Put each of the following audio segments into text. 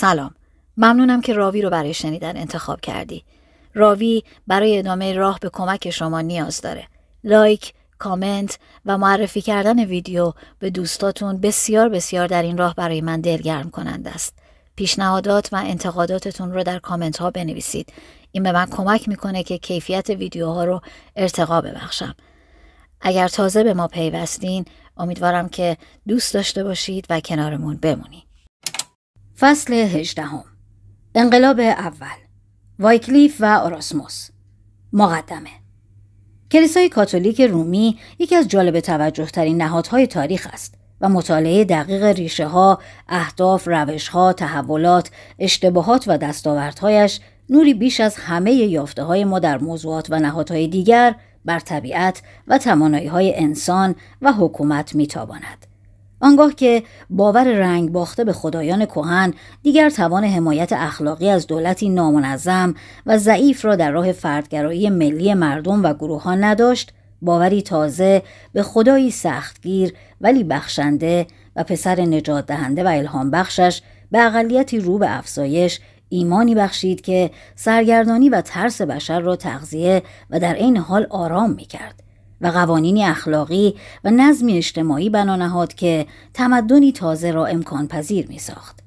سلام ممنونم که راوی رو برای شنیدن انتخاب کردی راوی برای ادامه راه به کمک شما نیاز داره لایک کامنت و معرفی کردن ویدیو به دوستاتون بسیار بسیار در این راه برای من دلگرم کنند است پیشنهادات و انتقاداتتون رو در کامنت ها بنویسید این به من کمک میکنه که کیفیت ویدیوها رو ارتقا ببخشم اگر تازه به ما پیوستین امیدوارم که دوست داشته باشید و کنارمون بمونید فصل هم انقلاب اول وایکلیف و آراسموس مقدمه کلیسای کاتولیک رومی یکی از جالب توجه ترین نهادهای تاریخ است و مطالعه دقیق ریشه ها، اهداف، روش ها، تحولات، اشتباهات و دستاوردهایش نوری بیش از همه یافته های ما در موضوعات و نهادهای دیگر بر طبیعت و توانایی های انسان و حکومت میتاباند. آنگاه که باور رنگ باخته به خدایان کهن دیگر توان حمایت اخلاقی از دولتی نامنظم و ضعیف را در راه فردگرایی ملی مردم و گروهان نداشت باوری تازه به خدایی سختگیر ولی بخشنده و پسر نجات دهنده و الهام بخشش به اقلیتی رو به افزایش ایمانی بخشید که سرگردانی و ترس بشر را تغذیه و در عین حال آرام می کرد. و قوانینی اخلاقی و نظمی اجتماعی بنا نهاد که تمدنی تازه را امکان پذیر می ساخت.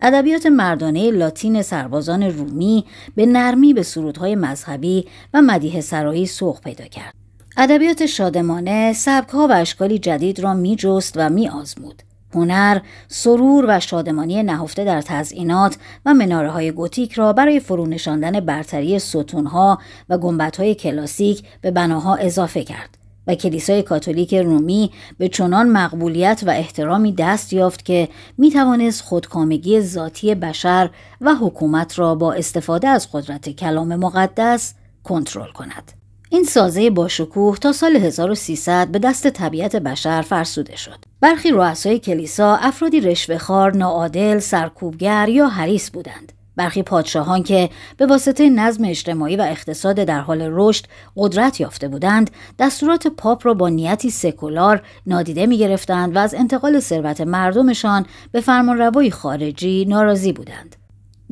ادبیات مردانه لاتین سربازان رومی به نرمی به سرودهای مذهبی و مدیه سرایی سوق پیدا کرد. ادبیات شادمانه سبکها و اشکالی جدید را می جست و می آزمود. هنر، سرور و شادمانی نهفته در تزئینات و مناره های گوتیک را برای فرونشاندن برتری ستونها و های کلاسیک به بناها اضافه کرد و کلیسای کاتولیک رومی به چنان مقبولیت و احترامی دست یافت که می توانست خودکامگی ذاتی بشر و حکومت را با استفاده از قدرت کلام مقدس کنترل کند. این سازه باشکوه تا سال 1300 به دست طبیعت بشر فرسوده شد. برخی رؤسای کلیسا افرادی رشوهخوار، ناعادل، سرکوبگر یا حریص بودند. برخی پادشاهان که به واسطه نظم اجتماعی و اقتصاد در حال رشد قدرت یافته بودند دستورات پاپ را با نیتی سکولار نادیده می گرفتند و از انتقال ثروت مردمشان به فرمانروای خارجی ناراضی بودند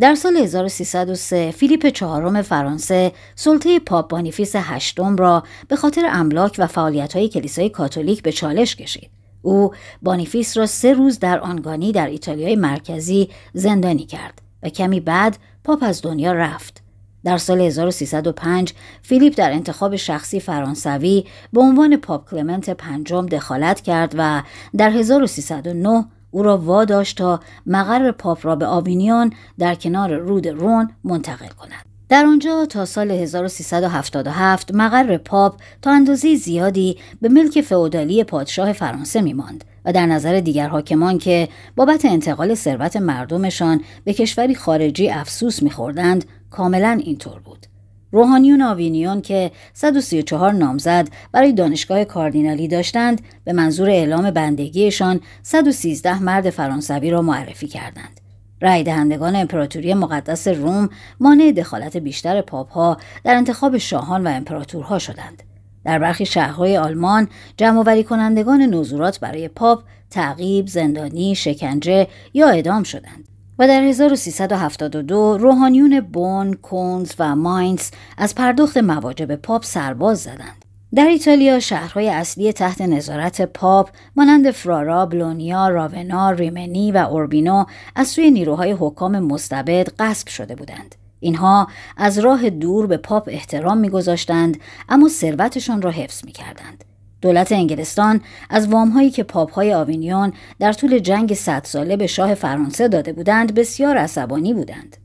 در سال 1303 فیلیپ چهارم فرانسه سلطه پاپ بانیفیس هشتم را به خاطر املاک و فعالیت‌های کلیسای کاتولیک به چالش کشید. او بانیفیس را سه روز در آنگانی در ایتالیای مرکزی زندانی کرد و کمی بعد پاپ از دنیا رفت. در سال 1305 فیلیپ در انتخاب شخصی فرانسوی به عنوان پاپ کلمنت پنجم دخالت کرد و در 1309 او را واداشت تا مقر پاپ را به آوینیان در کنار رود رون منتقل کند در آنجا تا سال 1377 مقر پاپ تا اندازه زیادی به ملک فئودالی پادشاه فرانسه ماند و در نظر دیگر حاکمان که بابت انتقال ثروت مردمشان به کشوری خارجی افسوس می‌خوردند کاملا اینطور بود روحانیون آوینیون که 134 نامزد برای دانشگاه کاردینالی داشتند به منظور اعلام بندگیشان 113 مرد فرانسوی را معرفی کردند. رای دهندگان امپراتوری مقدس روم مانع دخالت بیشتر پاپ ها در انتخاب شاهان و امپراتورها شدند. در برخی شهرهای آلمان وری کنندگان نوزورات برای پاپ تعقیب، زندانی، شکنجه یا اعدام شدند. و در 1372 روحانیون بون، کونز و ماینز از پرداخت مواجب پاپ سرباز زدند. در ایتالیا شهرهای اصلی تحت نظارت پاپ مانند فرارا، بلونیا، راونا، ریمنی و اوربینو از سوی نیروهای حکام مستبد غصب شده بودند. اینها از راه دور به پاپ احترام میگذاشتند اما ثروتشان را حفظ میکردند. دولت انگلستان از وامهایی که های آوینیون در طول جنگ صد ساله به شاه فرانسه داده بودند بسیار عصبانی بودند.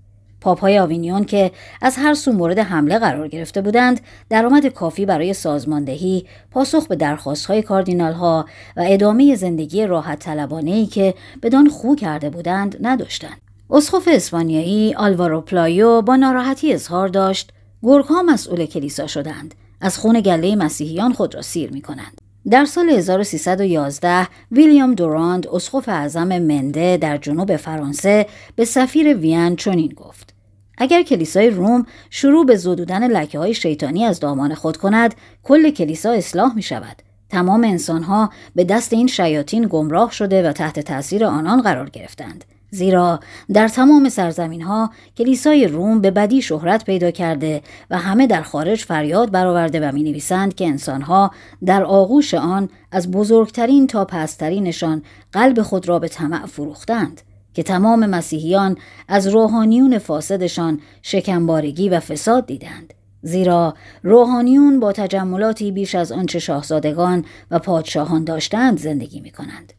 های آوینیون که از هر سو مورد حمله قرار گرفته بودند درآمد کافی برای سازماندهی پاسخ به درخواستهای کاردینال ها و ادامه زندگی راحت طلبانه ای که بدان خو کرده بودند نداشتند اسخف اسپانیایی آلوارو پلایو با ناراحتی اظهار داشت گرگها مسئول کلیسا شدند از خون گله مسیحیان خود را سیر می کنند. در سال 1311 ویلیام دوراند اسقف اعظم منده در جنوب فرانسه به سفیر وین چنین گفت اگر کلیسای روم شروع به زدودن لکه های شیطانی از دامان خود کند کل کلیسا اصلاح می شود تمام انسانها به دست این شیاطین گمراه شده و تحت تاثیر آنان قرار گرفتند زیرا در تمام سرزمین ها کلیسای روم به بدی شهرت پیدا کرده و همه در خارج فریاد برآورده و می نویسند که انسانها در آغوش آن از بزرگترین تا پسترینشان قلب خود را به طمع فروختند که تمام مسیحیان از روحانیون فاسدشان شکمبارگی و فساد دیدند زیرا روحانیون با تجملاتی بیش از آنچه شاهزادگان و پادشاهان داشتند زندگی می کنند.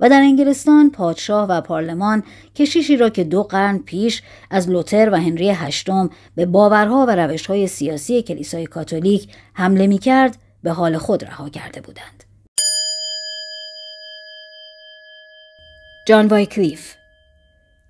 و در انگلستان پادشاه و پارلمان کشیشی را که دو قرن پیش از لوتر و هنری هشتم به باورها و روشهای سیاسی کلیسای کاتولیک حمله می کرد به حال خود رها کرده بودند. جان وایکلیف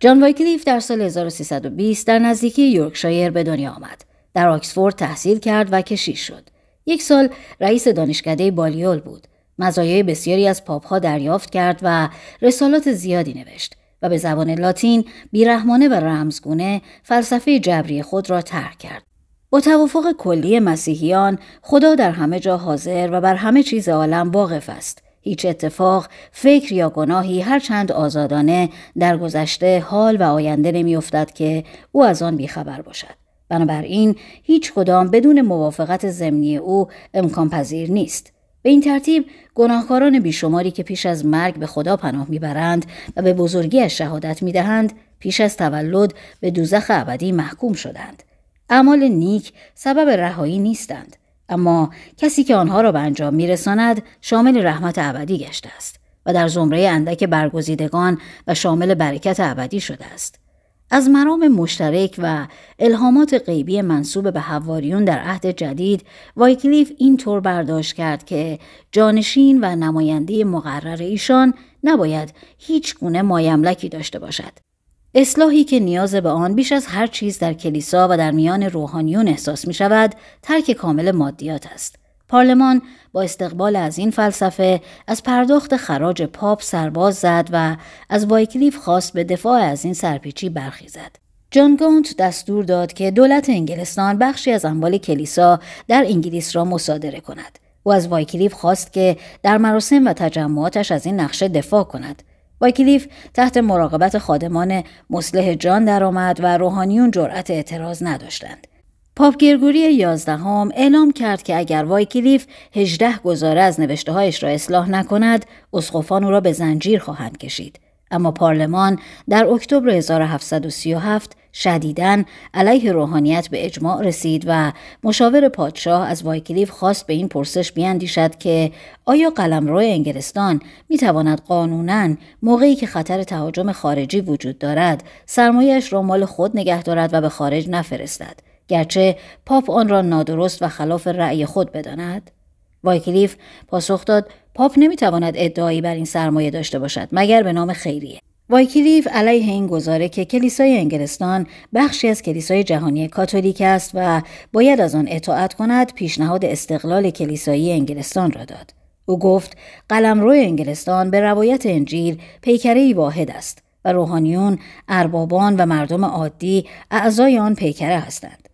جان وایکلیف در سال 1320 در نزدیکی یورکشایر به دنیا آمد. در آکسفورد تحصیل کرد و کشیش شد. یک سال رئیس دانشکده بالیول بود مزایای بسیاری از پاپ ها دریافت کرد و رسالات زیادی نوشت و به زبان لاتین بیرحمانه و رمزگونه فلسفه جبری خود را ترک کرد. با توافق کلی مسیحیان خدا در همه جا حاضر و بر همه چیز عالم واقف است. هیچ اتفاق، فکر یا گناهی هرچند آزادانه در گذشته حال و آینده نمیافتد که او از آن بیخبر باشد. بنابراین هیچ کدام بدون موافقت زمینی او امکان پذیر نیست. به این ترتیب گناهکاران بیشماری که پیش از مرگ به خدا پناه میبرند و به بزرگیش شهادت میدهند پیش از تولد به دوزخ ابدی محکوم شدند اعمال نیک سبب رهایی نیستند اما کسی که آنها را به انجام میرساند شامل رحمت ابدی گشته است و در زمره اندک برگزیدگان و شامل برکت ابدی شده است از مرام مشترک و الهامات غیبی منصوب به حواریون در عهد جدید وایکلیف این طور برداشت کرد که جانشین و نماینده مقرر ایشان نباید هیچ گونه مایملکی داشته باشد. اصلاحی که نیاز به آن بیش از هر چیز در کلیسا و در میان روحانیون احساس می شود ترک کامل مادیات است. پارلمان با استقبال از این فلسفه از پرداخت خراج پاپ سرباز زد و از وایکلیف خواست به دفاع از این سرپیچی برخیزد. جان گونت دستور داد که دولت انگلستان بخشی از اموال کلیسا در انگلیس را مصادره کند. او از وایکلیف خواست که در مراسم و تجمعاتش از این نقشه دفاع کند. وایکلیف تحت مراقبت خادمان مسلح جان درآمد و روحانیون جرأت اعتراض نداشتند. پاپ گرگوری یازدهم اعلام کرد که اگر وایکلیف 18 گزاره از نوشته هایش را اصلاح نکند، اسقفان او را به زنجیر خواهند کشید. اما پارلمان در اکتبر 1737 شدیداً علیه روحانیت به اجماع رسید و مشاور پادشاه از وایکلیف خواست به این پرسش بیاندیشد که آیا قلمرو انگلستان میتواند قانوناً موقعی که خطر تهاجم خارجی وجود دارد سرمایش را مال خود نگه دارد و به خارج نفرستد گرچه پاپ آن را نادرست و خلاف رأی خود بداند وایکلیف پاسخ داد پاپ نمیتواند ادعایی بر این سرمایه داشته باشد مگر به نام خیریه وایکلیف علیه این گزاره که کلیسای انگلستان بخشی از کلیسای جهانی کاتولیک است و باید از آن اطاعت کند پیشنهاد استقلال کلیسایی انگلستان را داد او گفت قلم روی انگلستان به روایت انجیل پیکره واحد است و روحانیون اربابان و مردم عادی اعضای آن پیکره هستند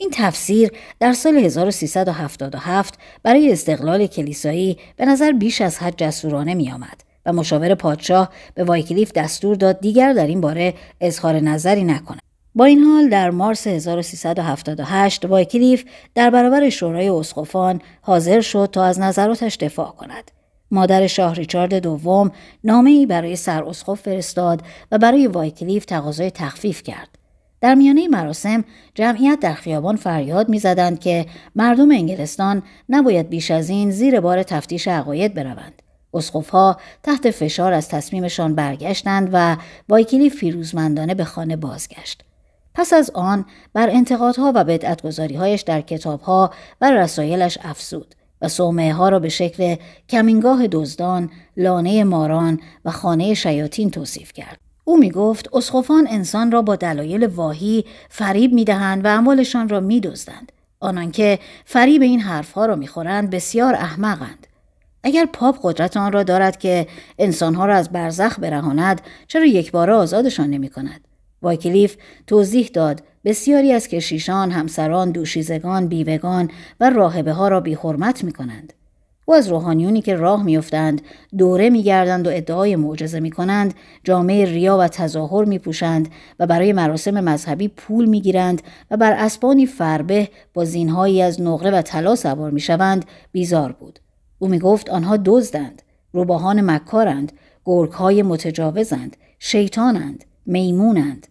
این تفسیر در سال 1377 برای استقلال کلیسایی به نظر بیش از حد جسورانه می آمد و مشاور پادشاه به وایکلیف دستور داد دیگر در این باره اظهار نظری نکند. با این حال در مارس 1378 وایکلیف در برابر شورای اسقفان حاضر شد تا از نظراتش دفاع کند. مادر شاه ریچارد دوم نامه ای برای سر فرستاد و برای وایکلیف تقاضای تخفیف کرد. در میانه مراسم جمعیت در خیابان فریاد میزدند که مردم انگلستان نباید بیش از این زیر بار تفتیش عقاید بروند اسقفها تحت فشار از تصمیمشان برگشتند و وایکیلی فیروزمندانه به خانه بازگشت پس از آن بر انتقادها و بدعتگذاریهایش در کتابها و رسایلش افسود و سومه ها را به شکل کمینگاه دزدان، لانه ماران و خانه شیاطین توصیف کرد. او می گفت اسخفان انسان را با دلایل واهی فریب می دهند و اموالشان را می دزدند. آنان که فریب این حرفها را خورند بسیار احمقند. اگر پاپ قدرت آن را دارد که انسانها را از برزخ برهاند چرا یک یکباره آزادشان نمی کند؟ وایکلیف توضیح داد بسیاری از کشیشان، همسران، دوشیزگان، بیوگان و راهبه ها را بی حرمت می کنند. او از روحانیونی که راه میافتند دوره میگردند و ادعای معجزه میکنند جامعه ریا و تظاهر میپوشند و برای مراسم مذهبی پول میگیرند و بر اسبانی فربه با زینهایی از نقره و طلا سوار میشوند بیزار بود او میگفت آنها دزدند روباهان مکارند گرگهای متجاوزند شیطانند میمونند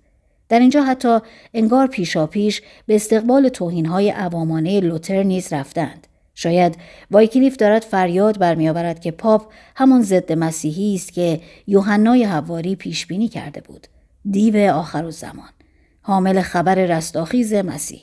در اینجا حتی انگار پیشاپیش به استقبال توهینهای عوامانه لوتر نیز رفتند شاید وایکلیف دارد فریاد برمیآورد که پاپ همان ضد مسیحی است که یوحنای حواری پیش بینی کرده بود دیو آخر و زمان حامل خبر رستاخیز مسیح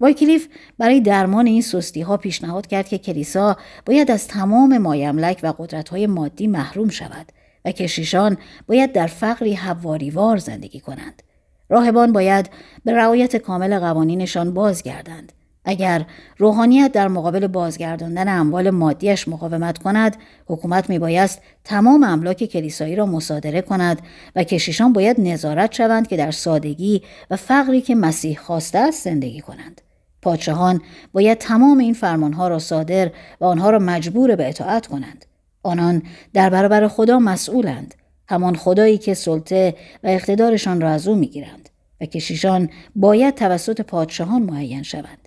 وایکلیف برای درمان این سستی ها پیشنهاد کرد که کلیسا باید از تمام مایملک و قدرت های مادی محروم شود و کشیشان باید در فقری حواریوار زندگی کنند راهبان باید به رعایت کامل قوانینشان بازگردند اگر روحانیت در مقابل بازگرداندن اموال مادیش مقاومت کند حکومت می بایست تمام املاک کلیسایی را مصادره کند و کشیشان باید نظارت شوند که در سادگی و فقری که مسیح خواسته است زندگی کنند پادشاهان باید تمام این فرمانها را صادر و آنها را مجبور به اطاعت کنند آنان در برابر خدا مسئولند همان خدایی که سلطه و اقتدارشان را از او میگیرند و کشیشان باید توسط پادشاهان معین شوند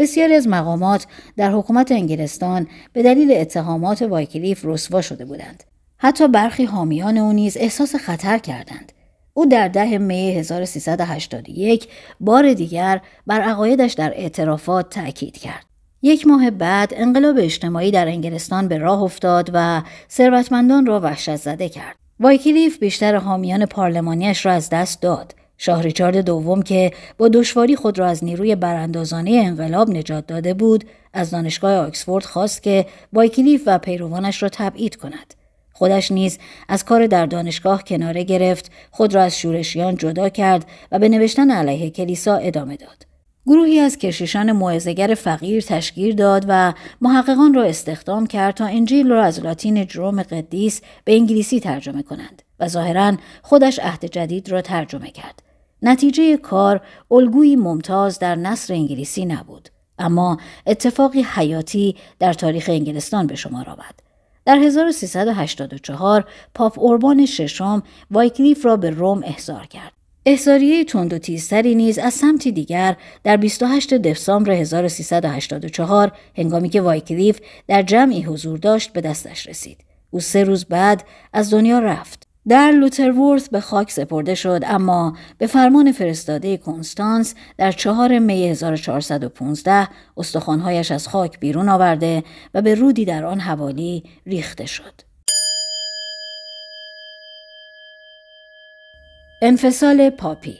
بسیاری از مقامات در حکومت انگلستان به دلیل اتهامات وایکلیف رسوا شده بودند حتی برخی حامیان او نیز احساس خطر کردند او در ده می 1381 بار دیگر بر عقایدش در اعترافات تأکید کرد یک ماه بعد انقلاب اجتماعی در انگلستان به راه افتاد و ثروتمندان را وحشت زده کرد وایکلیف بیشتر حامیان پارلمانیش را از دست داد شاه ریچارد دوم که با دشواری خود را از نیروی براندازانه انقلاب نجات داده بود از دانشگاه آکسفورد خواست که بایکلیف و پیروانش را تبعید کند خودش نیز از کار در دانشگاه کناره گرفت خود را از شورشیان جدا کرد و به نوشتن علیه کلیسا ادامه داد گروهی از کشیشان موعظهگر فقیر تشکیل داد و محققان را استخدام کرد تا انجیل را از لاتین جروم قدیس به انگلیسی ترجمه کنند و ظاهرا خودش عهد جدید را ترجمه کرد نتیجه کار الگوی ممتاز در نصر انگلیسی نبود اما اتفاقی حیاتی در تاریخ انگلستان به شما آورد در 1384 پاپ اوربان ششم وایکلیف را به روم احضار کرد احضاریه تند و تیزتری نیز از سمتی دیگر در 28 دسامبر 1384 هنگامی که وایکلیف در جمعی حضور داشت به دستش رسید. او سه روز بعد از دنیا رفت. در لوترورث به خاک سپرده شد اما به فرمان فرستاده کنستانس در چهار می 1415 استخوانهایش از خاک بیرون آورده و به رودی در آن حوالی ریخته شد. انفصال پاپی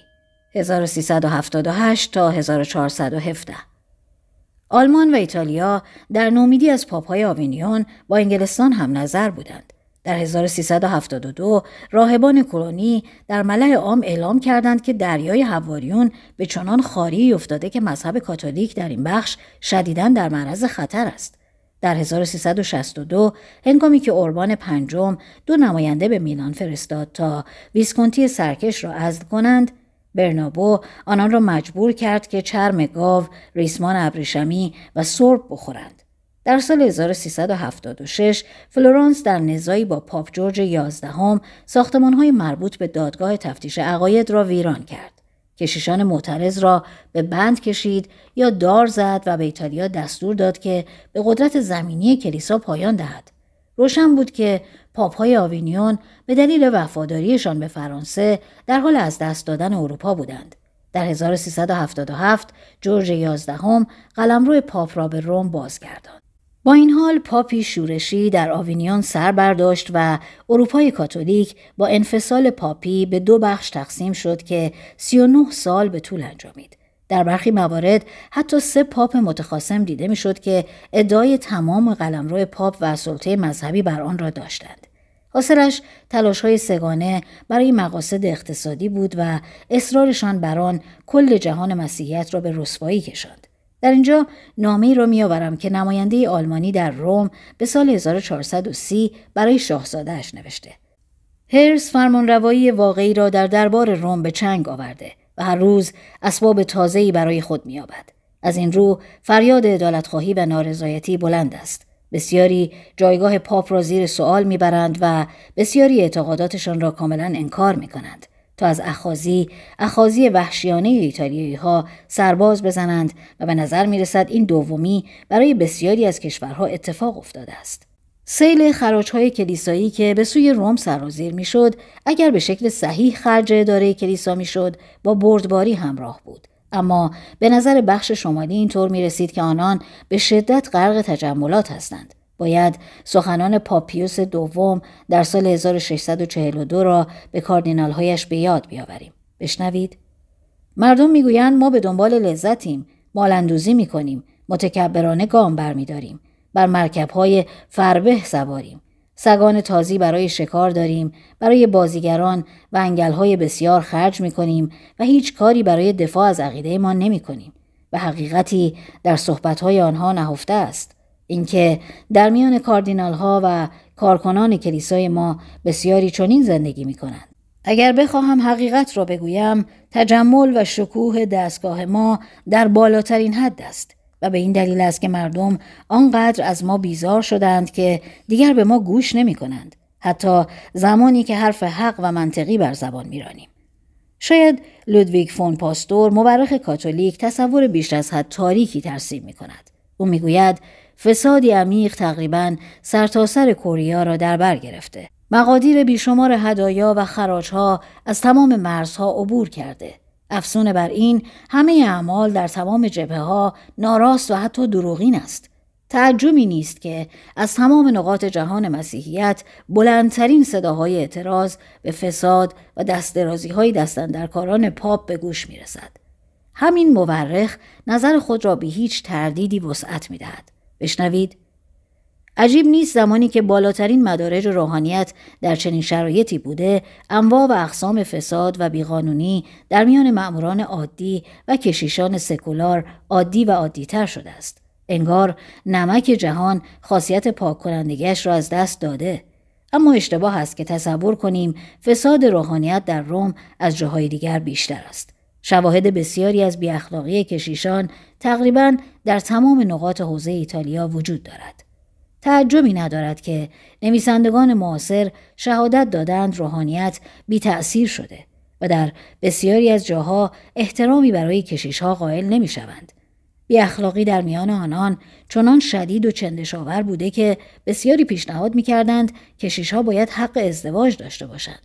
1378 تا 1417 آلمان و ایتالیا در نومیدی از پاپای آوینیون با انگلستان هم نظر بودند. در 1372 راهبان کرونی در ملع عام اعلام کردند که دریای حواریون به چنان خاری افتاده که مذهب کاتولیک در این بخش شدیداً در معرض خطر است. در 1362 هنگامی که اوربان پنجم دو نماینده به میلان فرستاد تا ویسکونتی سرکش را عزل کنند برنابو آنان را مجبور کرد که چرم گاو، ریسمان ابریشمی و سرب بخورند. در سال 1376 فلورانس در نزایی با پاپ جورج ساختمان ساختمانهای مربوط به دادگاه تفتیش عقاید را ویران کرد. کشیشان معترض را به بند کشید یا دار زد و به ایتالیا دستور داد که به قدرت زمینی کلیسا پایان دهد. روشن بود که پاپ های آوینیون به دلیل وفاداریشان به فرانسه در حال از دست دادن اروپا بودند. در 1377 جورج قلم قلمرو پاپ را به روم بازگرداند. با این حال پاپی شورشی در آوینیون سر برداشت و اروپای کاتولیک با انفصال پاپی به دو بخش تقسیم شد که 39 سال به طول انجامید. در برخی موارد حتی سه پاپ متخاصم دیده میشد که ادعای تمام قلمرو پاپ و سلطه مذهبی بر آن را داشتند. حاصلش تلاش های سگانه برای مقاصد اقتصادی بود و اصرارشان بر آن کل جهان مسیحیت را به رسوایی کشاند. در اینجا نامه را میآورم که نماینده آلمانی در روم به سال 1430 برای شاهزادهش نوشته. هرس روایی واقعی را در دربار روم به چنگ آورده و هر روز اسباب تازه‌ای برای خود می‌یابد. از این رو فریاد عدالتخواهی و نارضایتی بلند است. بسیاری جایگاه پاپ را زیر سوال میبرند و بسیاری اعتقاداتشان را کاملا انکار می کنند. تا از اخازی اخازی وحشیانه ایتالیایی ها سرباز بزنند و به نظر می رسد این دومی برای بسیاری از کشورها اتفاق افتاده است. سیل خراج های کلیسایی که به سوی روم سرازیر می شد، اگر به شکل صحیح خرج اداره کلیسا می شد، با بردباری همراه بود. اما به نظر بخش شمالی اینطور می رسید که آنان به شدت غرق تجملات هستند. باید سخنان پاپیوس دوم در سال 1642 را به هایش به یاد بیاوریم. بشنوید؟ مردم میگویند ما به دنبال لذتیم، مالندوزی میکنیم، متکبرانه گام برمیداریم، بر های فربه سواریم، سگان تازی برای شکار داریم، برای بازیگران و های بسیار خرج میکنیم و هیچ کاری برای دفاع از عقیده ما نمی کنیم. و حقیقتی در های آنها نهفته است. اینکه در میان کاردینال ها و کارکنان کلیسای ما بسیاری چنین زندگی می کنند. اگر بخواهم حقیقت را بگویم تجمل و شکوه دستگاه ما در بالاترین حد است و به این دلیل است که مردم آنقدر از ما بیزار شدند که دیگر به ما گوش نمی کنند حتی زمانی که حرف حق و منطقی بر زبان رانیم. شاید لودویگ فون پاستور مورخ کاتولیک تصور بیش از حد تاریکی ترسیم می کند او میگوید فسادی عمیق تقریبا سرتاسر کوریا را در بر گرفته مقادیر بیشمار هدایا و خراجها از تمام مرزها عبور کرده افسون بر این همه اعمال در تمام جبه ها ناراست و حتی دروغین است تعجبی نیست که از تمام نقاط جهان مسیحیت بلندترین صداهای اعتراض به فساد و دستدرازی های دستندرکاران پاپ به گوش می رسد. همین مورخ نظر خود را به هیچ تردیدی وسعت می دهد. بشنوید عجیب نیست زمانی که بالاترین مدارج روحانیت در چنین شرایطی بوده انواع و اقسام فساد و بیقانونی در میان مأموران عادی و کشیشان سکولار عادی و عادیتر شده است انگار نمک جهان خاصیت پاک کنندگیش را از دست داده اما اشتباه است که تصور کنیم فساد روحانیت در روم از جاهای دیگر بیشتر است شواهد بسیاری از بیاخلاقی کشیشان تقریبا در تمام نقاط حوزه ایتالیا وجود دارد. تعجبی ندارد که نویسندگان معاصر شهادت دادند روحانیت بی تأثیر شده و در بسیاری از جاها احترامی برای کشیش ها قائل نمی شوند. بی اخلاقی در میان آنان چنان شدید و چندشاور بوده که بسیاری پیشنهاد می کردند کشیش ها باید حق ازدواج داشته باشند.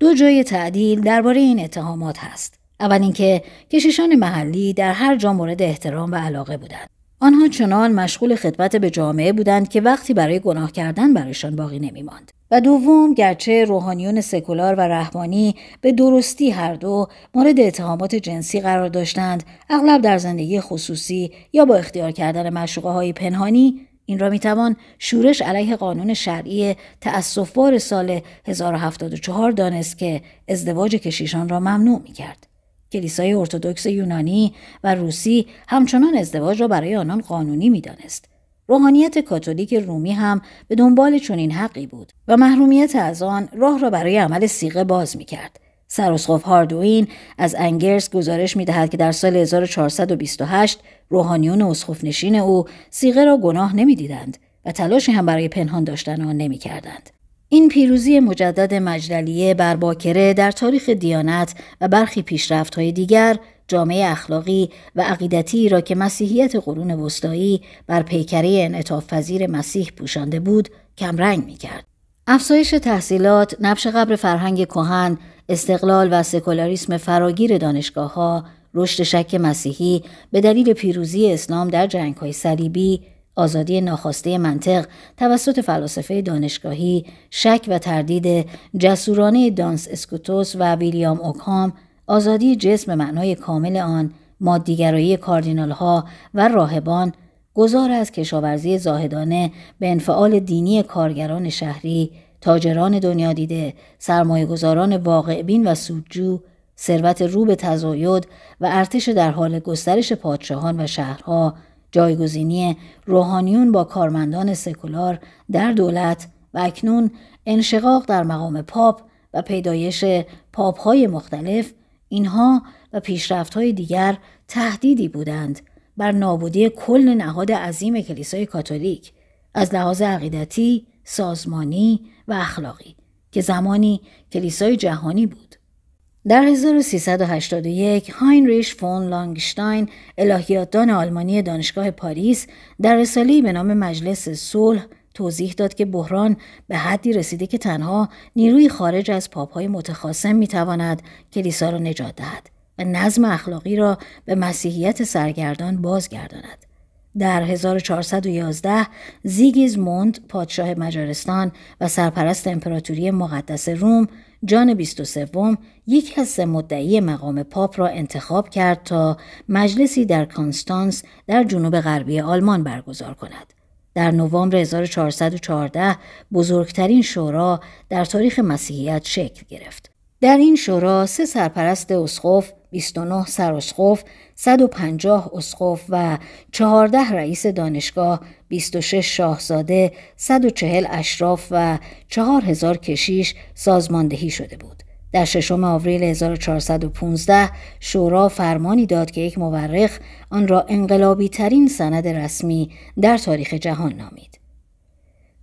دو جای تعدیل درباره این اتهامات هست. اول اینکه کشیشان محلی در هر جا مورد احترام و علاقه بودند آنها چنان مشغول خدمت به جامعه بودند که وقتی برای گناه کردن برایشان باقی نمی ماند. و دوم گرچه روحانیون سکولار و رحمانی به درستی هر دو مورد اتهامات جنسی قرار داشتند اغلب در زندگی خصوصی یا با اختیار کردن مشروقه های پنهانی این را میتوان شورش علیه قانون شرعی تأصفبار سال 1074 دانست که ازدواج کشیشان را ممنوع میکرد. کلیسای ارتودکس یونانی و روسی همچنان ازدواج را برای آنان قانونی میدانست روحانیت کاتولیک رومی هم به دنبال چنین حقی بود و محرومیت از آن راه را برای عمل سیغه باز میکرد سراسخوف هاردوین از انگرس گزارش میدهد که در سال 1428 روحانیون اسخف نشین او سیغه را گناه نمیدیدند و تلاشی هم برای پنهان داشتن آن نمیکردند. این پیروزی مجدد مجدلیه بر باکره در تاریخ دیانت و برخی پیشرفت‌های دیگر جامعه اخلاقی و عقیدتی را که مسیحیت قرون وسطایی بر پیکره انعطاف پذیر مسیح پوشانده بود کمرنگ می کرد. افزایش تحصیلات، نبش قبر فرهنگ کهن، استقلال و سکولاریسم فراگیر دانشگاه ها، رشد شک مسیحی به دلیل پیروزی اسلام در جنگ های صلیبی آزادی ناخواسته منطق توسط فلاسفه دانشگاهی شک و تردید جسورانه دانس اسکوتوس و ویلیام اوکام آزادی جسم معنای کامل آن مادیگرایی کاردینال ها و راهبان گذار از کشاورزی زاهدانه به انفعال دینی کارگران شهری تاجران دنیا دیده سرمایهگذاران واقعبین و سودجو ثروت رو به تزاید و ارتش در حال گسترش پادشاهان و شهرها جایگزینی روحانیون با کارمندان سکولار در دولت و اکنون انشقاق در مقام پاپ و پیدایش پاپ های مختلف اینها و پیشرفت های دیگر تهدیدی بودند بر نابودی کل نهاد عظیم کلیسای کاتولیک از لحاظ عقیدتی، سازمانی و اخلاقی که زمانی کلیسای جهانی بود. در 1381 هاینریش فون لانگشتاین الهیاتدان آلمانی دانشگاه پاریس در رساله‌ای به نام مجلس صلح توضیح داد که بحران به حدی رسیده که تنها نیروی خارج از پاپهای متخاصم میتواند کلیسا را نجات دهد و نظم اخلاقی را به مسیحیت سرگردان بازگرداند در 1411 موند، پادشاه مجارستان و سرپرست امپراتوری مقدس روم جان 23 یکی از سه مدعی مقام پاپ را انتخاب کرد تا مجلسی در کانستانس در جنوب غربی آلمان برگزار کند. در نوامبر 1414 بزرگترین شورا در تاریخ مسیحیت شکل گرفت. در این شورا سه سرپرست اسقف 29 سراسقف 150 اسقف و 14 رئیس دانشگاه، 26 شاهزاده، 140 اشراف و 4000 کشیش سازماندهی شده بود. در ششم آوریل 1415 شورا فرمانی داد که یک مورخ آن را انقلابی ترین سند رسمی در تاریخ جهان نامید.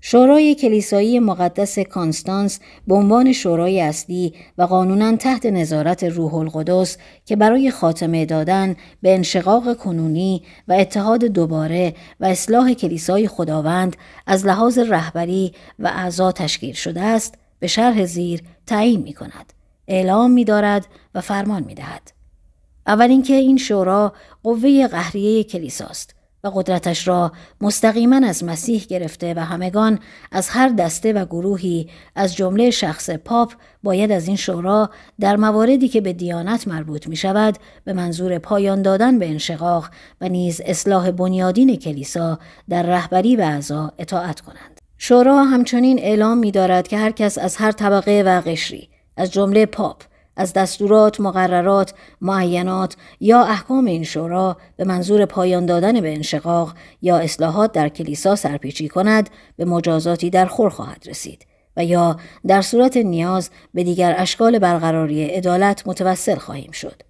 شورای کلیسایی مقدس کانستانس به عنوان شورای اصلی و قانونا تحت نظارت روح القدس که برای خاتمه دادن به انشقاق کنونی و اتحاد دوباره و اصلاح کلیسای خداوند از لحاظ رهبری و اعضا تشکیل شده است به شرح زیر تعیین می کند، اعلام می دارد و فرمان می دهد. اول اینکه این شورا قوه قهریه کلیساست و قدرتش را مستقیما از مسیح گرفته و همگان از هر دسته و گروهی از جمله شخص پاپ باید از این شورا در مواردی که به دیانت مربوط می شود به منظور پایان دادن به انشقاق و نیز اصلاح بنیادین کلیسا در رهبری و اعضا اطاعت کنند. شورا همچنین اعلام می دارد که هر کس از هر طبقه و قشری از جمله پاپ از دستورات، مقررات، معینات یا احکام این شورا به منظور پایان دادن به انشقاق یا اصلاحات در کلیسا سرپیچی کند به مجازاتی در خور خواهد رسید و یا در صورت نیاز به دیگر اشکال برقراری عدالت متوسل خواهیم شد.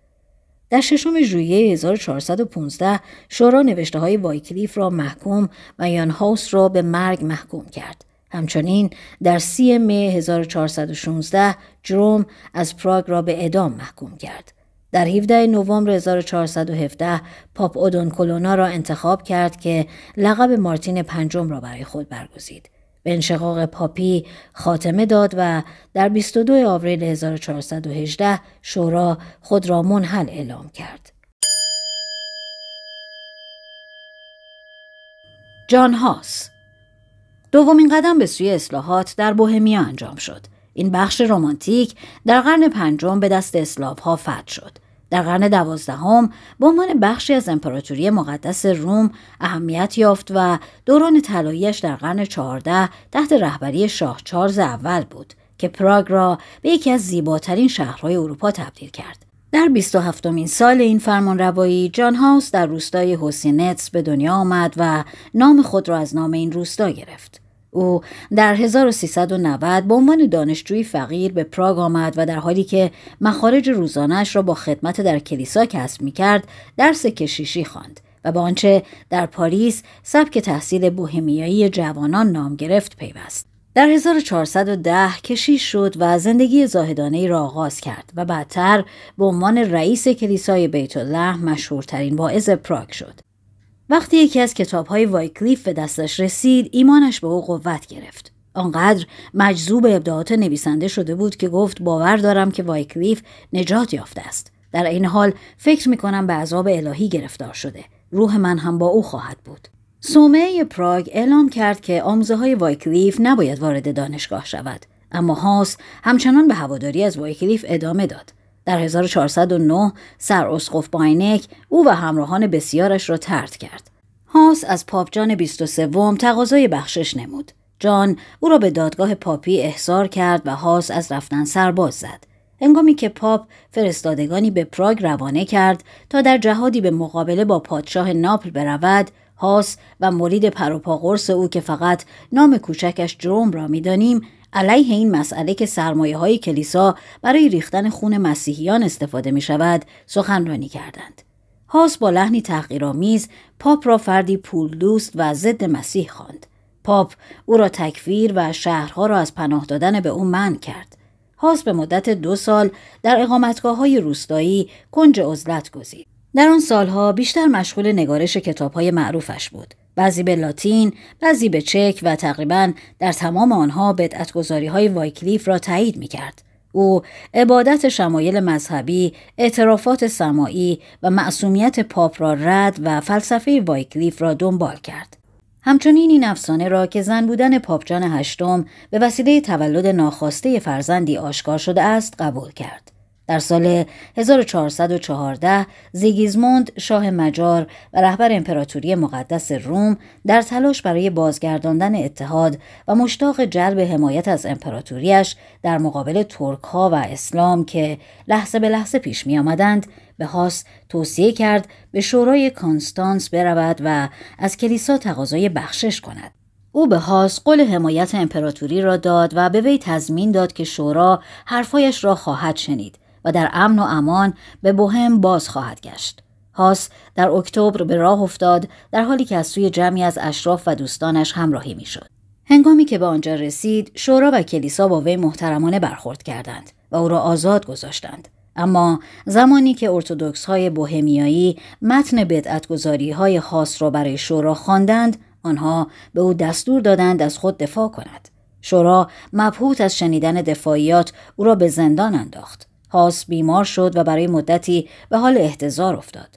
در ششم ژوئیه 1415 شورا نوشته های وایکلیف را محکوم و یان هاوس را به مرگ محکوم کرد. همچنین در سی مه 1416 جروم از پراگ را به ادام محکوم کرد. در 17 نوامبر 1417 پاپ اودون کلونا را انتخاب کرد که لقب مارتین پنجم را برای خود برگزید. به انشقاق پاپی خاتمه داد و در 22 آوریل 1418 شورا خود را منحل اعلام کرد. جان هاس دومین قدم به سوی اصلاحات در بوهمیا انجام شد. این بخش رمانتیک در قرن پنجم به دست اسلاف ها فت شد. در قرن دوازدهم به عنوان بخشی از امپراتوری مقدس روم اهمیت یافت و دوران طلاییش در قرن چهارده تحت رهبری شاه چارز اول بود که پراگ را به یکی از زیباترین شهرهای اروپا تبدیل کرد. در 27 مین سال این فرمانروایی جان هاوس در روستای هوسینتس به دنیا آمد و نام خود را از نام این روستا گرفت. او در 1390 به عنوان دانشجوی فقیر به پراگ آمد و در حالی که مخارج روزانش را با خدمت در کلیسا کسب می کرد درس کشیشی خواند و با آنچه در پاریس سبک تحصیل بوهمیایی جوانان نام گرفت پیوست. در 1410 کشیش شد و زندگی زاهدانه ای را آغاز کرد و بعدتر به عنوان رئیس کلیسای بیت الله مشهورترین واعظ پراگ شد. وقتی یکی از کتابهای وایکلیف به دستش رسید ایمانش به او قوت گرفت آنقدر مجذوب ابداعات نویسنده شده بود که گفت باور دارم که وایکلیف نجات یافته است در این حال فکر می کنم به عذاب الهی گرفتار شده روح من هم با او خواهد بود سومه پراگ اعلام کرد که آموزه های وایکلیف نباید وارد دانشگاه شود اما هاس همچنان به هواداری از وایکلیف ادامه داد در 1409 سر اسقف باینک او و همراهان بسیارش را ترد کرد. هاس از پاپ جان 23 تقاضای بخشش نمود. جان او را به دادگاه پاپی احضار کرد و هاس از رفتن باز زد. هنگامی که پاپ فرستادگانی به پراگ روانه کرد تا در جهادی به مقابله با پادشاه ناپل برود، هاس و مرید پروپاقرس او که فقط نام کوچکش جروم را میدانیم علیه این مسئله که سرمایه های کلیسا برای ریختن خون مسیحیان استفاده می شود سخنرانی کردند. هاس با لحنی تحقیرآمیز پاپ را فردی پول دوست و ضد مسیح خواند. پاپ او را تکفیر و شهرها را از پناه دادن به او منع کرد. هاس به مدت دو سال در اقامتگاه های روستایی کنج عزلت گزید. در آن سالها بیشتر مشغول نگارش کتابهای معروفش بود. بعضی به لاتین، بعضی به چک و تقریبا در تمام آنها بدعتگذاری های وایکلیف را تایید می کرد. او عبادت شمایل مذهبی، اعترافات سماعی و معصومیت پاپ را رد و فلسفه وایکلیف را دنبال کرد. همچنین این افسانه را که زن بودن جان هشتم به وسیله تولد ناخواسته فرزندی آشکار شده است قبول کرد. در سال 1414 زیگیزموند شاه مجار و رهبر امپراتوری مقدس روم در تلاش برای بازگرداندن اتحاد و مشتاق جلب حمایت از امپراتوریش در مقابل ترک ها و اسلام که لحظه به لحظه پیش می آمدند به هاس توصیه کرد به شورای کانستانس برود و از کلیسا تقاضای بخشش کند. او به هاس قول حمایت امپراتوری را داد و به وی تضمین داد که شورا حرفایش را خواهد شنید و در امن و امان به بوهم باز خواهد گشت. هاس در اکتبر به راه افتاد در حالی که از سوی جمعی از اشراف و دوستانش همراهی میشد. هنگامی که به آنجا رسید، شورا و کلیسا با وی محترمانه برخورد کردند و او را آزاد گذاشتند. اما زمانی که ارتودکس های بوهمیایی متن بدعتگذاری های خاص را برای شورا خواندند، آنها به او دستور دادند از خود دفاع کند. شورا مبهوت از شنیدن دفاعیات او را به زندان انداخت. هاس بیمار شد و برای مدتی به حال احتضار افتاد.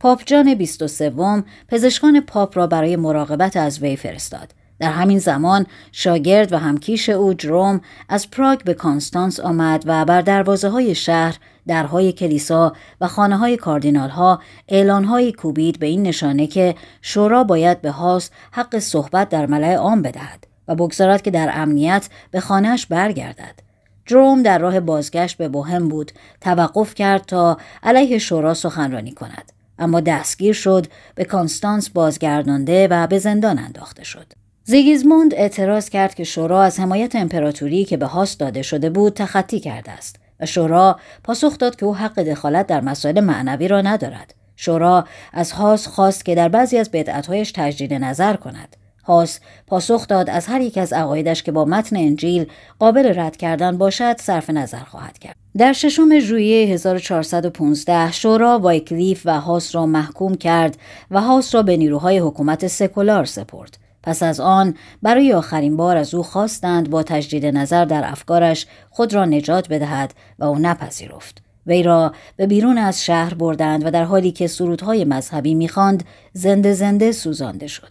پاپ جان 23 پزشکان پاپ را برای مراقبت از وی فرستاد. در همین زمان شاگرد و همکیش او جروم از پراگ به کانستانس آمد و بر دروازه های شهر، درهای کلیسا و خانه های کاردینال ها اعلان کوبید به این نشانه که شورا باید به هاس حق صحبت در ملع عام بدهد و بگذارد که در امنیت به خانهش برگردد. جروم در راه بازگشت به بوهم بود توقف کرد تا علیه شورا سخنرانی کند اما دستگیر شد به کانستانس بازگردانده و به زندان انداخته شد زیگیزموند اعتراض کرد که شورا از حمایت امپراتوری که به هاست داده شده بود تخطی کرده است و شورا پاسخ داد که او حق دخالت در مسائل معنوی را ندارد شورا از هاست خواست که در بعضی از بدعتهایش تجدید نظر کند هاس پاسخ داد از هر یک از عقایدش که با متن انجیل قابل رد کردن باشد صرف نظر خواهد کرد در ششم ژوئیه 1415 شورا وایکلیف و هاس را محکوم کرد و هاس را به نیروهای حکومت سکولار سپرد پس از آن برای آخرین بار از او خواستند با تجدید نظر در افکارش خود را نجات بدهد و او نپذیرفت وی را به بیرون از شهر بردند و در حالی که سرودهای مذهبی میخواند زنده زنده سوزانده شد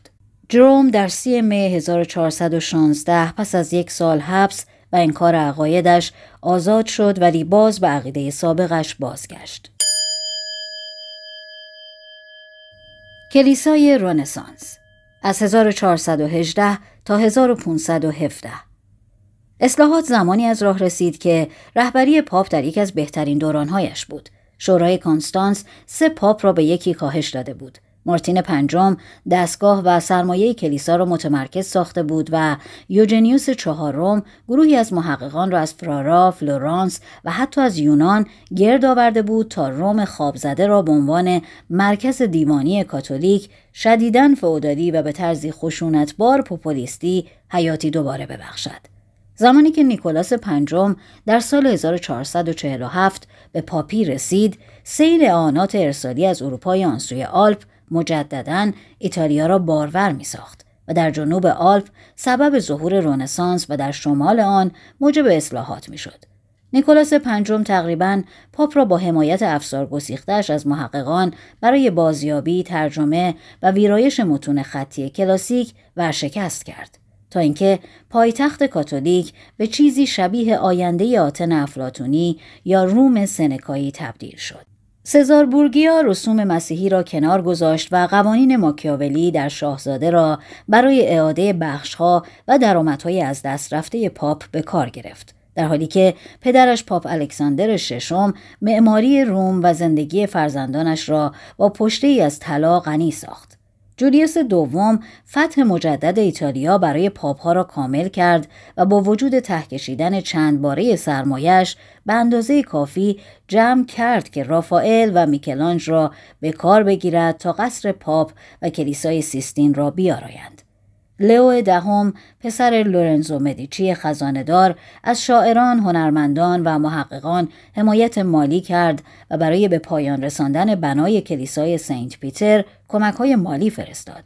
جروم در سی می 1416 پس از یک سال حبس و انکار عقایدش آزاد شد ولی باز به عقیده سابقش بازگشت. کلیسای رونسانس از 1418 تا 1517 اصلاحات زمانی از راه رسید که رهبری پاپ در یکی از بهترین دورانهایش بود. شورای کانستانس سه پاپ را به یکی کاهش داده بود. مارتین پنجم دستگاه و سرمایه کلیسا را متمرکز ساخته بود و یوجنیوس چهارم گروهی از محققان را از فرارا، فلورانس و حتی از یونان گرد آورده بود تا روم خوابزده را به عنوان مرکز دیوانی کاتولیک شدیداً فعودالی و به طرزی خشونتبار پوپولیستی حیاتی دوباره ببخشد. زمانی که نیکولاس پنجم در سال 1447 به پاپی رسید، سیل آنات ارسالی از اروپای آنسوی آلپ مجددا ایتالیا را بارور می ساخت و در جنوب آلف سبب ظهور رونسانس و در شمال آن موجب اصلاحات می شد. نیکولاس پنجم تقریبا پاپ را با حمایت افسار گسیختش از محققان برای بازیابی، ترجمه و ویرایش متون خطی کلاسیک ورشکست کرد. تا اینکه پایتخت کاتولیک به چیزی شبیه آینده آتن افلاتونی یا روم سنکایی تبدیل شد. سزار بورگیا رسوم مسیحی را کنار گذاشت و قوانین ماکیاولی در شاهزاده را برای اعاده بخشها و درآمدهای از دست رفته پاپ به کار گرفت. در حالی که پدرش پاپ الکساندر ششم معماری روم و زندگی فرزندانش را با پشته ای از طلا غنی ساخت. جولیوس دوم فتح مجدد ایتالیا برای پاپ ها را کامل کرد و با وجود تهکشیدن چند باره سرمایش به اندازه کافی جمع کرد که رافائل و میکلانج را به کار بگیرد تا قصر پاپ و کلیسای سیستین را بیارایند. لئو دهم پسر لورنزو مدیچی خزاندار از شاعران، هنرمندان و محققان حمایت مالی کرد و برای به پایان رساندن بنای کلیسای سنت پیتر کمک های مالی فرستاد.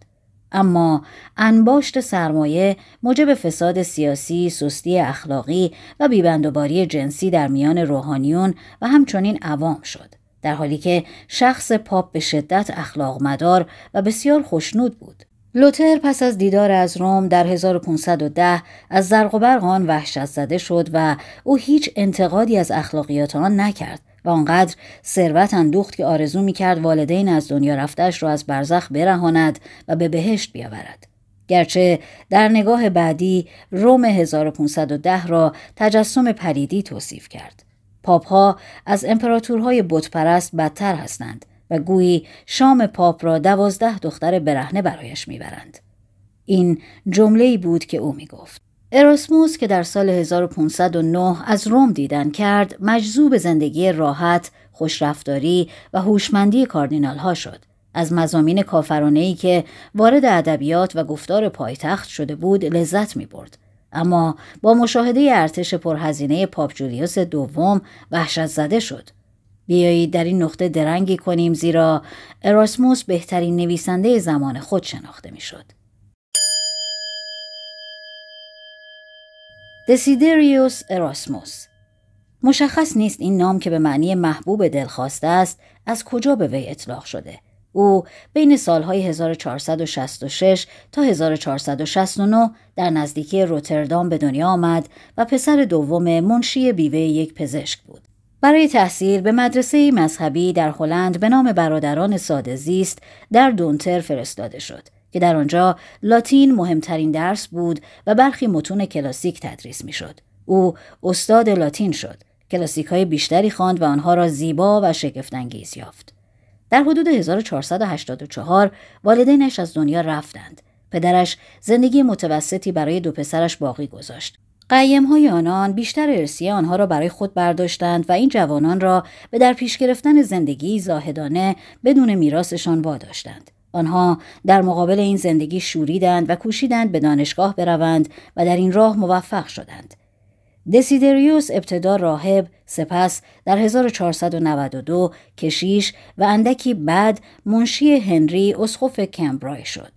اما انباشت سرمایه موجب فساد سیاسی، سستی اخلاقی و بیبندوباری جنسی در میان روحانیون و همچنین عوام شد. در حالی که شخص پاپ به شدت اخلاق مدار و بسیار خوشنود بود. لوتر پس از دیدار از روم در 1510 از زرق و برق آن وحشت زده شد و او هیچ انتقادی از اخلاقیات آن نکرد و آنقدر ثروت اندوخت که آرزو کرد والدین از دنیا رفتش را از برزخ برهاند و به بهشت بیاورد گرچه در نگاه بعدی روم 1510 را تجسم پریدی توصیف کرد پاپ ها از امپراتورهای بتپرست بدتر هستند و گویی شام پاپ را دوازده دختر برهنه برایش میبرند. این جمله ای بود که او میگفت. اراسموس که در سال 1509 از روم دیدن کرد مجذوب زندگی راحت، خوشرفتاری و هوشمندی کاردینال ها شد. از مزامین کافرانه ای که وارد ادبیات و گفتار پایتخت شده بود لذت می برد. اما با مشاهده ارتش پرهزینه پاپ جولیوس دوم وحشت زده شد. بیایید در این نقطه درنگی کنیم زیرا اراسموس بهترین نویسنده زمان خود شناخته میشد. دسیدریوس اراسموس مشخص نیست این نام که به معنی محبوب دلخواسته است از کجا به وی اطلاق شده او بین سالهای 1466 تا 1469 در نزدیکی روتردام به دنیا آمد و پسر دوم منشی بیوه یک پزشک بود برای تحصیل به مدرسه مذهبی در هلند به نام برادران ساده زیست در دونتر فرستاده شد که در آنجا لاتین مهمترین درس بود و برخی متون کلاسیک تدریس میشد. او استاد لاتین شد. کلاسیک های بیشتری خواند و آنها را زیبا و شگفتانگیز یافت. در حدود 1484 والدینش از دنیا رفتند. پدرش زندگی متوسطی برای دو پسرش باقی گذاشت قیم های آنان بیشتر ارسیه آنها را برای خود برداشتند و این جوانان را به در پیش گرفتن زندگی زاهدانه بدون میراثشان واداشتند. آنها در مقابل این زندگی شوریدند و کوشیدند به دانشگاه بروند و در این راه موفق شدند. دسیدریوس ابتدا راهب سپس در 1492 کشیش و اندکی بعد منشی هنری اسخف کمبرای شد.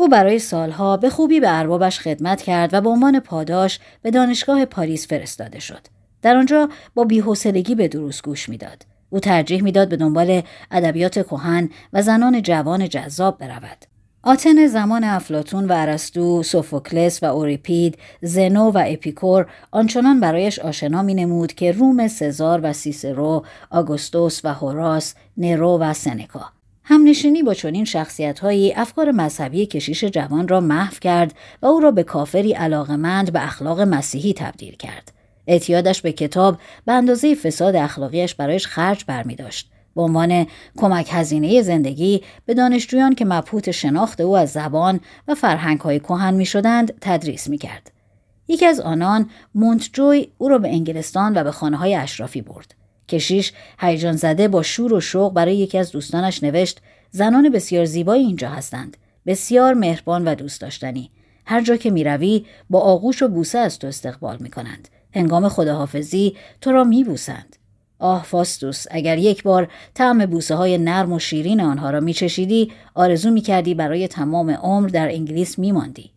او برای سالها به خوبی به اربابش خدمت کرد و به عنوان پاداش به دانشگاه پاریس فرستاده شد. در آنجا با بیحوصلگی به دروس گوش میداد. او ترجیح میداد به دنبال ادبیات کهن و زنان جوان جذاب برود. آتن زمان افلاتون و ارسطو، سوفوکلس و اوریپید، زنو و اپیکور آنچنان برایش آشنا می نمود که روم سزار و سیسرو، آگوستوس و هوراس، نرو و سنکا همنشینی با چنین شخصیتهایی افکار مذهبی کشیش جوان را محو کرد و او را به کافری علاقمند به اخلاق مسیحی تبدیل کرد اعتیادش به کتاب به اندازه فساد اخلاقیش برایش خرج برمی داشت. به عنوان کمک هزینه زندگی به دانشجویان که مبهوت شناخت او از زبان و فرهنگ های کهن می شدند تدریس می کرد. یکی از آنان مونتجوی او را به انگلستان و به خانه های اشرافی برد. کشیش هیجان زده با شور و شوق برای یکی از دوستانش نوشت زنان بسیار زیبایی اینجا هستند بسیار مهربان و دوست داشتنی هر جا که میروی با آغوش و بوسه از تو استقبال می کنند. هنگام خداحافظی تو را می بوسند. آه فاستوس اگر یک بار طعم بوسه های نرم و شیرین آنها را می چشیدی آرزو می کردی برای تمام عمر در انگلیس می ماندی.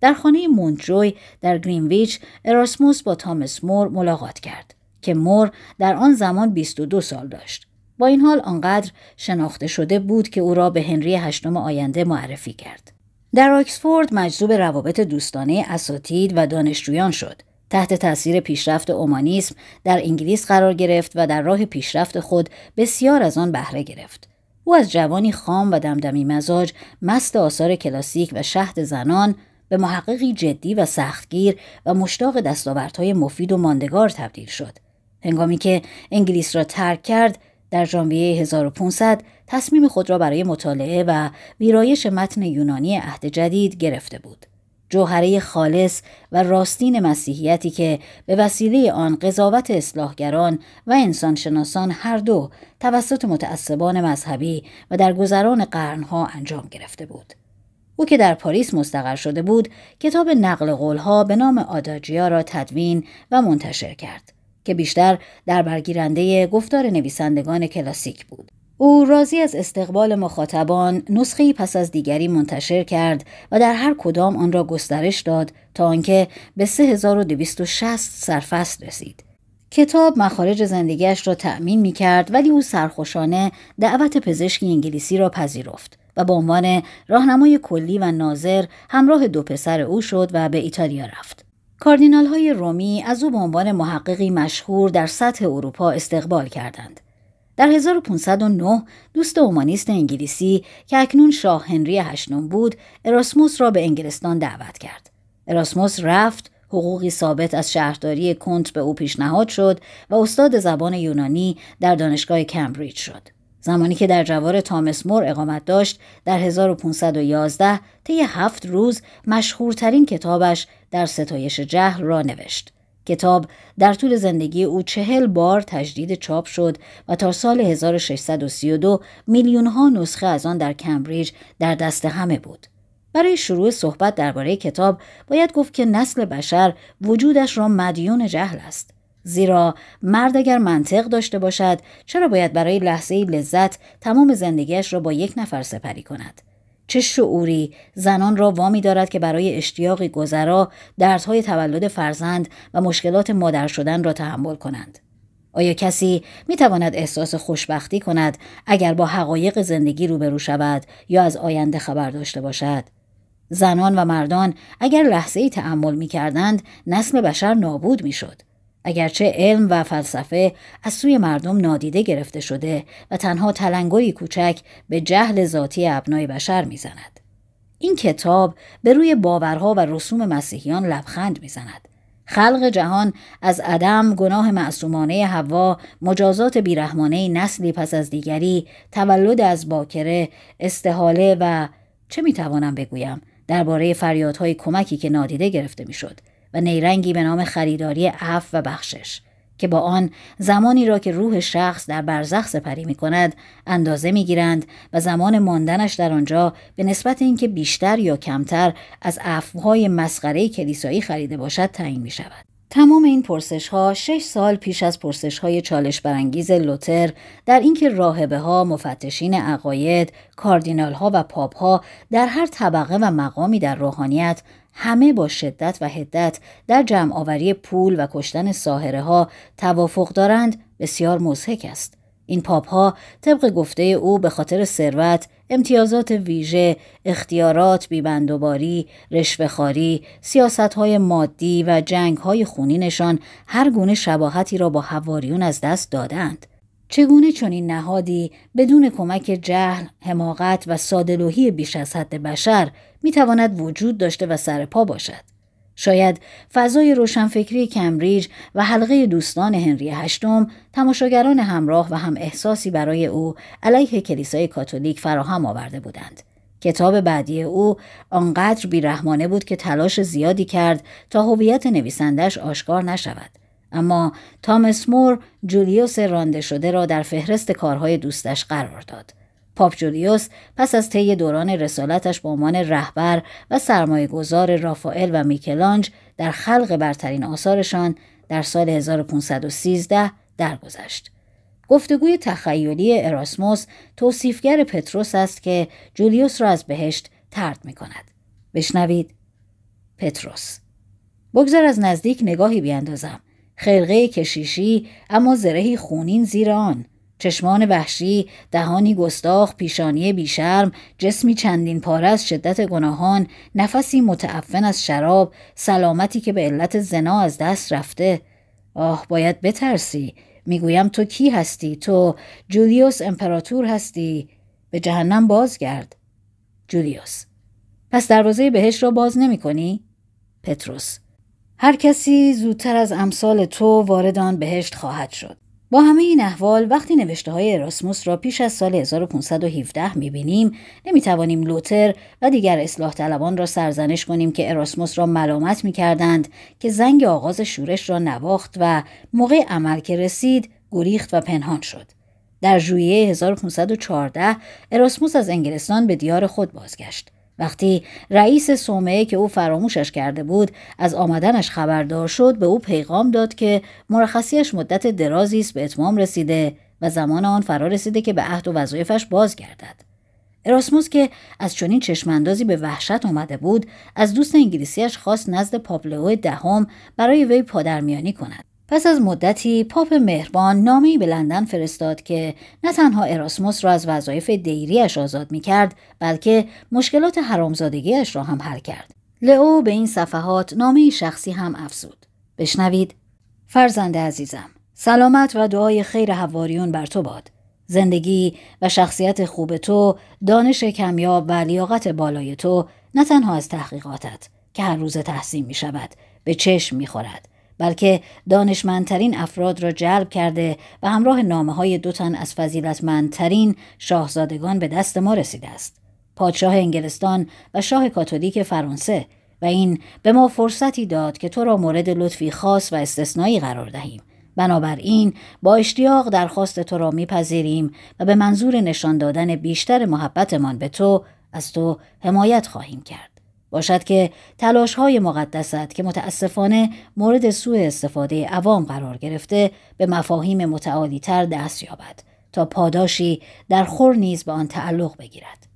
در خانه مونجوی در گرینویچ اراسموس با تامس مور ملاقات کرد. که مور در آن زمان 22 سال داشت. با این حال آنقدر شناخته شده بود که او را به هنری هشتم آینده معرفی کرد. در آکسفورد مجذوب روابط دوستانه اساتید و دانشجویان شد. تحت تاثیر پیشرفت اومانیسم در انگلیس قرار گرفت و در راه پیشرفت خود بسیار از آن بهره گرفت. او از جوانی خام و دمدمی مزاج مست آثار کلاسیک و شهد زنان به محققی جدی و سختگیر و مشتاق دستاوردهای مفید و ماندگار تبدیل شد. هنگامی که انگلیس را ترک کرد در ژانویه 1500 تصمیم خود را برای مطالعه و ویرایش متن یونانی عهد جدید گرفته بود. جوهره خالص و راستین مسیحیتی که به وسیله آن قضاوت اصلاحگران و انسانشناسان هر دو توسط متعصبان مذهبی و در گذران قرنها انجام گرفته بود. او که در پاریس مستقر شده بود، کتاب نقل قولها به نام آداجیا را تدوین و منتشر کرد. که بیشتر در برگیرنده گفتار نویسندگان کلاسیک بود. او راضی از استقبال مخاطبان نسخه پس از دیگری منتشر کرد و در هر کدام آن را گسترش داد تا آنکه به 3260 سرفصل رسید. کتاب مخارج زندگیش را تأمین می کرد ولی او سرخوشانه دعوت پزشکی انگلیسی را پذیرفت و به عنوان راهنمای کلی و ناظر همراه دو پسر او شد و به ایتالیا رفت. کاردینال های رومی از او به عنوان محققی مشهور در سطح اروپا استقبال کردند. در 1509 دوست اومانیست انگلیسی که اکنون شاه هنری هشتم بود اراسموس را به انگلستان دعوت کرد. اراسموس رفت حقوقی ثابت از شهرداری کنت به او پیشنهاد شد و استاد زبان یونانی در دانشگاه کمبریج شد. زمانی که در جوار تامس مور اقامت داشت در 1511 طی هفت روز مشهورترین کتابش در ستایش جهل را نوشت. کتاب در طول زندگی او چهل بار تجدید چاپ شد و تا سال 1632 میلیون ها نسخه از آن در کمبریج در دست همه بود. برای شروع صحبت درباره کتاب باید گفت که نسل بشر وجودش را مدیون جهل است. زیرا مرد اگر منطق داشته باشد چرا باید برای لحظه لذت تمام زندگیش را با یک نفر سپری کند؟ چه شعوری زنان را وامی دارد که برای اشتیاقی گذرا دردهای تولد فرزند و مشکلات مادر شدن را تحمل کنند آیا کسی می تواند احساس خوشبختی کند اگر با حقایق زندگی روبرو شود یا از آینده خبر داشته باشد زنان و مردان اگر لحظه ای تعمل می کردند نسل بشر نابود می شد. اگرچه علم و فلسفه از سوی مردم نادیده گرفته شده و تنها تلنگری کوچک به جهل ذاتی ابنای بشر میزند این کتاب به روی باورها و رسوم مسیحیان لبخند میزند خلق جهان از عدم گناه معصومانه هوا، مجازات بیرحمانه نسلی پس از دیگری تولد از باکره استحاله و چه میتوانم بگویم درباره فریادهای کمکی که نادیده گرفته میشد و نیرنگی به نام خریداری عف و بخشش که با آن زمانی را که روح شخص در برزخ سپری می کند اندازه می گیرند و زمان ماندنش در آنجا به نسبت اینکه بیشتر یا کمتر از عفوهای مسخره کلیسایی خریده باشد تعیین می شود. تمام این پرسش ها شش سال پیش از پرسش های چالش برانگیز لوتر در اینکه راهبه ها، مفتشین عقاید، کاردینال ها و پاپ ها در هر طبقه و مقامی در روحانیت همه با شدت و هدت در جمع آوری پول و کشتن ساهره ها توافق دارند بسیار مزهک است. این پاپ ها طبق گفته او به خاطر ثروت، امتیازات ویژه، اختیارات بیبندوباری، رشوهخواری، سیاست های مادی و جنگ های خونینشان هر گونه شباهتی را با حواریون از دست دادند. چگونه چنین نهادی بدون کمک جهل، حماقت و سادلوهی بیش از حد بشر میتواند وجود داشته و سر پا باشد؟ شاید فضای روشنفکری کمبریج و حلقه دوستان هنری هشتم تماشاگران همراه و هم احساسی برای او علیه کلیسای کاتولیک فراهم آورده بودند. کتاب بعدی او آنقدر بیرحمانه بود که تلاش زیادی کرد تا هویت نویسندش آشکار نشود. اما تامس مور جولیوس رانده شده را در فهرست کارهای دوستش قرار داد. پاپ جولیوس پس از طی دوران رسالتش به عنوان رهبر و سرمایه گذار رافائل و میکلانج در خلق برترین آثارشان در سال 1513 درگذشت. گفتگوی تخیلی اراسموس توصیفگر پتروس است که جولیوس را از بهشت ترد می کند. بشنوید پتروس بگذار از نزدیک نگاهی بیاندازم خلقه کشیشی اما زرهی خونین زیر آن چشمان وحشی دهانی گستاخ پیشانی بیشرم جسمی چندین پاره از شدت گناهان نفسی متعفن از شراب سلامتی که به علت زنا از دست رفته آه باید بترسی میگویم تو کی هستی تو جولیوس امپراتور هستی به جهنم بازگرد جولیوس پس دروازه بهش را باز نمی کنی؟ پتروس هر کسی زودتر از امثال تو وارد آن بهشت خواهد شد با همه این احوال وقتی نوشته های اراسموس را پیش از سال 1517 میبینیم نمیتوانیم لوتر و دیگر اصلاح طلبان را سرزنش کنیم که اراسموس را ملامت میکردند که زنگ آغاز شورش را نواخت و موقع عمل که رسید گریخت و پنهان شد. در ژوئیه 1514 اراسموس از انگلستان به دیار خود بازگشت. وقتی رئیس صومعه که او فراموشش کرده بود از آمدنش خبردار شد به او پیغام داد که مرخصیش مدت درازی است به اتمام رسیده و زمان آن فرا رسیده که به عهد و وظایفش بازگردد اراسموس که از چنین چشماندازی به وحشت آمده بود از دوست انگلیسیش خواست نزد پاپلئو دهم برای وی پادرمیانی کند پس از مدتی پاپ مهربان نامی به لندن فرستاد که نه تنها اراسموس را از وظایف دیریش آزاد می کرد بلکه مشکلات حرامزادگیش را هم حل کرد. لئو به این صفحات نامی شخصی هم افزود. بشنوید فرزند عزیزم سلامت و دعای خیر حواریون بر تو باد. زندگی و شخصیت خوب تو، دانش کمیاب و لیاقت بالای تو نه تنها از تحقیقاتت که هر روز تحسین می شود، به چشم می خورد. بلکه دانشمندترین افراد را جلب کرده و همراه نامه های دو تن از فضیلتمندترین شاهزادگان به دست ما رسیده است پادشاه انگلستان و شاه کاتولیک فرانسه و این به ما فرصتی داد که تو را مورد لطفی خاص و استثنایی قرار دهیم بنابراین با اشتیاق درخواست تو را میپذیریم و به منظور نشان دادن بیشتر محبتمان به تو از تو حمایت خواهیم کرد باشد که تلاش های مقدست که متاسفانه مورد سوء استفاده عوام قرار گرفته به مفاهیم متعالی تر دست یابد تا پاداشی در خور نیز به آن تعلق بگیرد.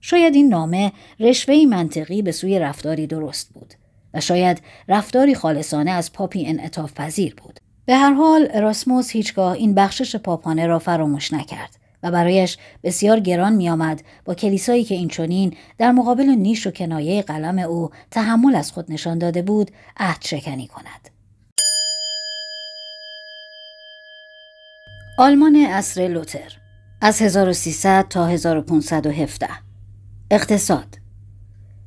شاید این نامه رشوهی منطقی به سوی رفتاری درست بود و شاید رفتاری خالصانه از پاپی انعطاف پذیر بود. به هر حال اراسموس هیچگاه این بخشش پاپانه را فراموش نکرد و برایش بسیار گران آمد با کلیسایی که اینچنین در مقابل نیش و کنایه قلم او تحمل از خود نشان داده بود عهد شکنی کند آلمان اصر لوتر از 1300 تا 1517 اقتصاد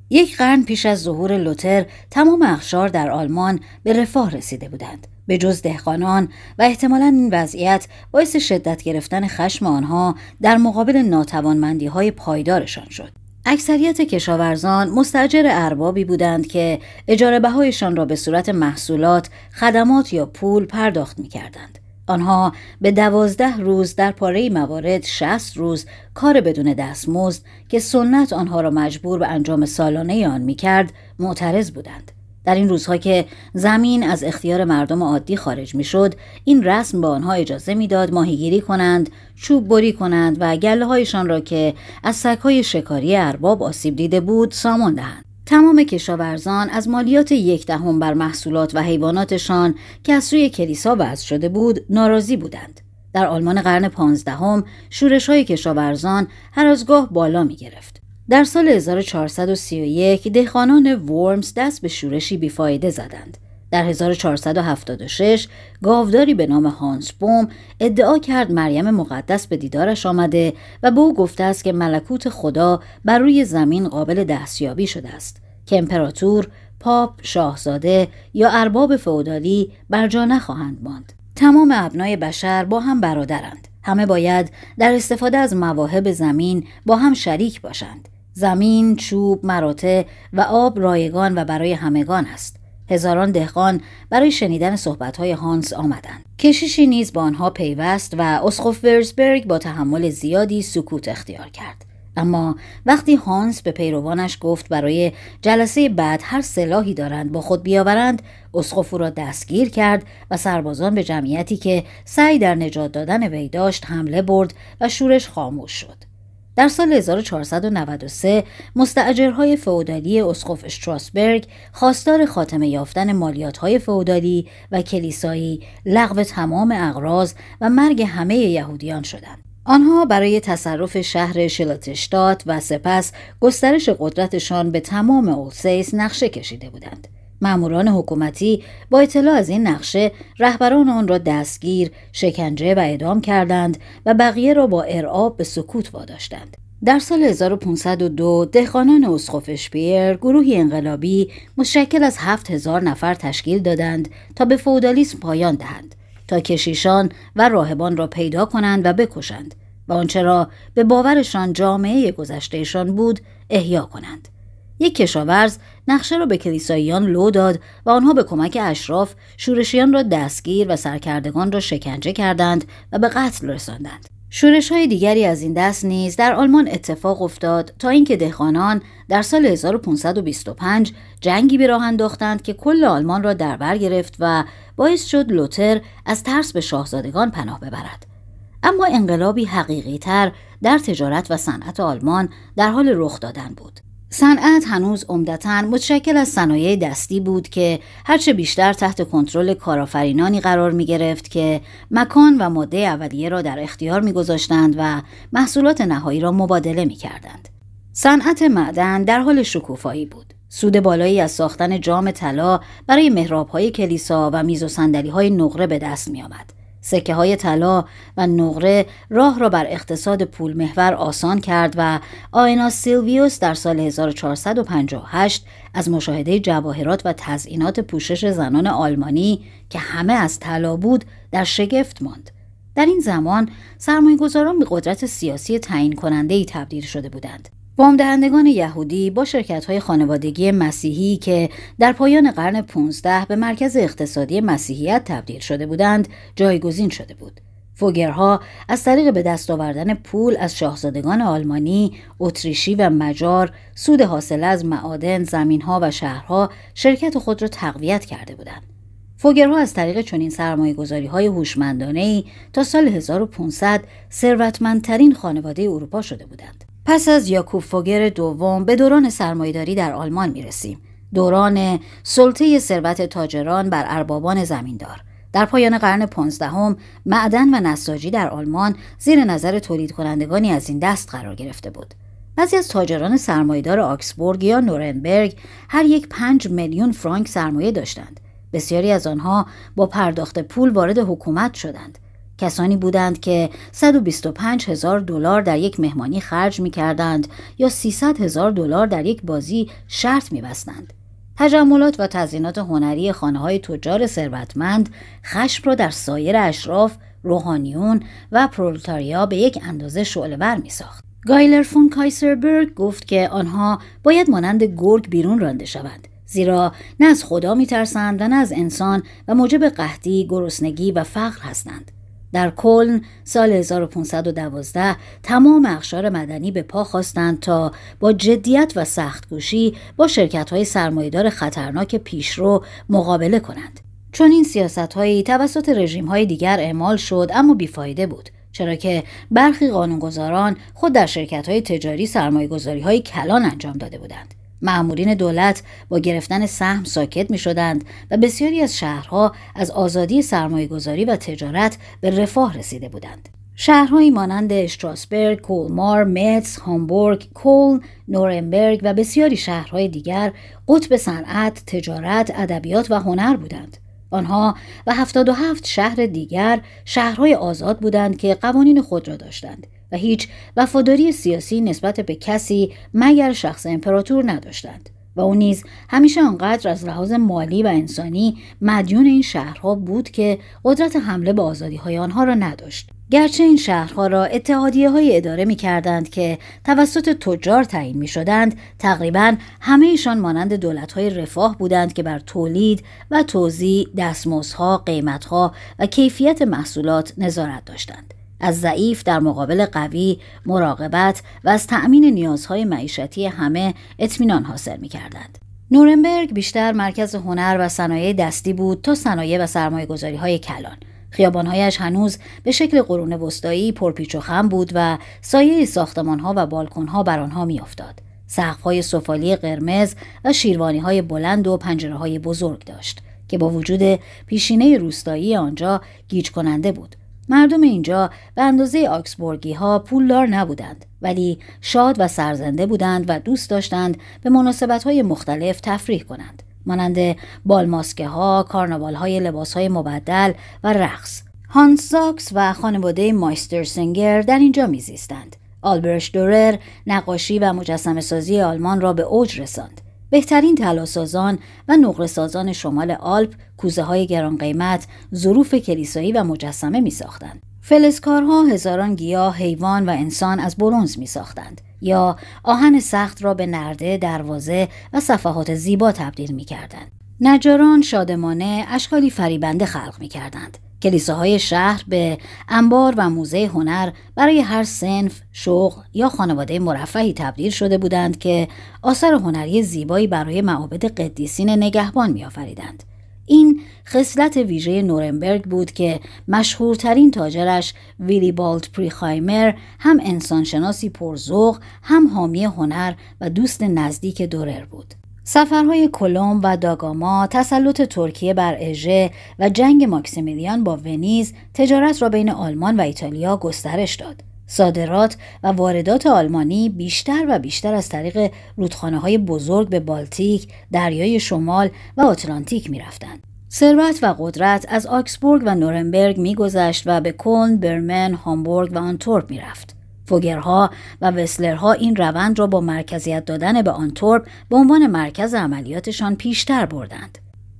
یک قرن پیش از ظهور لوتر تمام اخشار در آلمان به رفاه رسیده بودند به جز دهقانان و احتمالا این وضعیت باعث شدت گرفتن خشم آنها در مقابل ناتوانمندی های پایدارشان شد. اکثریت کشاورزان مستجر اربابی بودند که اجاره بهایشان را به صورت محصولات، خدمات یا پول پرداخت می کردند. آنها به دوازده روز در پاره موارد شست روز کار بدون دستمزد که سنت آنها را مجبور به انجام سالانه آن می کرد معترض بودند. در این روزها که زمین از اختیار مردم عادی خارج میشد این رسم به آنها اجازه میداد ماهیگیری کنند چوب بری کنند و گله هایشان را که از سگهای شکاری ارباب آسیب دیده بود سامان دهند تمام کشاورزان از مالیات یک دهم بر محصولات و حیواناتشان که از سوی کلیسا وضع شده بود ناراضی بودند در آلمان قرن پانزدهم شورش های کشاورزان هر از گاه بالا می گرفت. در سال 1431 دهقانان ورمز دست به شورشی بیفایده زدند. در 1476 گاوداری به نام هانس بوم ادعا کرد مریم مقدس به دیدارش آمده و به او گفته است که ملکوت خدا بر روی زمین قابل دستیابی شده است که امپراتور، پاپ، شاهزاده یا ارباب فودالی بر جا نخواهند ماند. تمام ابنای بشر با هم برادرند. همه باید در استفاده از مواهب زمین با هم شریک باشند. زمین، چوب، مراتع و آب رایگان و برای همگان است. هزاران دهقان برای شنیدن صحبت‌های هانس آمدند. کشیشی نیز با آنها پیوست و اسخوف ورزبرگ با تحمل زیادی سکوت اختیار کرد. اما وقتی هانس به پیروانش گفت برای جلسه بعد هر سلاحی دارند با خود بیاورند اسقف را دستگیر کرد و سربازان به جمعیتی که سعی در نجات دادن وی داشت حمله برد و شورش خاموش شد در سال 1493 مستعجرهای فعودالی اسقف شتراسبرگ خواستار خاتمه یافتن مالیاتهای فعودالی و کلیسایی لغو تمام اغراض و مرگ همه یهودیان شدند آنها برای تصرف شهر شلاتشتات و سپس گسترش قدرتشان به تمام اولسیس نقشه کشیده بودند معموران حکومتی با اطلاع از این نقشه رهبران آن را دستگیر، شکنجه و اعدام کردند و بقیه را با ارعاب به سکوت واداشتند. در سال 1502 دهقانان اسقف اشپیر گروهی انقلابی مشکل از 7000 نفر تشکیل دادند تا به فودالیسم پایان دهند تا کشیشان و راهبان را پیدا کنند و بکشند و آنچه را به باورشان جامعه گذشتهشان بود احیا کنند یک کشاورز نقشه را به کلیساییان لو داد و آنها به کمک اشراف شورشیان را دستگیر و سرکردگان را شکنجه کردند و به قتل رساندند. شورش های دیگری از این دست نیز در آلمان اتفاق افتاد تا اینکه دهقانان در سال 1525 جنگی به راه انداختند که کل آلمان را در بر گرفت و باعث شد لوتر از ترس به شاهزادگان پناه ببرد. اما انقلابی حقیقی تر در تجارت و صنعت آلمان در حال رخ دادن بود. صنعت هنوز عمدتا متشکل از صنایع دستی بود که هرچه بیشتر تحت کنترل کارآفرینانی قرار می گرفت که مکان و ماده اولیه را در اختیار می و محصولات نهایی را مبادله می کردند. صنعت معدن در حال شکوفایی بود. سود بالایی از ساختن جام طلا برای مهرابهای کلیسا و میز و صندلی های نقره به دست می آمد. سکه های طلا و نقره راه را بر اقتصاد پول محور آسان کرد و آینا سیلویوس در سال 1458 از مشاهده جواهرات و تزئینات پوشش زنان آلمانی که همه از طلا بود در شگفت ماند. در این زمان سرمایهگذاران به قدرت سیاسی تعیین کننده ای تبدیل شده بودند. دهندگان یهودی با شرکت های خانوادگی مسیحی که در پایان قرن 15 به مرکز اقتصادی مسیحیت تبدیل شده بودند جایگزین شده بود. فوگرها از طریق به دست آوردن پول از شاهزادگان آلمانی، اتریشی و مجار سود حاصل از معادن، زمینها و شهرها شرکت خود را تقویت کرده بودند. فوگرها از طریق چنین سرمایه گذاری های هوشمندانه ای تا سال 1500 ثروتمندترین خانواده اروپا شده بودند. پس از یاکوب فوگر دوم به دوران سرمایهداری در آلمان می رسیم. دوران سلطه ثروت تاجران بر اربابان زمیندار. در پایان قرن هم، معدن و نساجی در آلمان زیر نظر تولید کنندگانی از این دست قرار گرفته بود. بعضی از تاجران سرمایدار آکسبورگ یا نورنبرگ هر یک پنج میلیون فرانک سرمایه داشتند. بسیاری از آنها با پرداخت پول وارد حکومت شدند. کسانی بودند که 125 هزار دلار در یک مهمانی خرج می کردند یا 300 هزار دلار در یک بازی شرط می بستند. تجملات و تزینات هنری خانه های تجار ثروتمند خشم را در سایر اشراف، روحانیون و پرولتاریا به یک اندازه بر می ساخت. گایلر فون کایسربرگ گفت که آنها باید مانند گرگ بیرون رانده شوند زیرا نه از خدا ترسند و نه از انسان و موجب قحطی، گرسنگی و فقر هستند. در کلن سال 1512 تمام اخشار مدنی به پا خواستند تا با جدیت و سختگوشی با شرکت های سرمایدار خطرناک پیشرو مقابله کنند. چون این سیاست هایی توسط رژیم های دیگر اعمال شد اما بیفایده بود. چرا که برخی قانونگذاران خود در شرکت های تجاری سرمایه های کلان انجام داده بودند. معمورین دولت با گرفتن سهم ساکت می شدند و بسیاری از شهرها از آزادی سرمایه و تجارت به رفاه رسیده بودند. شهرهایی مانند اشتراسبرگ، کولمار، متس، هامبورگ، کولن، نورنبرگ و بسیاری شهرهای دیگر قطب صنعت، تجارت، ادبیات و هنر بودند. آنها و 77 شهر دیگر شهرهای آزاد بودند که قوانین خود را داشتند. و هیچ وفاداری سیاسی نسبت به کسی مگر شخص امپراتور نداشتند و او نیز همیشه آنقدر از لحاظ مالی و انسانی مدیون این شهرها بود که قدرت حمله به آزادی های آنها را نداشت گرچه این شهرها را اتحادیه های اداره می کردند که توسط تجار تعیین می شدند تقریبا همه ایشان مانند دولت های رفاه بودند که بر تولید و توزیع دستمزدها قیمتها و کیفیت محصولات نظارت داشتند از ضعیف در مقابل قوی مراقبت و از تأمین نیازهای معیشتی همه اطمینان حاصل می کردند. نورنبرگ بیشتر مرکز هنر و صنایع دستی بود تا صنایع و سرمایه گذاری های کلان. خیابانهایش هنوز به شکل قرون وسطایی پرپیچ و خم بود و سایه ساختمانها و بالکنها بر آنها میافتاد. سقفهای سفالی قرمز و شیروانی های بلند و پنجره بزرگ داشت که با وجود پیشینه روستایی آنجا گیج کننده بود مردم اینجا به اندازه آکسبورگی ها پولدار نبودند ولی شاد و سرزنده بودند و دوست داشتند به مناسبت های مختلف تفریح کنند مانند بالماسکه ها، کارناوال های لباس های مبدل و رقص. هانس ساکس و خانواده مایستر سنگر در اینجا میزیستند. آلبرش دورر نقاشی و مجسمه سازی آلمان را به اوج رساند. بهترین طلاسازان و نقرسازان شمال آلپ کوزه های گران قیمت ظروف کلیسایی و مجسمه می ساختند. فلزکارها هزاران گیاه، حیوان و انسان از برونز می ساختند یا آهن سخت را به نرده، دروازه و صفحات زیبا تبدیل می کردند. نجاران شادمانه اشکالی فریبنده خلق می کردند. کلیساهای شهر به انبار و موزه هنر برای هر سنف، شغل یا خانواده مرفهی تبدیل شده بودند که آثار هنری زیبایی برای معابد قدیسین نگهبان میآفریدند. این خصلت ویژه نورنبرگ بود که مشهورترین تاجرش ویلیبالد پریخایمر هم انسانشناسی پرزوغ، هم حامی هنر و دوست نزدیک دورر بود. سفرهای کلمب و داگاما، تسلط ترکیه بر اژه و جنگ ماکسیمیلیان با ونیز تجارت را بین آلمان و ایتالیا گسترش داد. صادرات و واردات آلمانی بیشتر و بیشتر از طریق رودخانه های بزرگ به بالتیک، دریای شمال و آتلانتیک می رفتند. ثروت و قدرت از آکسبورگ و نورنبرگ میگذشت و به کلن، برمن، هامبورگ و آنتورپ رفت. فوگرها و وسلرها این روند را با مرکزیت دادن به آنتورپ به عنوان مرکز عملیاتشان پیشتر بردند.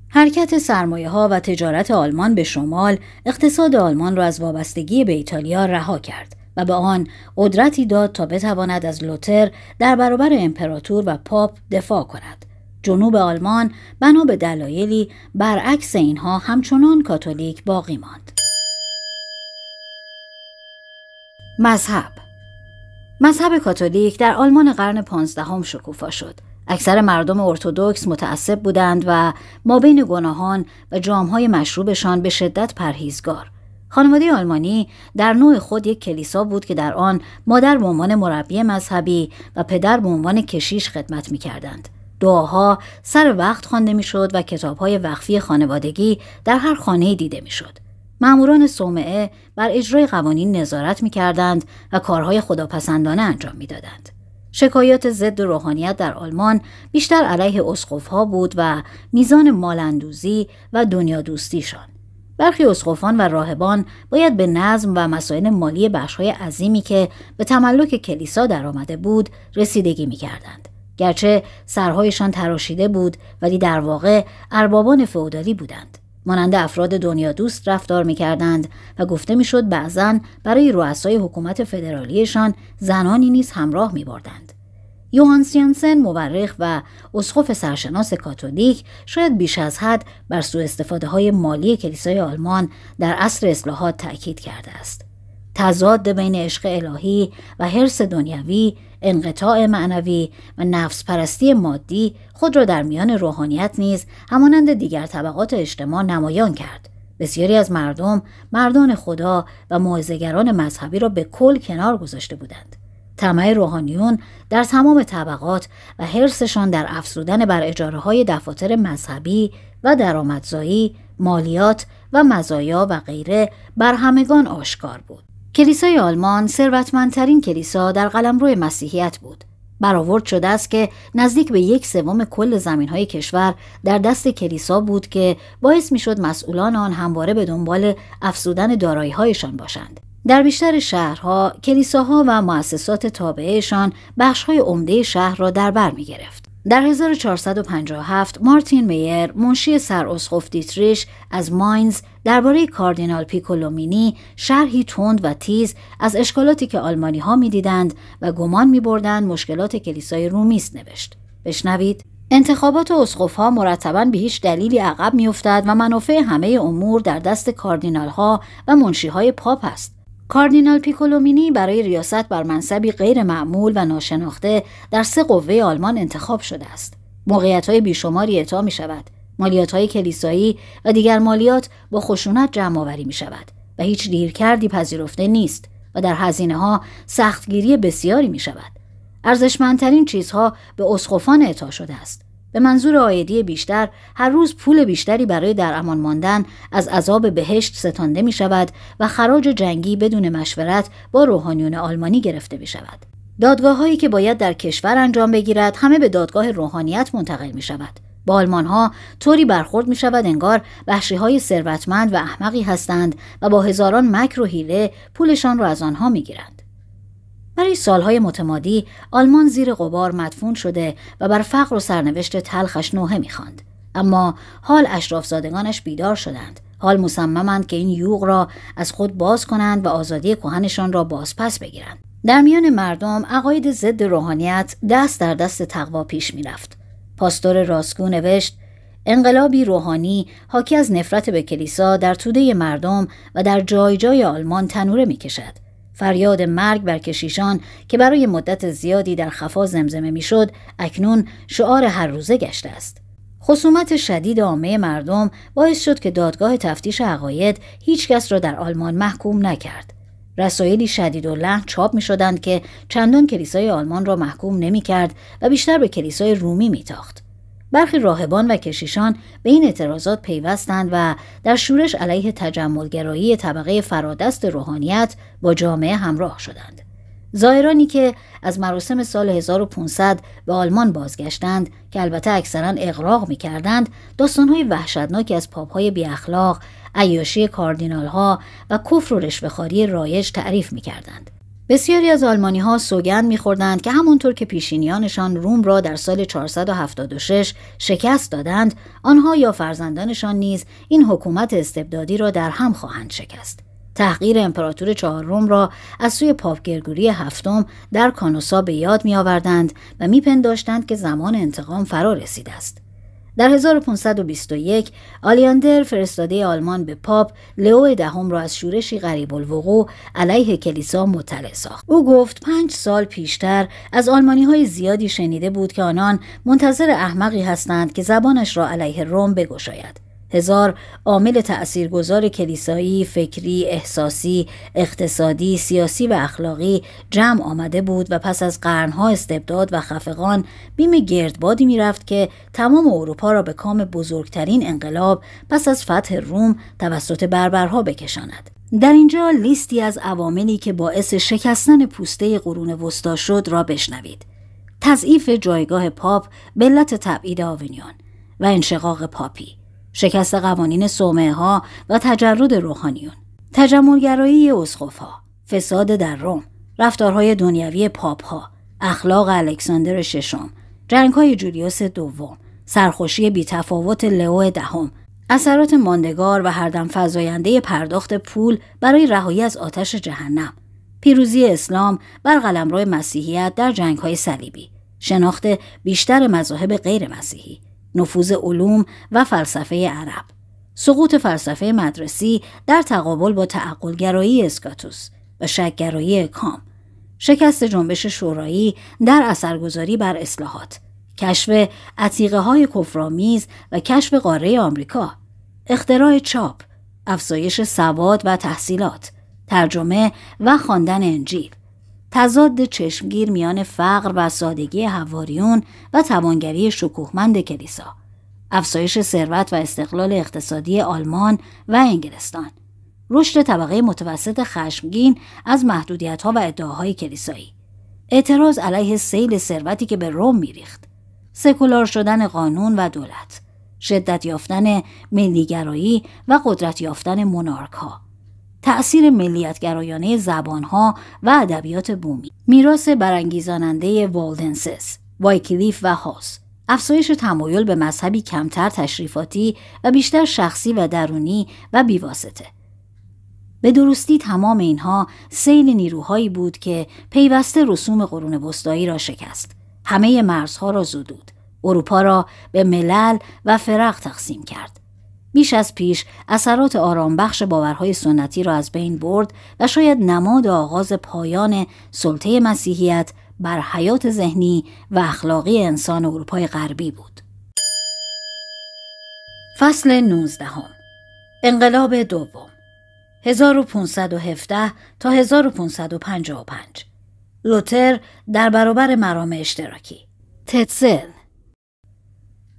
حرکت سرمایه ها و تجارت آلمان به شمال اقتصاد آلمان را از وابستگی به ایتالیا رها کرد و به آن قدرتی داد تا بتواند از لوتر در برابر امپراتور و پاپ دفاع کند. جنوب آلمان بنا به دلایلی برعکس اینها همچنان کاتولیک باقی ماند. مذهب مذهب کاتولیک در آلمان قرن پانزدهم شکوفا شد. اکثر مردم ارتودکس متعصب بودند و ما بین گناهان و جامهای مشروبشان به شدت پرهیزگار. خانواده آلمانی در نوع خود یک کلیسا بود که در آن مادر به عنوان مربی مذهبی و پدر به عنوان کشیش خدمت می کردند. دعاها سر وقت خوانده میشد و کتابهای وقفی خانوادگی در هر خانه دیده میشد. معموران صومعه بر اجرای قوانین نظارت می کردند و کارهای خداپسندانه انجام می دادند. شکایات ضد روحانیت در آلمان بیشتر علیه اسقفها بود و میزان مالندوزی و دنیا دوستیشان. برخی اسقفان و راهبان باید به نظم و مسائل مالی های عظیمی که به تملک کلیسا درآمده بود رسیدگی کردند. گرچه سرهایشان تراشیده بود ولی در واقع اربابان فعودالی بودند مانند افراد دنیا دوست رفتار می کردند و گفته می شد بعضا برای رؤسای حکومت فدرالیشان زنانی نیز همراه می بردند. سیانسن، مورخ و اسقف سرشناس کاتولیک شاید بیش از حد بر سوء استفاده های مالی کلیسای آلمان در عصر اصلاحات تاکید کرده است. تضاد بین عشق الهی و حرس دنیوی انقطاع معنوی و نفس پرستی مادی خود را در میان روحانیت نیز همانند دیگر طبقات اجتماع نمایان کرد. بسیاری از مردم مردان خدا و معزگران مذهبی را به کل کنار گذاشته بودند. طمع روحانیون در تمام طبقات و حرسشان در افزودن بر اجاره های دفاتر مذهبی و درآمدزایی، مالیات و مزایا و غیره بر همگان آشکار بود. کلیسای آلمان ثروتمندترین کلیسا در قلمرو مسیحیت بود. برآورد شده است که نزدیک به یک سوم کل زمین های کشور در دست کلیسا بود که باعث می شد مسئولان آن همواره به دنبال افزودن دارایی هایشان باشند. در بیشتر شهرها، کلیساها و مؤسسات تابعهشان بخشهای عمده شهر را در بر می گرفت. در 1457 مارتین میر منشی اسقف دیتریش از ماینز درباره کاردینال پیکولومینی شرحی تند و تیز از اشکالاتی که آلمانی ها می دیدند و گمان می بردن مشکلات کلیسای رومیست نوشت. بشنوید انتخابات اسقف ها مرتبا به هیچ دلیلی عقب میافتد و منافع همه امور در دست کاردینال ها و منشی های پاپ است کاردینال پیکولومینی برای ریاست بر منصبی غیر معمول و ناشناخته در سه قوه آلمان انتخاب شده است. موقعیت های بیشماری اعطا می شود. مالیات های کلیسایی و دیگر مالیات با خشونت جمع آوری می شود و هیچ دیرکردی پذیرفته نیست و در هزینه ها سختگیری بسیاری می شود. ارزشمندترین چیزها به اسقفان اعطا شده است. به منظور آیدی بیشتر هر روز پول بیشتری برای در امان ماندن از عذاب بهشت ستانده می شود و خراج جنگی بدون مشورت با روحانیون آلمانی گرفته می شود. دادگاه هایی که باید در کشور انجام بگیرد همه به دادگاه روحانیت منتقل می شود. با آلمان ها طوری برخورد می شود انگار وحشی های ثروتمند و احمقی هستند و با هزاران مکر و حیله پولشان را از آنها می گیرند. برای سالهای متمادی آلمان زیر قبار مدفون شده و بر فقر و سرنوشت تلخش نوحه میخواند اما حال اشرافزادگانش بیدار شدند حال مصممند که این یوغ را از خود باز کنند و آزادی کهنشان را بازپس بگیرند در میان مردم عقاید ضد روحانیت دست در دست تقوا پیش میرفت پاستور راسکو نوشت انقلابی روحانی حاکی از نفرت به کلیسا در توده مردم و در جای جای آلمان تنوره می فریاد مرگ بر کشیشان که برای مدت زیادی در خفا زمزمه میشد اکنون شعار هر روزه گشته است خصومت شدید عامه مردم باعث شد که دادگاه تفتیش عقاید هیچ کس را در آلمان محکوم نکرد رسایلی شدید و لح چاپ می شدند که چندان کلیسای آلمان را محکوم نمی کرد و بیشتر به کلیسای رومی می برخی راهبان و کشیشان به این اعتراضات پیوستند و در شورش علیه تجملگرایی طبقه فرادست روحانیت با جامعه همراه شدند. زائرانی که از مراسم سال 1500 به آلمان بازگشتند که البته اکثرا اغراق می کردند داستانهای وحشتناکی از پاپهای بی اخلاق، عیاشی کاردینالها و کفر و رشوهخواری رایج تعریف می کردند. بسیاری از آلمانی ها سوگند میخوردند که همونطور که پیشینیانشان روم را در سال 476 شکست دادند، آنها یا فرزندانشان نیز این حکومت استبدادی را در هم خواهند شکست. تحقیر امپراتور روم را از سوی پاپ گرگوری هفتم در کانوسا به یاد میآوردند و میپنداشتند که زمان انتقام فرا رسیده است. در 1521 آلیاندر فرستاده آلمان به پاپ لئو دهم را از شورشی غریب الوقوع علیه کلیسا مطلع ساخت او گفت پنج سال پیشتر از آلمانی های زیادی شنیده بود که آنان منتظر احمقی هستند که زبانش را علیه روم بگشاید هزار عامل تأثیرگذار کلیسایی، فکری، احساسی، اقتصادی، سیاسی و اخلاقی جمع آمده بود و پس از قرنها استبداد و خفقان بیم گردبادی میرفت که تمام اروپا را به کام بزرگترین انقلاب پس از فتح روم توسط بربرها بکشاند. در اینجا لیستی از عواملی که باعث شکستن پوسته قرون وسطا شد را بشنوید. تضعیف جایگاه پاپ به علت تبعید آوینیون و انشقاق پاپی. شکست قوانین سومه ها و تجرد روحانیون تجملگرایی اسقف ها فساد در روم رفتارهای دنیوی پاپ ها اخلاق الکساندر ششم جنگ های جولیوس دوم سرخوشی بیتفاوت لئو دهم اثرات ماندگار و هردم فزاینده پرداخت پول برای رهایی از آتش جهنم پیروزی اسلام بر قلمرو مسیحیت در جنگ های صلیبی شناخت بیشتر مذاهب غیر مسیحی نفوذ علوم و فلسفه عرب سقوط فلسفه مدرسی در تقابل با تعقلگرایی اسکاتوس و شکگرایی کام شکست جنبش شورایی در اثرگذاری بر اصلاحات کشف عتیقه های کفرآمیز و کشف قاره آمریکا اختراع چاپ افزایش سواد و تحصیلات ترجمه و خواندن انجیل تضاد چشمگیر میان فقر و سادگی هواریون و توانگری شکوهمند کلیسا افزایش ثروت و استقلال اقتصادی آلمان و انگلستان رشد طبقه متوسط خشمگین از محدودیت ها و ادعاهای کلیسایی اعتراض علیه سیل ثروتی که به روم میریخت سکولار شدن قانون و دولت شدت یافتن ملیگرایی و قدرت یافتن منارک تأثیر ملیتگرایانه زبانها و ادبیات بومی میراث برانگیزاننده والدنسس وایکلیف و هاس افزایش تمایل به مذهبی کمتر تشریفاتی و بیشتر شخصی و درونی و بیواسطه به درستی تمام اینها سیل نیروهایی بود که پیوسته رسوم قرون وسطایی را شکست همه مرزها را زدود اروپا را به ملل و فرق تقسیم کرد بیش از پیش اثرات بخش باورهای سنتی را از بین برد و شاید نماد آغاز پایان سلطه مسیحیت بر حیات ذهنی و اخلاقی انسان اروپای غربی بود. فصل 19 انقلاب دوم 1517 تا 1555 لوتر در برابر مرام اشتراکی تتسل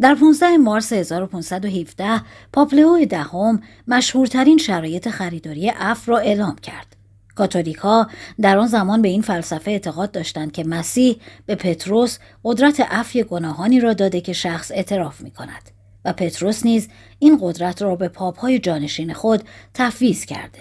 در 15 مارس 1517 پاپلئو دهم مشهورترین شرایط خریداری اف را اعلام کرد. کاتولیک در آن زمان به این فلسفه اعتقاد داشتند که مسیح به پتروس قدرت عفی گناهانی را داده که شخص اعتراف می کند و پتروس نیز این قدرت را به پاپ های جانشین خود تفویض کرده.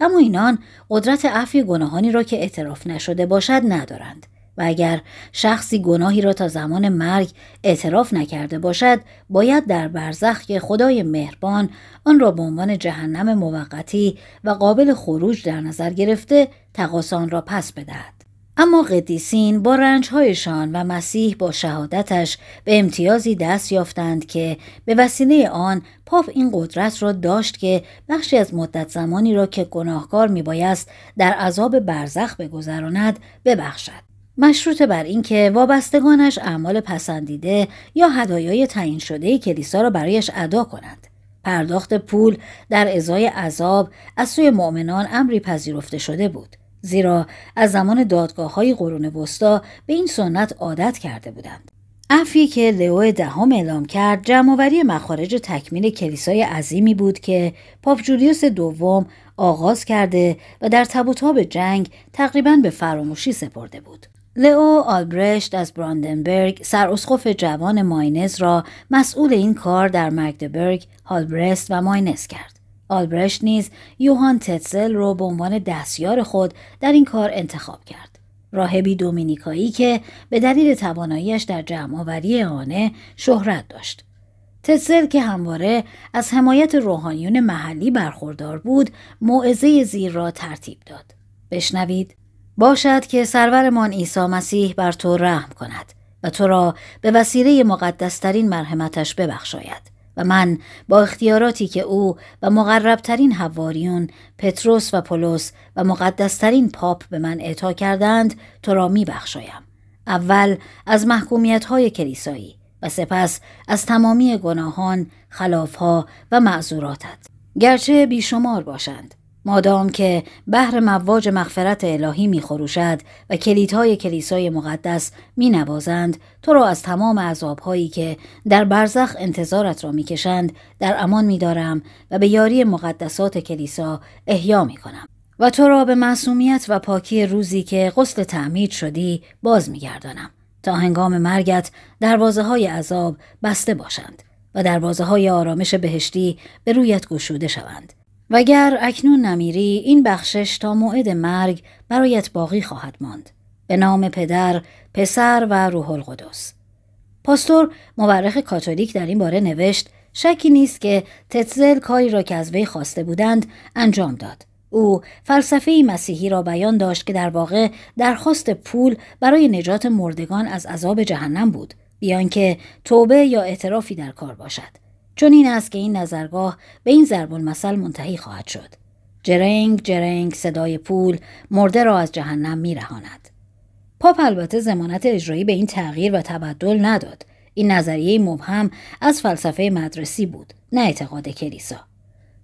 اما اینان قدرت عفی گناهانی را که اعتراف نشده باشد ندارند. و اگر شخصی گناهی را تا زمان مرگ اعتراف نکرده باشد باید در برزخ که خدای مهربان آن را به عنوان جهنم موقتی و قابل خروج در نظر گرفته تقاسان را پس بدهد اما قدیسین با رنجهایشان و مسیح با شهادتش به امتیازی دست یافتند که به وسیله آن پاپ این قدرت را داشت که بخشی از مدت زمانی را که گناهکار میبایست در عذاب برزخ بگذراند ببخشد مشروط بر اینکه وابستگانش اعمال پسندیده یا هدایای تعیین شده کلیسا را برایش ادا کنند. پرداخت پول در ازای عذاب از سوی مؤمنان امری پذیرفته شده بود. زیرا از زمان دادگاه های قرون وسطا به این سنت عادت کرده بودند. افی که لئو دهم اعلام کرد جمعآوری مخارج تکمیل کلیسای عظیمی بود که پاپ جولیوس دوم آغاز کرده و در تب به جنگ تقریبا به فراموشی سپرده بود. لئو آلبرشت از براندنبرگ اسقف جوان ماینز را مسئول این کار در مگدبرگ، هالبرست و ماینز کرد. آلبرشت نیز یوهان تتسل را به عنوان دستیار خود در این کار انتخاب کرد. راهبی دومینیکایی که به دلیل تواناییش در جمعآوری آنه شهرت داشت. تسل که همواره از حمایت روحانیون محلی برخوردار بود، موعظه زیر را ترتیب داد. بشنوید باشد که سرورمان عیسی مسیح بر تو رحم کند و تو را به وسیله مقدسترین مرحمتش ببخشاید و من با اختیاراتی که او و مقربترین حواریون پتروس و پولس و مقدسترین پاپ به من اعطا کردند تو را میبخشایم اول از محکومیت های کلیسایی و سپس از تمامی گناهان، خلافها و معذوراتت گرچه بیشمار باشند مادام که بهر مواج مغفرت الهی میخروشد و کلیدهای کلیسای مقدس نوازند تو را از تمام عذابهایی که در برزخ انتظارت را میکشند در امان میدارم و به یاری مقدسات کلیسا احیا کنم و تو را به معصومیت و پاکی روزی که غسل تعمید شدی باز میگردانم تا هنگام مرگت دروازه های عذاب بسته باشند و دروازه های آرامش بهشتی به رویت گشوده شوند وگر اکنون نمیری این بخشش تا موعد مرگ برایت باقی خواهد ماند به نام پدر پسر و روح القدس پاستور مورخ کاتولیک در این باره نوشت شکی نیست که تتزل کاری را که از وی خواسته بودند انجام داد او فلسفه مسیحی را بیان داشت که در واقع درخواست پول برای نجات مردگان از عذاب جهنم بود بیان که توبه یا اعترافی در کار باشد چون این است که این نظرگاه به این ضرب المثل منتهی خواهد شد جرنگ جرنگ صدای پول مرده را از جهنم میرهاند پاپ البته زمانت اجرایی به این تغییر و تبدل نداد این نظریه مبهم از فلسفه مدرسی بود نه اعتقاد کلیسا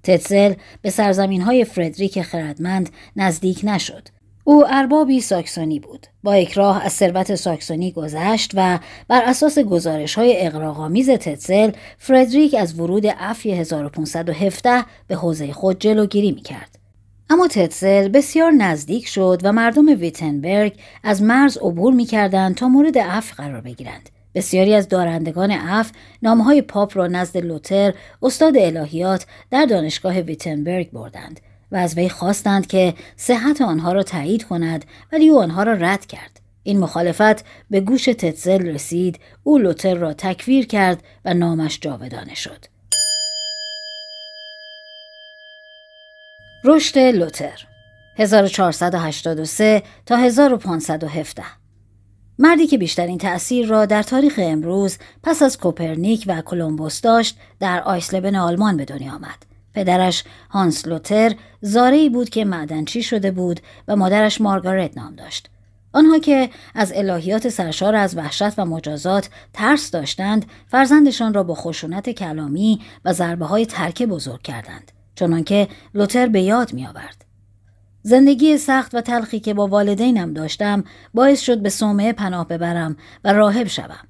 تتزل به سرزمین های فردریک خردمند نزدیک نشد او اربابی ساکسونی بود. با اکراه از ثروت ساکسونی گذشت و بر اساس گزارش های اقراغامیز تتسل فردریک از ورود افی 1517 به حوزه خود جلوگیری می کرد. اما تتسل بسیار نزدیک شد و مردم ویتنبرگ از مرز عبور می تا مورد اف قرار بگیرند. بسیاری از دارندگان اف نامهای پاپ را نزد لوتر استاد الهیات در دانشگاه ویتنبرگ بردند و از وی خواستند که صحت آنها را تایید کند ولی او آنها را رد کرد این مخالفت به گوش تتزل رسید او لوتر را تکویر کرد و نامش جاودانه شد رشد لوتر 1483 تا 1517 مردی که بیشترین تأثیر را در تاریخ امروز پس از کوپرنیک و کلمبوس داشت در آیسلبن آلمان به دنیا آمد. پدرش هانس لوتر زارعی بود که معدنچی شده بود و مادرش مارگارت نام داشت. آنها که از الهیات سرشار از وحشت و مجازات ترس داشتند فرزندشان را با خشونت کلامی و ضربه های ترکه بزرگ کردند چنانکه لوتر به یاد می آورد. زندگی سخت و تلخی که با والدینم داشتم باعث شد به صومعه پناه ببرم و راهب شوم.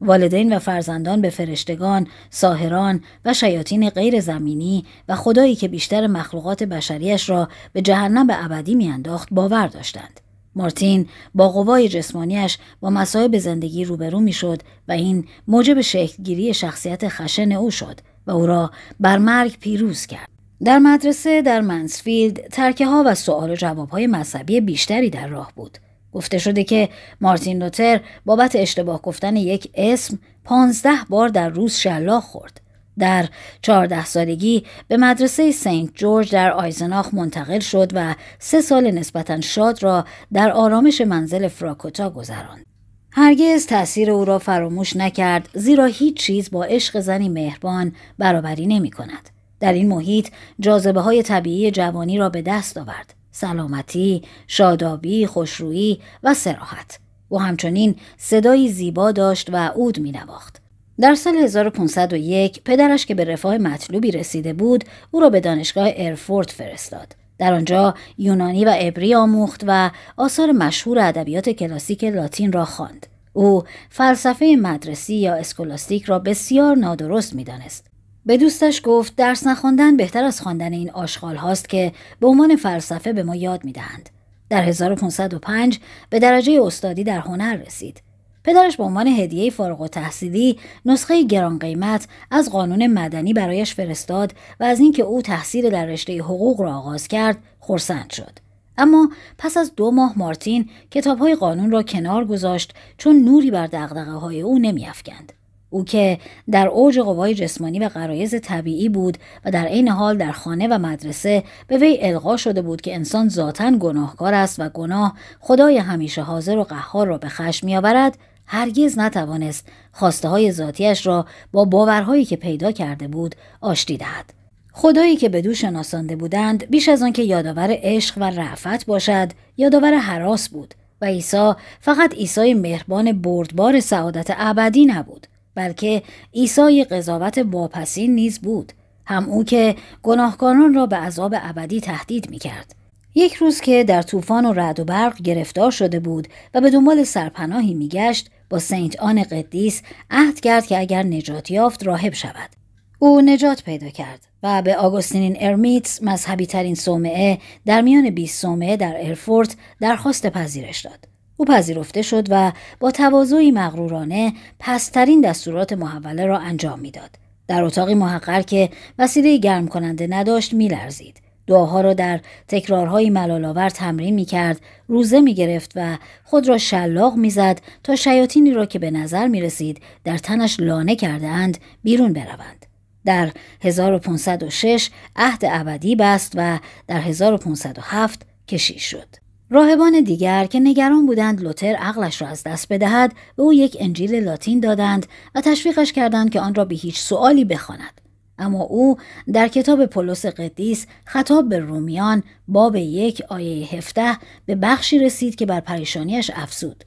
والدین و فرزندان به فرشتگان، ساهران و شیاطین غیر زمینی و خدایی که بیشتر مخلوقات بشریش را به جهنم به ابدی میانداخت باور داشتند. مارتین با قوای جسمانیش با مصائب زندگی روبرو میشد و این موجب شکلگیری شخصیت خشن او شد و او را بر مرگ پیروز کرد. در مدرسه در منسفیلد ترکه ها و سوال و جواب های مذهبی بیشتری در راه بود. گفته شده که مارتین لوتر بابت اشتباه گفتن یک اسم پانزده بار در روز شلاق خورد. در چهارده سالگی به مدرسه سنت جورج در آیزناخ منتقل شد و سه سال نسبتا شاد را در آرامش منزل فراکوتا گذراند. هرگز تاثیر او را فراموش نکرد زیرا هیچ چیز با عشق زنی مهربان برابری نمی کند. در این محیط جاذبه های طبیعی جوانی را به دست آورد. سلامتی، شادابی، خوشرویی و سراحت. او همچنین صدایی زیبا داشت و عود می نواخت. در سال 1501 پدرش که به رفاه مطلوبی رسیده بود او را به دانشگاه ارفورد فرستاد. در آنجا یونانی و عبری آموخت و آثار مشهور ادبیات کلاسیک لاتین را خواند. او فلسفه مدرسی یا اسکولاستیک را بسیار نادرست میدانست به دوستش گفت درس نخواندن بهتر از خواندن این آشغال هاست که به عنوان فلسفه به ما یاد میدهند. در 1505 به درجه استادی در هنر رسید. پدرش به عنوان هدیه فارغ و تحصیلی نسخه گران قیمت از قانون مدنی برایش فرستاد و از اینکه او تحصیل در رشته حقوق را آغاز کرد خورسند شد. اما پس از دو ماه مارتین های قانون را کنار گذاشت چون نوری بر دقدقه های او نمیافکند. او که در اوج قوای جسمانی و قرایز طبیعی بود و در عین حال در خانه و مدرسه به وی القا شده بود که انسان ذاتا گناهکار است و گناه خدای همیشه حاضر و قهار را به خشم میآورد هرگز نتوانست خواسته های ذاتیش را با باورهایی که پیدا کرده بود آشتی دهد. خدایی که به دو شناسانده بودند بیش از آن که یادآور عشق و رعفت باشد یادآور حراس بود و عیسی فقط عیسی مهربان بردبار سعادت ابدی نبود بلکه عیسی قضاوت واپسین نیز بود هم او که گناهکاران را به عذاب ابدی تهدید می کرد. یک روز که در طوفان و رعد و برق گرفتار شده بود و به دنبال سرپناهی میگشت با سنت آن قدیس عهد کرد که اگر نجات یافت راهب شود او نجات پیدا کرد و به آگوستینین ارمیتس مذهبی ترین صومعه در میان 20 صومعه در ارفورت درخواست پذیرش داد او پذیرفته شد و با توازوی مغرورانه پسترین دستورات محوله را انجام میداد در اتاقی محقر که وسیله گرم کننده نداشت میلرزید دعاها را در تکرارهای ملالآور تمرین می کرد، روزه می گرفت و خود را شلاق می زد تا شیاطینی را که به نظر می رسید در تنش لانه کرده اند بیرون بروند. در 1506 عهد ابدی بست و در 1507 کشی شد. راهبان دیگر که نگران بودند لوتر عقلش را از دست بدهد به او یک انجیل لاتین دادند و تشویقش کردند که آن را به هیچ سؤالی بخواند اما او در کتاب پولس قدیس خطاب به رومیان باب یک آیه هفته به بخشی رسید که بر پریشانیش افزود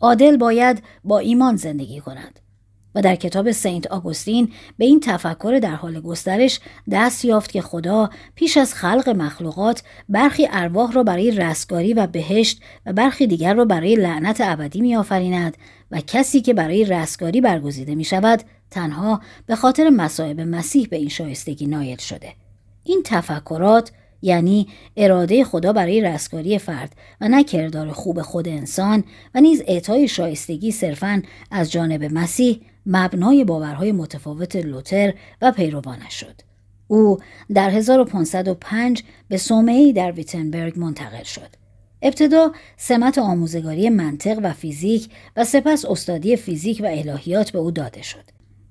عادل باید با ایمان زندگی کند و در کتاب سنت آگوستین به این تفکر در حال گسترش دست یافت که خدا پیش از خلق مخلوقات برخی ارواح را برای رستگاری و بهشت و برخی دیگر را برای لعنت ابدی میآفریند و کسی که برای رستگاری برگزیده می شود تنها به خاطر مصائب مسیح به این شایستگی نایل شده این تفکرات یعنی اراده خدا برای رستگاری فرد و نه کردار خوب خود انسان و نیز اعطای شایستگی صرفا از جانب مسیح مبنای باورهای متفاوت لوتر و پیروانش شد. او در 1505 به سومهی در ویتنبرگ منتقل شد. ابتدا سمت آموزگاری منطق و فیزیک و سپس استادی فیزیک و الهیات به او داده شد.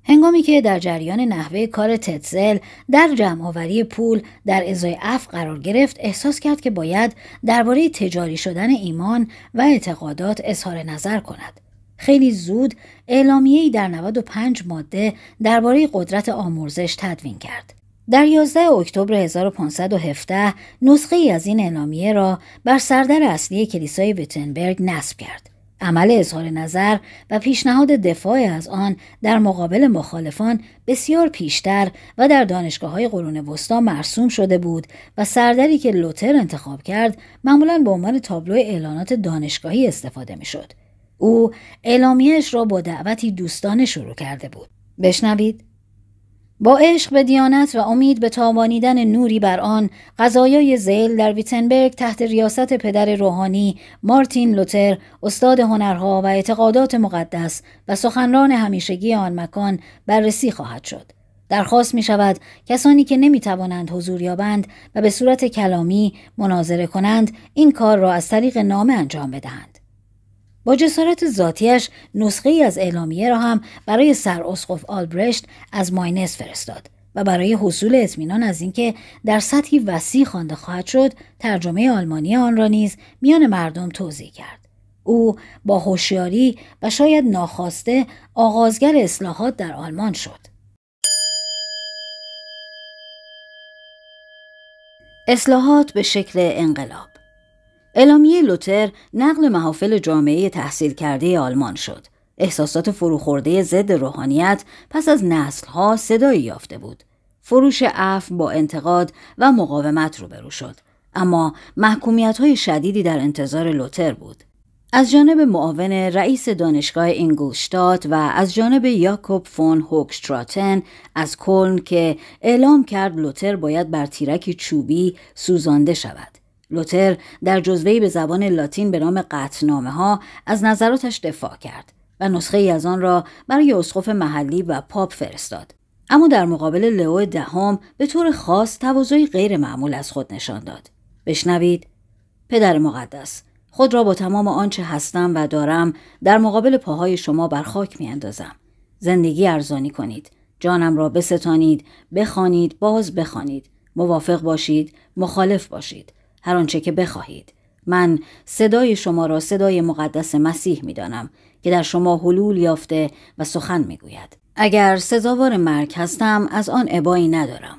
هنگامی که در جریان نحوه کار تتزل در جمعآوری پول در ازای اف قرار گرفت احساس کرد که باید درباره تجاری شدن ایمان و اعتقادات اظهار نظر کند خیلی زود اعلامیه‌ای در 95 ماده درباره قدرت آمرزش تدوین کرد. در 11 اکتبر 1517 نسخه ای از این اعلامیه را بر سردر اصلی کلیسای ویتنبرگ نصب کرد. عمل اظهار نظر و پیشنهاد دفاع از آن در مقابل مخالفان بسیار پیشتر و در دانشگاه های قرون وسطا مرسوم شده بود و سردری که لوتر انتخاب کرد معمولا به عنوان تابلو اعلانات دانشگاهی استفاده می شد. او اعلامیش را با دعوتی دوستانه شروع کرده بود. بشنوید. با عشق به دیانت و امید به تاوانیدن نوری بر آن غذایای زیل در ویتنبرگ تحت ریاست پدر روحانی مارتین لوتر استاد هنرها و اعتقادات مقدس و سخنران همیشگی آن مکان بررسی خواهد شد درخواست می شود کسانی که نمی توانند حضور یابند و به صورت کلامی مناظره کنند این کار را از طریق نامه انجام بدهند با جسارت ذاتیش نسخه ای از اعلامیه را هم برای سر اسقف آلبرشت از ماینس فرستاد و برای حصول اطمینان از اینکه در سطحی وسیع خوانده خواهد شد ترجمه آلمانی آن را نیز میان مردم توضیح کرد او با هوشیاری و شاید ناخواسته آغازگر اصلاحات در آلمان شد اصلاحات به شکل انقلاب اعلامیه لوتر نقل محافل جامعه تحصیل کرده آلمان شد. احساسات فروخورده ضد روحانیت پس از نسلها صدایی یافته بود. فروش اف با انتقاد و مقاومت روبرو شد. اما محکومیت های شدیدی در انتظار لوتر بود. از جانب معاون رئیس دانشگاه انگلشتات و از جانب یاکوب فون هوکشتراتن از کلن که اعلام کرد لوتر باید بر تیرکی چوبی سوزانده شود. لوتر در جزوهی به زبان لاتین به نام قطنامه ها از نظراتش دفاع کرد و نسخه ای از آن را برای اسقف محلی و پاپ فرستاد. اما در مقابل لئو دهم به طور خاص تواضعی غیر معمول از خود نشان داد. بشنوید پدر مقدس خود را با تمام آنچه هستم و دارم در مقابل پاهای شما بر خاک می اندازم. زندگی ارزانی کنید. جانم را بستانید، بخوانید، باز بخوانید. موافق باشید، مخالف باشید. هر آنچه که بخواهید من صدای شما را صدای مقدس مسیح می دانم که در شما حلول یافته و سخن می گوید. اگر سزاوار مرگ هستم از آن عبایی ندارم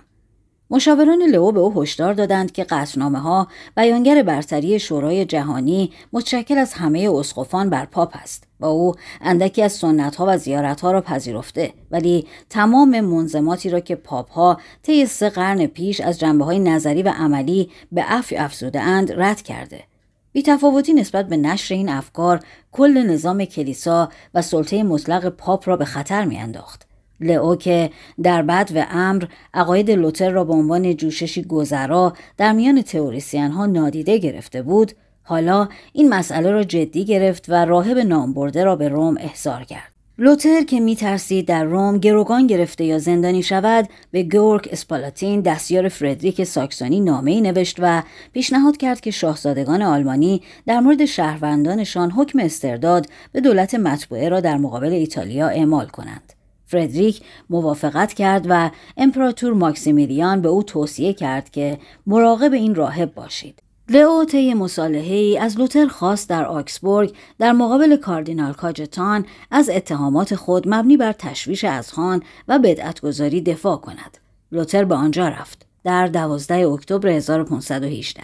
مشاوران لئو به او هشدار دادند که قسنامه ها بیانگر برتری شورای جهانی متشکل از همه اسقفان بر پاپ است و او اندکی از سنت ها و زیارت ها را پذیرفته ولی تمام منظماتی را که پاپ ها طی سه قرن پیش از جنبه های نظری و عملی به عفی افزوده اند رد کرده بی تفاوتی نسبت به نشر این افکار کل نظام کلیسا و سلطه مطلق پاپ را به خطر انداخت. لئو که در بد و امر عقاید لوتر را به عنوان جوششی گذرا در میان تئوریسین ها نادیده گرفته بود حالا این مسئله را جدی گرفت و راهب نامبرده را به روم احضار کرد لوتر که میترسید در روم گروگان گرفته یا زندانی شود به گورک اسپالاتین دستیار فردریک ساکسونی نامه نوشت و پیشنهاد کرد که شاهزادگان آلمانی در مورد شهروندانشان حکم استرداد به دولت مطبوعه را در مقابل ایتالیا اعمال کنند فردریک موافقت کرد و امپراتور ماکسیمیلیان به او توصیه کرد که مراقب این راهب باشید. لئو طی مصالحه ای از لوتر خواست در آکسبورگ در مقابل کاردینال کاجتان از اتهامات خود مبنی بر تشویش خان و بدعتگذاری دفاع کند. لوتر به آنجا رفت در 12 اکتبر 1518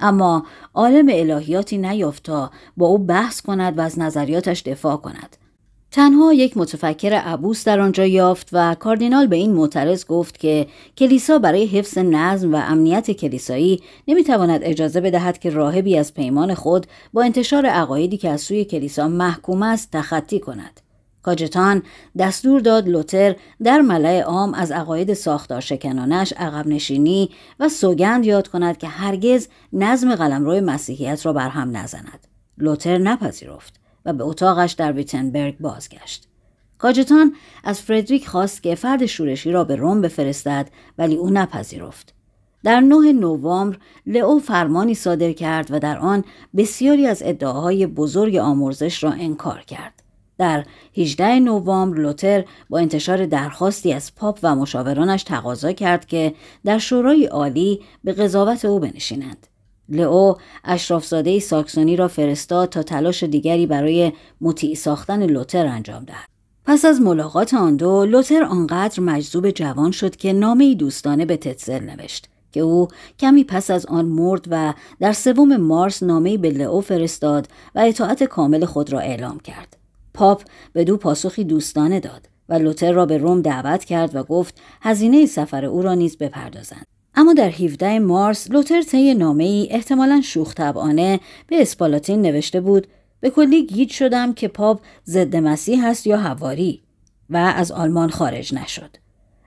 اما عالم الهیاتی نیافت تا با او بحث کند و از نظریاتش دفاع کند. تنها یک متفکر عبوس در آنجا یافت و کاردینال به این معترض گفت که کلیسا برای حفظ نظم و امنیت کلیسایی نمیتواند اجازه بدهد که راهبی از پیمان خود با انتشار عقایدی که از سوی کلیسا محکوم است تخطی کند کاجتان دستور داد لوتر در ملع عام از عقاید ساختار شکنانش عقب نشینی و سوگند یاد کند که هرگز نظم قلمرو مسیحیت را بر هم نزند لوتر نپذیرفت و به اتاقش در ویتنبرگ بازگشت. کاجتان از فردریک خواست که فرد شورشی را به روم بفرستد ولی او نپذیرفت. در 9 نوامبر لئو فرمانی صادر کرد و در آن بسیاری از ادعاهای بزرگ آمرزش را انکار کرد. در 18 نوامبر لوتر با انتشار درخواستی از پاپ و مشاورانش تقاضا کرد که در شورای عالی به قضاوت او بنشینند. لئو اشرافزاده ساکسونی را فرستاد تا تلاش دیگری برای مطیع ساختن لوتر انجام دهد پس از ملاقات آن دو لوتر آنقدر مجذوب جوان شد که نامه دوستانه به تتزل نوشت که او کمی پس از آن مرد و در سوم مارس نامه به لئو فرستاد و اطاعت کامل خود را اعلام کرد پاپ به دو پاسخی دوستانه داد و لوتر را به روم دعوت کرد و گفت هزینه سفر او را نیز بپردازند اما در 17 مارس لوتر طی نامه ای احتمالا شوخ طبعانه به اسپالاتین نوشته بود به کلی گیج شدم که پاپ ضد مسیح هست یا هواری و از آلمان خارج نشد.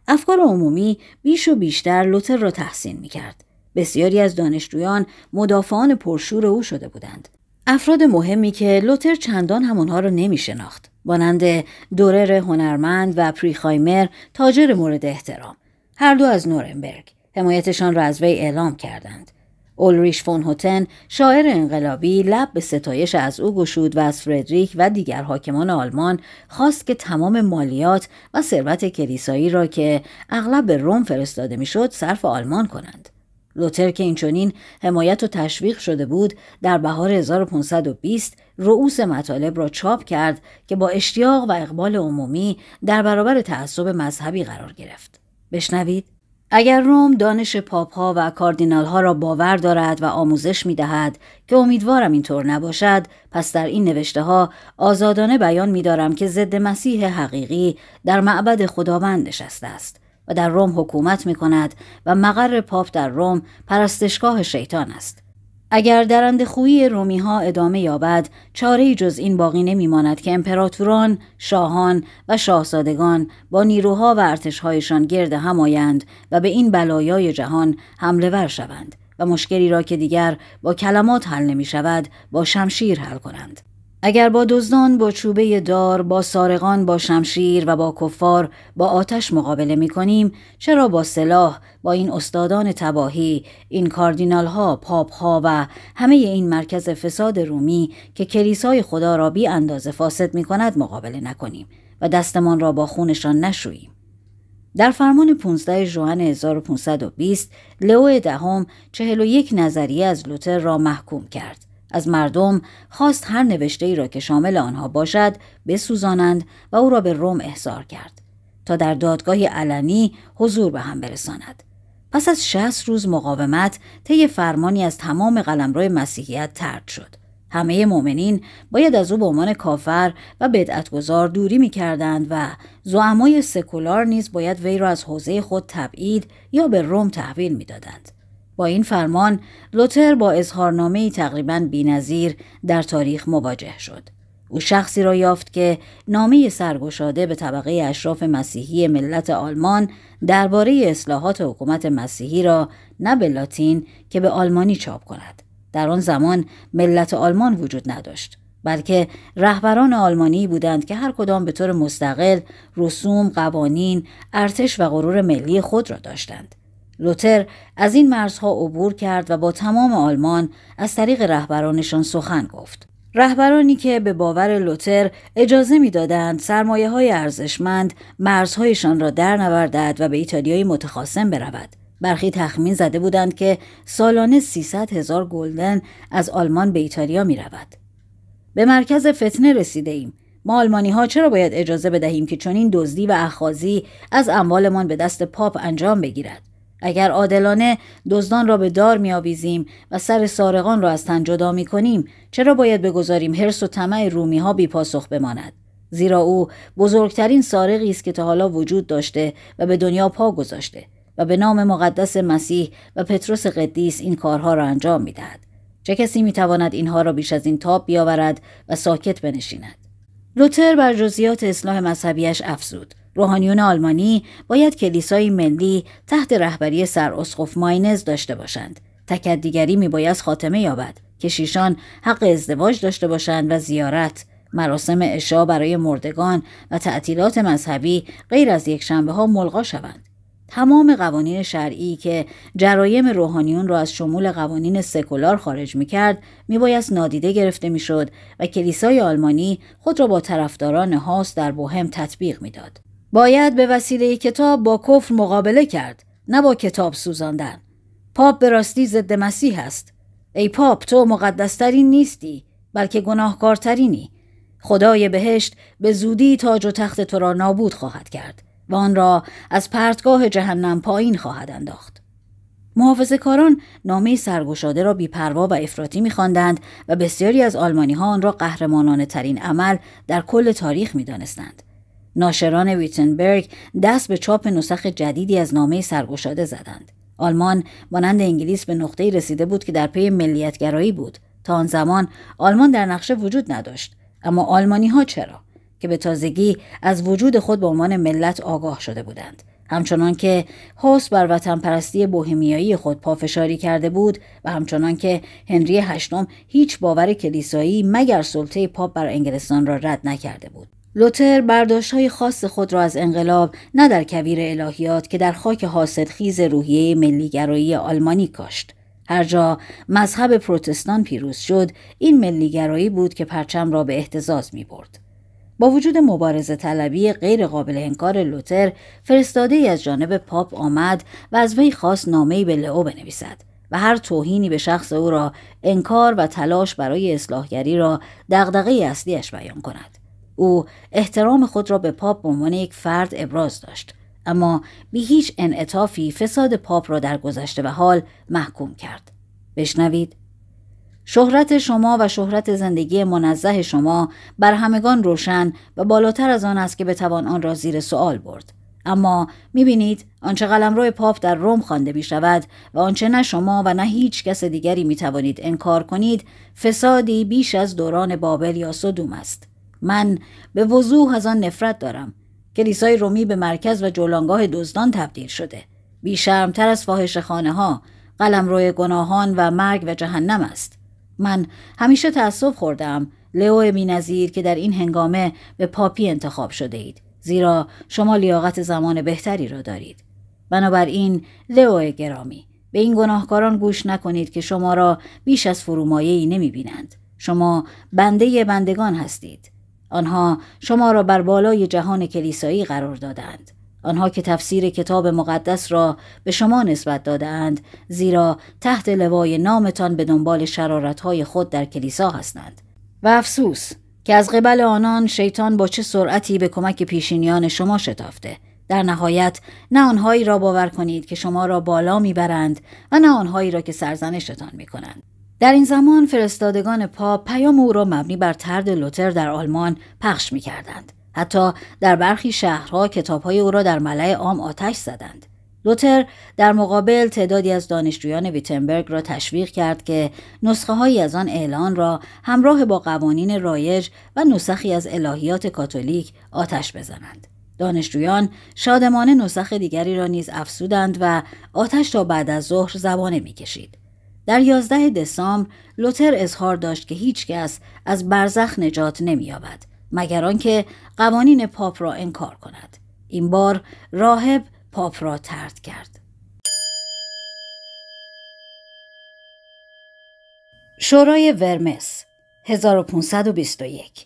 افکار عمومی بیش و بیشتر لوتر را تحسین می کرد. بسیاری از دانشجویان مدافعان پرشور او شده بودند. افراد مهمی که لوتر چندان همونها را نمی شناخت. مانند دورر هنرمند و پریخایمر تاجر مورد احترام. هر دو از نورنبرگ. حمایتشان را از وی اعلام کردند اولریش فون هوتن شاعر انقلابی لب به ستایش از او گشود و از فردریک و دیگر حاکمان آلمان خواست که تمام مالیات و ثروت کلیسایی را که اغلب به روم فرستاده میشد صرف آلمان کنند لوتر که اینچنین حمایت و تشویق شده بود در بهار 1520 رؤوس مطالب را چاپ کرد که با اشتیاق و اقبال عمومی در برابر تعصب مذهبی قرار گرفت بشنوید اگر روم دانش پاپ ها و کاردینال ها را باور دارد و آموزش می دهد که امیدوارم اینطور نباشد پس در این نوشته ها آزادانه بیان می دارم که ضد مسیح حقیقی در معبد خداوند نشسته است و در روم حکومت می کند و مقر پاپ در روم پرستشگاه شیطان است اگر درند خویی رومی ها ادامه یابد چاره جز این باقی نمی ماند که امپراتوران، شاهان و شاهزادگان با نیروها و ارتشهایشان گرد هم آیند و به این بلایای جهان حمله ور شوند و مشکلی را که دیگر با کلمات حل نمی شود با شمشیر حل کنند. اگر با دزدان با چوبه دار با سارقان با شمشیر و با کفار با آتش مقابله می کنیم چرا با سلاح با این استادان تباهی این کاردینال ها پاپ ها و همه این مرکز فساد رومی که کلیسای خدا را بی اندازه فاسد می کند مقابله نکنیم و دستمان را با خونشان نشوییم در فرمان 15 جوان 1520 لئو دهم 41 نظریه از لوتر را محکوم کرد از مردم خواست هر نوشته ای را که شامل آنها باشد بسوزانند و او را به روم احضار کرد تا در دادگاهی علنی حضور به هم برساند پس از شست روز مقاومت طی فرمانی از تمام قلمرو مسیحیت ترد شد همه مؤمنین باید از او به عنوان کافر و بدعتگذار دوری کردند و زعمای سکولار نیز باید وی را از حوزه خود تبعید یا به روم تحویل می دادند. با این فرمان لوتر با اظهارنامه تقریبا بینظیر در تاریخ مواجه شد. او شخصی را یافت که نامه سرگشاده به طبقه اشراف مسیحی ملت آلمان درباره اصلاحات حکومت مسیحی را نه به لاتین که به آلمانی چاپ کند. در آن زمان ملت آلمان وجود نداشت. بلکه رهبران آلمانی بودند که هر کدام به طور مستقل رسوم، قوانین، ارتش و غرور ملی خود را داشتند. لوتر از این مرزها عبور کرد و با تمام آلمان از طریق رهبرانشان سخن گفت. رهبرانی که به باور لوتر اجازه میدادند سرمایه های ارزشمند مرزهایشان را درنوردد و به ایتالیای متخاصم برود. برخی تخمین زده بودند که سالانه 300 هزار گلدن از آلمان به ایتالیا می رود. به مرکز فتنه رسیده ایم. ما آلمانی ها چرا باید اجازه بدهیم که چنین دزدی و اخازی از اموالمان به دست پاپ انجام بگیرد؟ اگر عادلانه دزدان را به دار میآویزیم و سر سارقان را از تن جدا می کنیم چرا باید بگذاریم حرس و طمع رومی ها بی پاسخ بماند زیرا او بزرگترین سارقی است که تا حالا وجود داشته و به دنیا پا گذاشته و به نام مقدس مسیح و پتروس قدیس این کارها را انجام میدهد چه کسی میتواند اینها را بیش از این تاب بیاورد و ساکت بنشیند لوتر بر جزئیات اصلاح مذهبیش افزود روحانیون آلمانی باید کلیسای ملی تحت رهبری سر اسقف ماینز داشته باشند تکدیگری میبایست خاتمه یابد شیشان حق ازدواج داشته باشند و زیارت مراسم اشا برای مردگان و تعطیلات مذهبی غیر از یک شنبه ها ملغا شوند تمام قوانین شرعی که جرایم روحانیون را از شمول قوانین سکولار خارج می میبایست نادیده گرفته میشد و کلیسای آلمانی خود را با طرفداران هاست در بوهم تطبیق میداد باید به وسیله کتاب با کفر مقابله کرد نه با کتاب سوزاندن پاپ به راستی ضد مسیح است ای پاپ تو مقدسترین نیستی بلکه گناهکارترینی خدای بهشت به زودی تاج و تخت تو را نابود خواهد کرد و آن را از پرتگاه جهنم پایین خواهد انداخت. محافظه کاران نامه سرگشاده را بیپروا و افراطی میخواندند و بسیاری از آلمانی ها آن را قهرمانانه ترین عمل در کل تاریخ میدانستند. ناشران ویتنبرگ دست به چاپ نسخ جدیدی از نامه سرگشاده زدند. آلمان مانند انگلیس به نقطه‌ای رسیده بود که در پی ملیتگرایی بود تا آن زمان آلمان در نقشه وجود نداشت اما آلمانی ها چرا که به تازگی از وجود خود به عنوان ملت آگاه شده بودند. همچنان که هوس بر وطن پرستی بوهمیایی خود پافشاری کرده بود و همچنان که هنری هشتم هیچ باور کلیسایی مگر سلطه پاپ بر انگلستان را رد نکرده بود. لوتر برداشت های خاص خود را از انقلاب نه در کویر الهیات که در خاک خیز روحیه ملیگرایی آلمانی کاشت. هر جا مذهب پروتستان پیروز شد این ملیگرایی بود که پرچم را به احتزاز می برد. با وجود مبارزه طلبی غیر قابل انکار لوتر فرستاده ای از جانب پاپ آمد و از وی خواست ای به لئو بنویسد و هر توهینی به شخص او را انکار و تلاش برای اصلاحگری را دغدغه اصلیش بیان کند او احترام خود را به پاپ به عنوان یک فرد ابراز داشت اما بی هیچ انعطافی فساد پاپ را در گذشته و حال محکوم کرد بشنوید شهرت شما و شهرت زندگی منزه شما بر همگان روشن و بالاتر از آن است که بتوان آن را زیر سوال برد اما بینید آنچه قلم روی پاپ در روم خوانده می شود و آنچه نه شما و نه هیچ کس دیگری می توانید انکار کنید فسادی بیش از دوران بابل یا صدوم است من به وضوح از آن نفرت دارم کلیسای رومی به مرکز و جولانگاه دزدان تبدیل شده بیشرمتر از فاحش خانه ها روی گناهان و مرگ و جهنم است من همیشه تأسف خوردم لئو مینظیر که در این هنگامه به پاپی انتخاب شده اید زیرا شما لیاقت زمان بهتری را دارید بنابراین لئو گرامی به این گناهکاران گوش نکنید که شما را بیش از نمی بینند. شما بنده بندگان هستید آنها شما را بر بالای جهان کلیسایی قرار دادند آنها که تفسیر کتاب مقدس را به شما نسبت دادهاند زیرا تحت لوای نامتان به دنبال شرارتهای خود در کلیسا هستند و افسوس که از قبل آنان شیطان با چه سرعتی به کمک پیشینیان شما شتافته در نهایت نه آنهایی را باور کنید که شما را بالا میبرند و نه آنهایی را که سرزنشتان میکنند در این زمان فرستادگان پاپ پیام او را مبنی بر ترد لوتر در آلمان پخش میکردند حتی در برخی شهرها کتابهای او را در ملع عام آتش زدند لوتر در مقابل تعدادی از دانشجویان ویتنبرگ را تشویق کرد که نسخه هایی از آن اعلان را همراه با قوانین رایج و نسخی از الهیات کاتولیک آتش بزنند. دانشجویان شادمانه نسخ دیگری را نیز افسودند و آتش تا بعد از ظهر زبانه میکشید. در 11 دسامبر لوتر اظهار داشت که هیچ کس از برزخ نجات نمییابد مگر آنکه قوانین پاپ را انکار کند این بار راهب پاپ را ترد کرد شورای ورمس 1521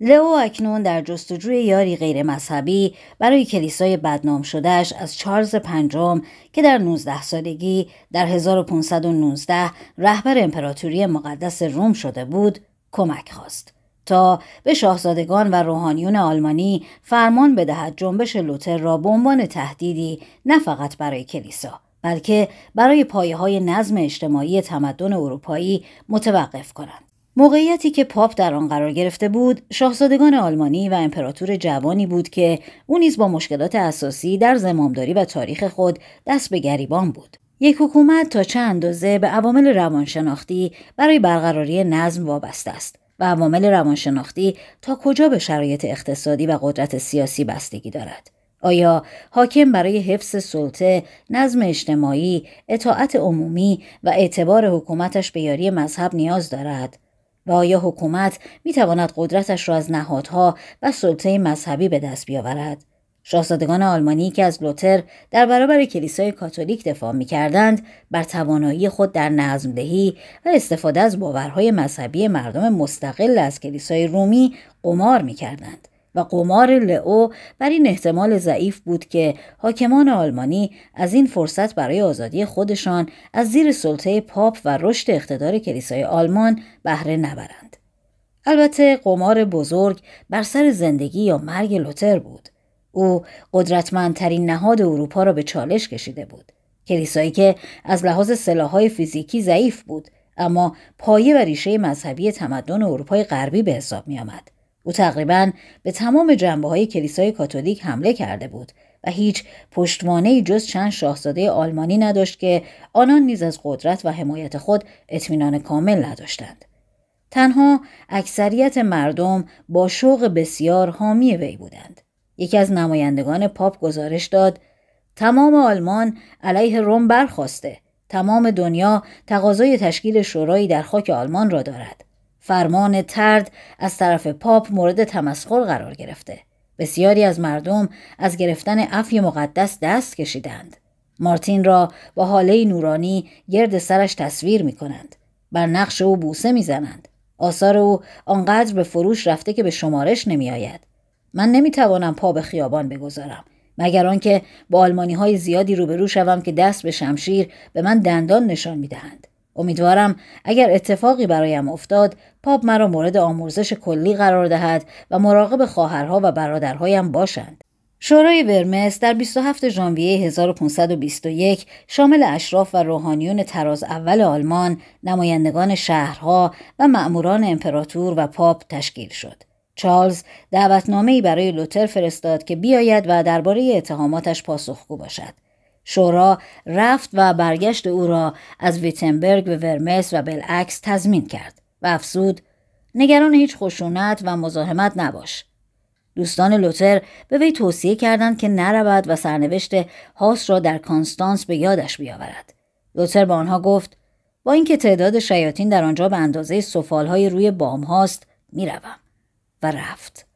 لئو اکنون در جستجوی یاری غیر مذهبی برای کلیسای بدنام شدهش از چارلز پنجم که در 19 سالگی در 1519 رهبر امپراتوری مقدس روم شده بود کمک خواست. تا به شاهزادگان و روحانیون آلمانی فرمان بدهد جنبش لوتر را به عنوان تهدیدی نه فقط برای کلیسا بلکه برای پایه های نظم اجتماعی تمدن اروپایی متوقف کنند. موقعیتی که پاپ در آن قرار گرفته بود شاهزادگان آلمانی و امپراتور جوانی بود که او نیز با مشکلات اساسی در زمامداری و تاریخ خود دست به گریبان بود یک حکومت تا چه اندازه به عوامل روانشناختی برای برقراری نظم وابسته است و عوامل روانشناختی تا کجا به شرایط اقتصادی و قدرت سیاسی بستگی دارد آیا حاکم برای حفظ سلطه، نظم اجتماعی، اطاعت عمومی و اعتبار حکومتش به یاری مذهب نیاز دارد؟ و آیا حکومت می تواند قدرتش را از نهادها و سلطه مذهبی به دست بیاورد؟ شاهزادگان آلمانی که از لوتر در برابر کلیسای کاتولیک دفاع می کردند بر توانایی خود در دهی و استفاده از باورهای مذهبی مردم مستقل از کلیسای رومی قمار می کردند. و قمار لئو بر این احتمال ضعیف بود که حاکمان آلمانی از این فرصت برای آزادی خودشان از زیر سلطه پاپ و رشد اقتدار کلیسای آلمان بهره نبرند. البته قمار بزرگ بر سر زندگی یا مرگ لوتر بود. او قدرتمندترین نهاد اروپا را به چالش کشیده بود کلیسایی که از لحاظ سلاحهای فیزیکی ضعیف بود اما پایه و ریشه مذهبی تمدن اروپای غربی به حساب می آمد. او تقریبا به تمام جنبه های کلیسای کاتولیک حمله کرده بود و هیچ پشتوانه جز چند شاهزاده آلمانی نداشت که آنان نیز از قدرت و حمایت خود اطمینان کامل نداشتند. تنها اکثریت مردم با شوق بسیار حامی وی بودند. یکی از نمایندگان پاپ گزارش داد تمام آلمان علیه روم برخواسته تمام دنیا تقاضای تشکیل شورایی در خاک آلمان را دارد فرمان ترد از طرف پاپ مورد تمسخر قرار گرفته بسیاری از مردم از گرفتن عفی مقدس دست کشیدند مارتین را با حاله نورانی گرد سرش تصویر می کنند. بر نقش او بوسه می زنند. آثار او آنقدر به فروش رفته که به شمارش نمی آید. من نمیتوانم پا به خیابان بگذارم مگر آنکه با آلمانی های زیادی روبرو شوم که دست به شمشیر به من دندان نشان میدهند امیدوارم اگر اتفاقی برایم افتاد پاپ مرا مورد آموزش کلی قرار دهد و مراقب خواهرها و برادرهایم باشند شورای ورمس در 27 ژانویه 1521 شامل اشراف و روحانیون تراز اول آلمان، نمایندگان شهرها و مأموران امپراتور و پاپ تشکیل شد. چارلز ای برای لوتر فرستاد که بیاید و درباره اتهاماتش پاسخگو باشد. شورا رفت و برگشت او را از ویتنبرگ به ورمس و بالعکس تضمین کرد و افزود نگران هیچ خشونت و مزاحمت نباش. دوستان لوتر به وی توصیه کردند که نرود و سرنوشت هاس را در کانستانس به یادش بیاورد. لوتر به آنها گفت با اینکه تعداد شیاطین در آنجا به اندازه سفالهای روی بام هاست میروم. و رفت.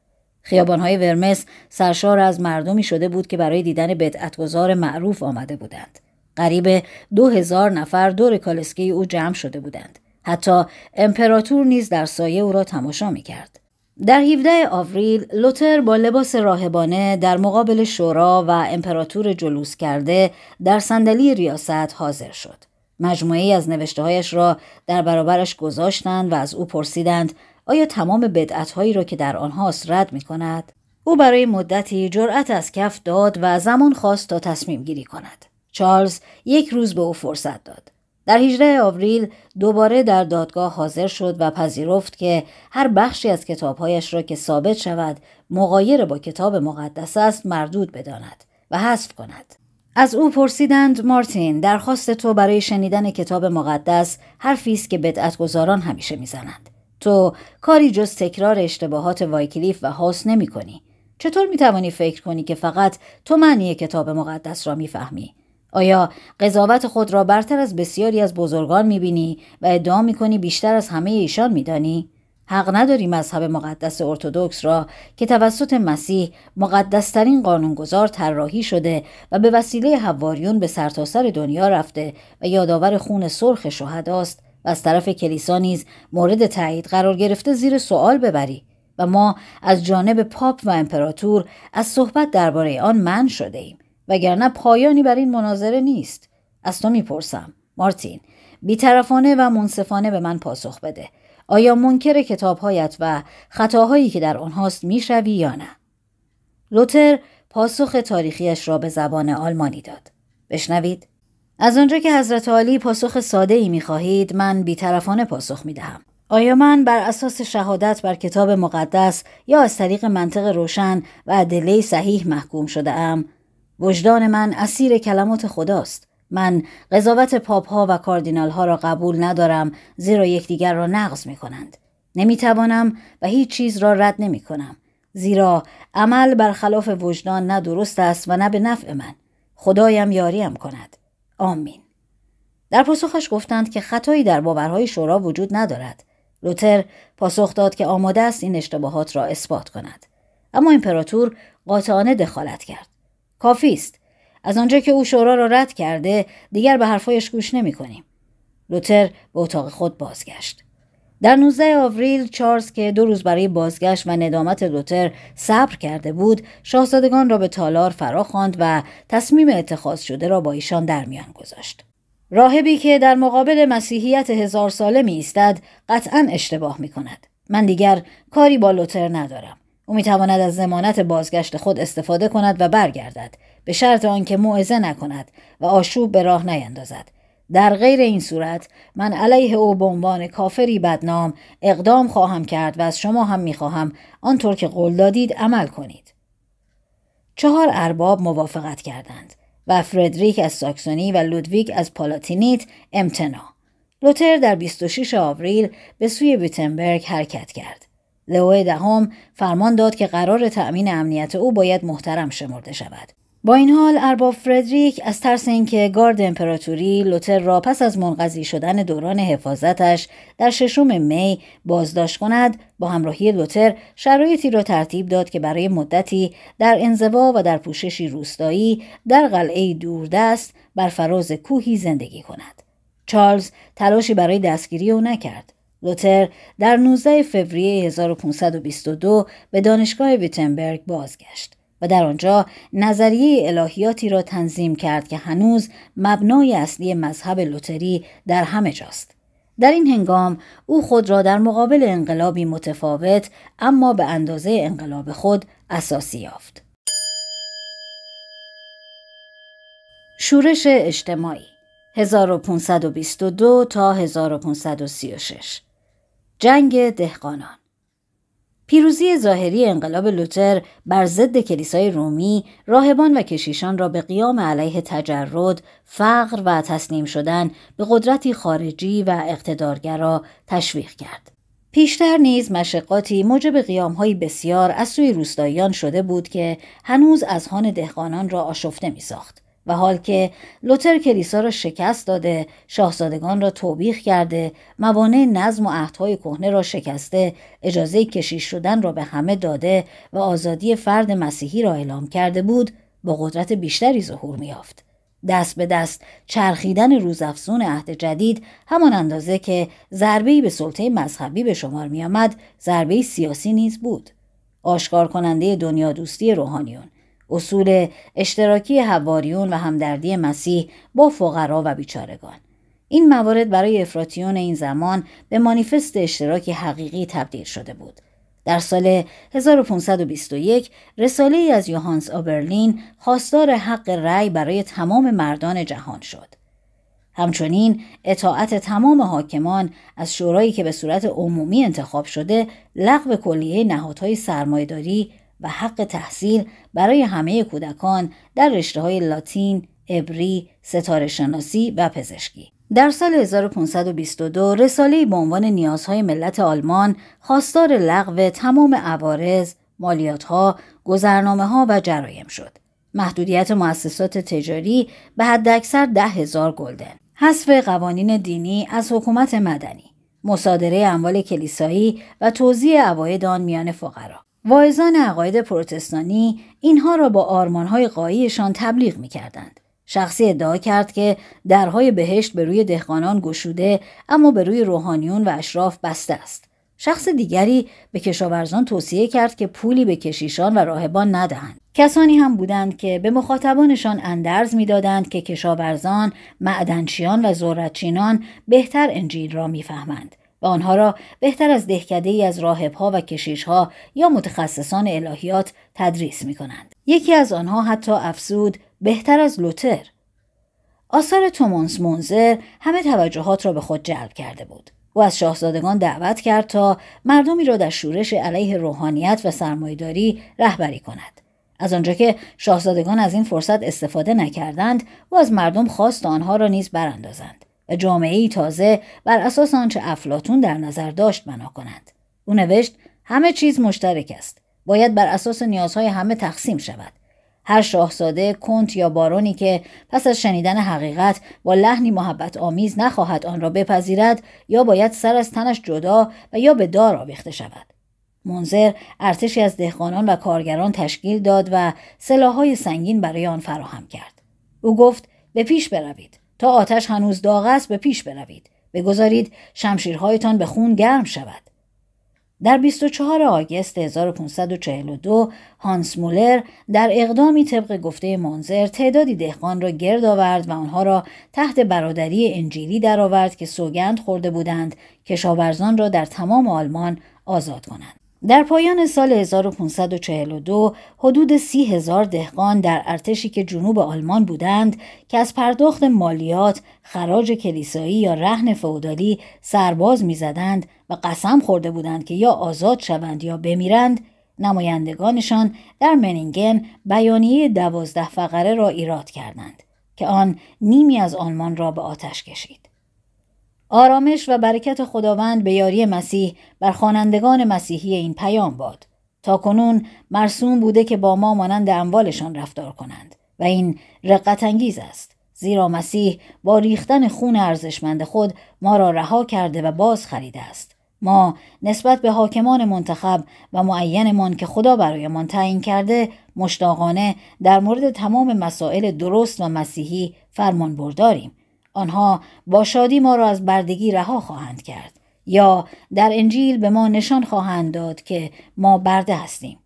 خیابانهای ورمس سرشار از مردمی شده بود که برای دیدن بدعتگذار معروف آمده بودند. قریب دو هزار نفر دور کالسکی او جمع شده بودند. حتی امپراتور نیز در سایه او را تماشا می کرد. در 17 آوریل لوتر با لباس راهبانه در مقابل شورا و امپراتور جلوس کرده در صندلی ریاست حاضر شد. مجموعی از نوشته هایش را در برابرش گذاشتند و از او پرسیدند آیا تمام بدعتهایی را که در آنهاست رد می کند؟ او برای مدتی جرأت از کف داد و زمان خواست تا تصمیم گیری کند. چارلز یک روز به او فرصت داد. در 18 آوریل دوباره در دادگاه حاضر شد و پذیرفت که هر بخشی از کتابهایش را که ثابت شود مقایر با کتاب مقدس است مردود بداند و حذف کند. از او پرسیدند مارتین درخواست تو برای شنیدن کتاب مقدس حرفی است که گذاران همیشه میزنند تو کاری جز تکرار اشتباهات وایکلیف و هاس نمی کنی. چطور می توانی فکر کنی که فقط تو معنی کتاب مقدس را میفهمی؟ آیا قضاوت خود را برتر از بسیاری از بزرگان می بینی و ادعا می کنی بیشتر از همه ایشان می دانی؟ حق نداری مذهب مقدس ارتودکس را که توسط مسیح مقدسترین قانونگذار طراحی شده و به وسیله حواریون به سرتاسر سر دنیا رفته و یادآور خون سرخ شهداست از طرف کلیسا نیز مورد تایید قرار گرفته زیر سوال ببری و ما از جانب پاپ و امپراتور از صحبت درباره آن من شده ایم وگرنه پایانی بر این مناظره نیست از تو میپرسم مارتین بیطرفانه و منصفانه به من پاسخ بده آیا منکر کتابهایت و خطاهایی که در آنهاست میشوی یا نه لوتر پاسخ تاریخیش را به زبان آلمانی داد بشنوید از آنجا که حضرت عالی پاسخ ساده ای می خواهید من بیطرفانه پاسخ می دهم. آیا من بر اساس شهادت بر کتاب مقدس یا از طریق منطق روشن و ادله صحیح محکوم شده ام؟ وجدان من اسیر کلمات خداست. من قضاوت پاپ ها و کاردینال ها را قبول ندارم زیرا یکدیگر را نقض می کنند. نمی توانم و هیچ چیز را رد نمی کنم. زیرا عمل برخلاف وجدان نه درست است و نه به نفع من. خدایم یاریم کند. آمین در پاسخش گفتند که خطایی در باورهای شورا وجود ندارد لوتر پاسخ داد که آماده است این اشتباهات را اثبات کند اما امپراتور قاطعانه دخالت کرد کافی است از آنجا که او شورا را رد کرده دیگر به حرفایش گوش نمی کنیم. لوتر به اتاق خود بازگشت در 19 آوریل چارلز که دو روز برای بازگشت و ندامت لوتر صبر کرده بود شاهزادگان را به تالار فرا خواند و تصمیم اتخاذ شده را با ایشان در میان گذاشت راهبی که در مقابل مسیحیت هزار ساله می ایستد قطعا اشتباه می کند. من دیگر کاری با لوتر ندارم. او می تواند از زمانت بازگشت خود استفاده کند و برگردد به شرط آنکه موعظه نکند و آشوب به راه نیندازد در غیر این صورت من علیه او به عنوان کافری بدنام اقدام خواهم کرد و از شما هم میخواهم آنطور که قول دادید عمل کنید. چهار ارباب موافقت کردند و فردریک از ساکسونی و لودویک از پالاتینیت امتنا. لوتر در 26 آوریل به سوی ویتنبرگ حرکت کرد. لوه دهم فرمان داد که قرار تأمین امنیت او باید محترم شمرده شود. با این حال ارباب فردریک از ترس اینکه گارد امپراتوری لوتر را پس از منقضی شدن دوران حفاظتش در ششم می بازداشت کند با همراهی لوتر شرایطی را ترتیب داد که برای مدتی در انزوا و در پوششی روستایی در قلعه دوردست بر فراز کوهی زندگی کند چارلز تلاشی برای دستگیری او نکرد لوتر در 19 فوریه 1522 به دانشگاه ویتنبرگ بازگشت و در آنجا نظریه الهیاتی را تنظیم کرد که هنوز مبنای اصلی مذهب لوتری در همه جاست. در این هنگام او خود را در مقابل انقلابی متفاوت اما به اندازه انقلاب خود اساسی یافت. شورش اجتماعی 1522 تا 1536 جنگ دهقانان پیروزی ظاهری انقلاب لوتر بر ضد کلیسای رومی راهبان و کشیشان را به قیام علیه تجرد فقر و تسلیم شدن به قدرتی خارجی و اقتدارگرا تشویق کرد پیشتر نیز مشقاتی موجب قیامهایی بسیار از سوی روستاییان شده بود که هنوز از خان دهقانان را آشفته می ساخت. و حال که لوتر کلیسا را شکست داده شاهزادگان را توبیخ کرده موانع نظم و عهدهای کهنه را شکسته اجازه کشیش شدن را به همه داده و آزادی فرد مسیحی را اعلام کرده بود با قدرت بیشتری ظهور میافت دست به دست چرخیدن روزافزون عهد جدید همان اندازه که ضربه‌ای به سلطه مذهبی به شمار میآمد ضربه سیاسی نیز بود آشکار کننده دنیا دوستی روحانیون اصول اشتراکی حواریون و همدردی مسیح با فقرا و بیچارگان این موارد برای افراتیون این زمان به مانیفست اشتراکی حقیقی تبدیل شده بود در سال 1521 رساله ای از یوهانس آبرلین خواستار حق رأی برای تمام مردان جهان شد. همچنین اطاعت تمام حاکمان از شورایی که به صورت عمومی انتخاب شده لغو کلیه نهادهای سرمایهداری و حق تحصیل برای همه کودکان در رشته های لاتین، عبری، ستاره شناسی و پزشکی. در سال 1522 رساله به عنوان نیازهای ملت آلمان خواستار لغو تمام عوارض، مالیاتها، گذرنامه ها و جرایم شد. محدودیت مؤسسات تجاری به اکثر ده هزار گلدن. حذف قوانین دینی از حکومت مدنی. مصادره اموال کلیسایی و توزیع عواید آن میان فقرا. واعظان عقاید پروتستانی اینها را با آرمانهای قاییشان تبلیغ می کردند. شخصی ادعا کرد که درهای بهشت به روی دهقانان گشوده اما به روی روحانیون و اشراف بسته است. شخص دیگری به کشاورزان توصیه کرد که پولی به کشیشان و راهبان ندهند. کسانی هم بودند که به مخاطبانشان اندرز میدادند که کشاورزان، معدنچیان و ذرتچینان بهتر انجیل را میفهمند. و آنها را بهتر از دهکده ای از راهبها و کشیشها یا متخصصان الهیات تدریس می کنند. یکی از آنها حتی افزود بهتر از لوتر. آثار تومانس مونزر همه توجهات را به خود جلب کرده بود. او از شاهزادگان دعوت کرد تا مردمی را در شورش علیه روحانیت و سرمایداری رهبری کند. از آنجا که شاهزادگان از این فرصت استفاده نکردند او از مردم خواست آنها را نیز براندازند و جامعه ای تازه بر اساس آنچه افلاتون در نظر داشت بنا کنند او نوشت همه چیز مشترک است باید بر اساس نیازهای همه تقسیم شود هر شاهزاده کنت یا بارونی که پس از شنیدن حقیقت با لحنی محبت آمیز نخواهد آن را بپذیرد یا باید سر از تنش جدا و یا به دار آویخته شود منظر ارتشی از دهقانان و کارگران تشکیل داد و سلاحهای سنگین برای آن فراهم کرد او گفت به پیش بروید تا آتش هنوز داغ است به پیش بروید بگذارید شمشیرهایتان به خون گرم شود در 24 آگست 1542 هانس مولر در اقدامی طبق گفته منظر تعدادی دهقان را گرد آورد و آنها را تحت برادری انجیلی درآورد که سوگند خورده بودند کشاورزان را در تمام آلمان آزاد کنند. در پایان سال 1542 حدود سی هزار دهقان در ارتشی که جنوب آلمان بودند که از پرداخت مالیات، خراج کلیسایی یا رهن فودالی سرباز میزدند و قسم خورده بودند که یا آزاد شوند یا بمیرند، نمایندگانشان در منینگن بیانیه دوازده فقره را ایراد کردند که آن نیمی از آلمان را به آتش کشید. آرامش و برکت خداوند به یاری مسیح بر خوانندگان مسیحی این پیام باد تا کنون مرسوم بوده که با ما مانند اموالشان رفتار کنند و این رقت انگیز است زیرا مسیح با ریختن خون ارزشمند خود ما را رها کرده و باز خریده است ما نسبت به حاکمان منتخب و معینمان که خدا برایمان تعیین کرده مشتاقانه در مورد تمام مسائل درست و مسیحی فرمان برداریم آنها با شادی ما را از بردگی رها خواهند کرد یا در انجیل به ما نشان خواهند داد که ما برده هستیم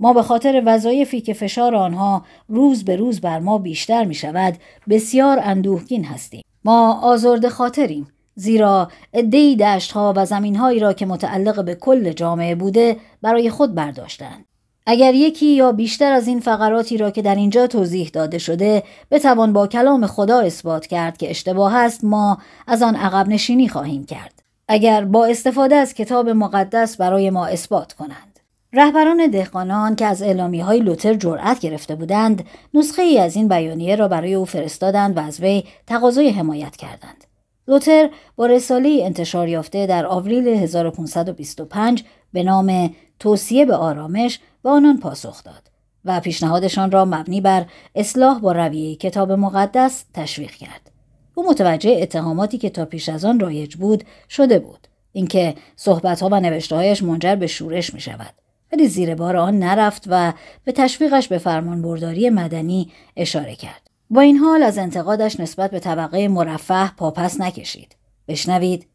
ما به خاطر وظایفی که فشار آنها روز به روز بر ما بیشتر می شود بسیار اندوهگین هستیم ما آزرد خاطریم زیرا دشت دشتها و زمینهایی را که متعلق به کل جامعه بوده برای خود برداشتند اگر یکی یا بیشتر از این فقراتی را که در اینجا توضیح داده شده بتوان با کلام خدا اثبات کرد که اشتباه است ما از آن عقب نشینی خواهیم کرد اگر با استفاده از کتاب مقدس برای ما اثبات کنند رهبران دهقانان که از اعلامی های لوتر جرأت گرفته بودند نسخه ای از این بیانیه را برای او فرستادند و از وی تقاضای حمایت کردند لوتر با رساله انتشار یافته در آوریل 1525 به نام توصیه به آرامش به آنان پاسخ داد و پیشنهادشان را مبنی بر اصلاح با رویه کتاب مقدس تشویق کرد او متوجه اتهاماتی که تا پیش از آن رایج بود شده بود اینکه صحبتها و نوشتههایش منجر به شورش می شود ولی زیر بار آن نرفت و به تشویقش به فرمانبرداری مدنی اشاره کرد با این حال از انتقادش نسبت به طبقه مرفه پاپس نکشید بشنوید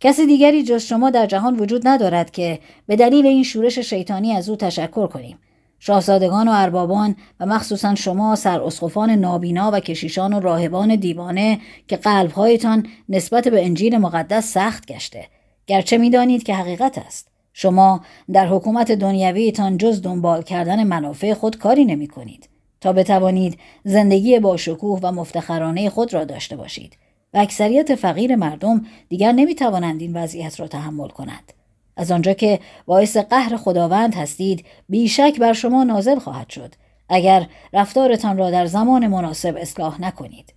کسی دیگری جز شما در جهان وجود ندارد که به دلیل این شورش شیطانی از او تشکر کنیم شاهزادگان و اربابان و مخصوصا شما سر اسقفان نابینا و کشیشان و راهبان دیوانه که قلبهایتان نسبت به انجیل مقدس سخت گشته گرچه میدانید که حقیقت است شما در حکومت دنیویتان جز دنبال کردن منافع خود کاری نمی کنید تا بتوانید زندگی با شکوه و مفتخرانه خود را داشته باشید و اکثریت فقیر مردم دیگر نمی توانند این وضعیت را تحمل کنند. از آنجا که باعث قهر خداوند هستید بیشک بر شما نازل خواهد شد اگر رفتارتان را در زمان مناسب اصلاح نکنید.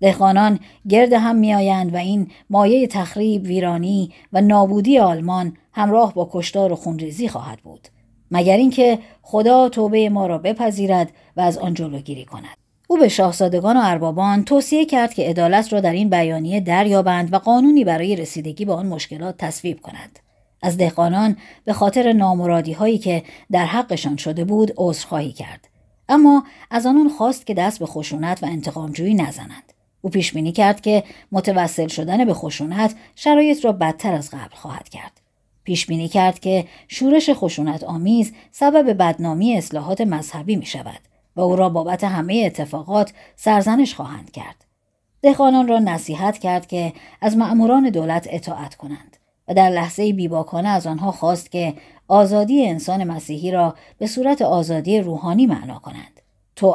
دهقانان گرد هم میآیند و این مایه تخریب ویرانی و نابودی آلمان همراه با کشتار و خونریزی خواهد بود مگر اینکه خدا توبه ما را بپذیرد و از آن جلوگیری کند او به شاهزادگان و اربابان توصیه کرد که عدالت را در این بیانیه دریابند و قانونی برای رسیدگی به آن مشکلات تصویب کنند از دهقانان به خاطر نامرادی هایی که در حقشان شده بود عذرخواهی کرد اما از آنان خواست که دست به خشونت و انتقامجویی نزنند او پیش بینی کرد که متوسل شدن به خشونت شرایط را بدتر از قبل خواهد کرد پیش بینی کرد که شورش خشونت آمیز سبب بدنامی اصلاحات مذهبی می شود و او را بابت همه اتفاقات سرزنش خواهند کرد. دهقانان را نصیحت کرد که از مأموران دولت اطاعت کنند و در لحظه بیباکانه از آنها خواست که آزادی انسان مسیحی را به صورت آزادی روحانی معنا کنند.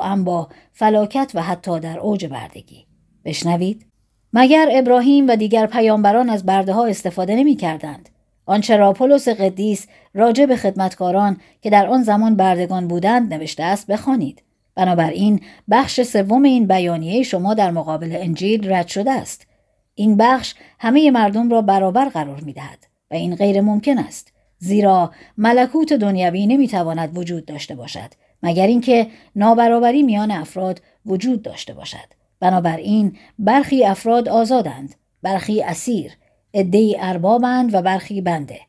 ام با فلاکت و حتی در اوج بردگی. بشنوید؟ مگر ابراهیم و دیگر پیامبران از برده ها استفاده نمی کردند. آنچه را قدیس راجع به خدمتکاران که در آن زمان بردگان بودند نوشته است بخوانید بنابراین بخش سوم این بیانیه شما در مقابل انجیل رد شده است این بخش همه مردم را برابر قرار می دهد و این غیر ممکن است زیرا ملکوت دنیوی نمیتواند وجود داشته باشد مگر اینکه نابرابری میان افراد وجود داشته باشد بنابراین برخی افراد آزادند برخی اسیر ادهی اربابند و برخی بنده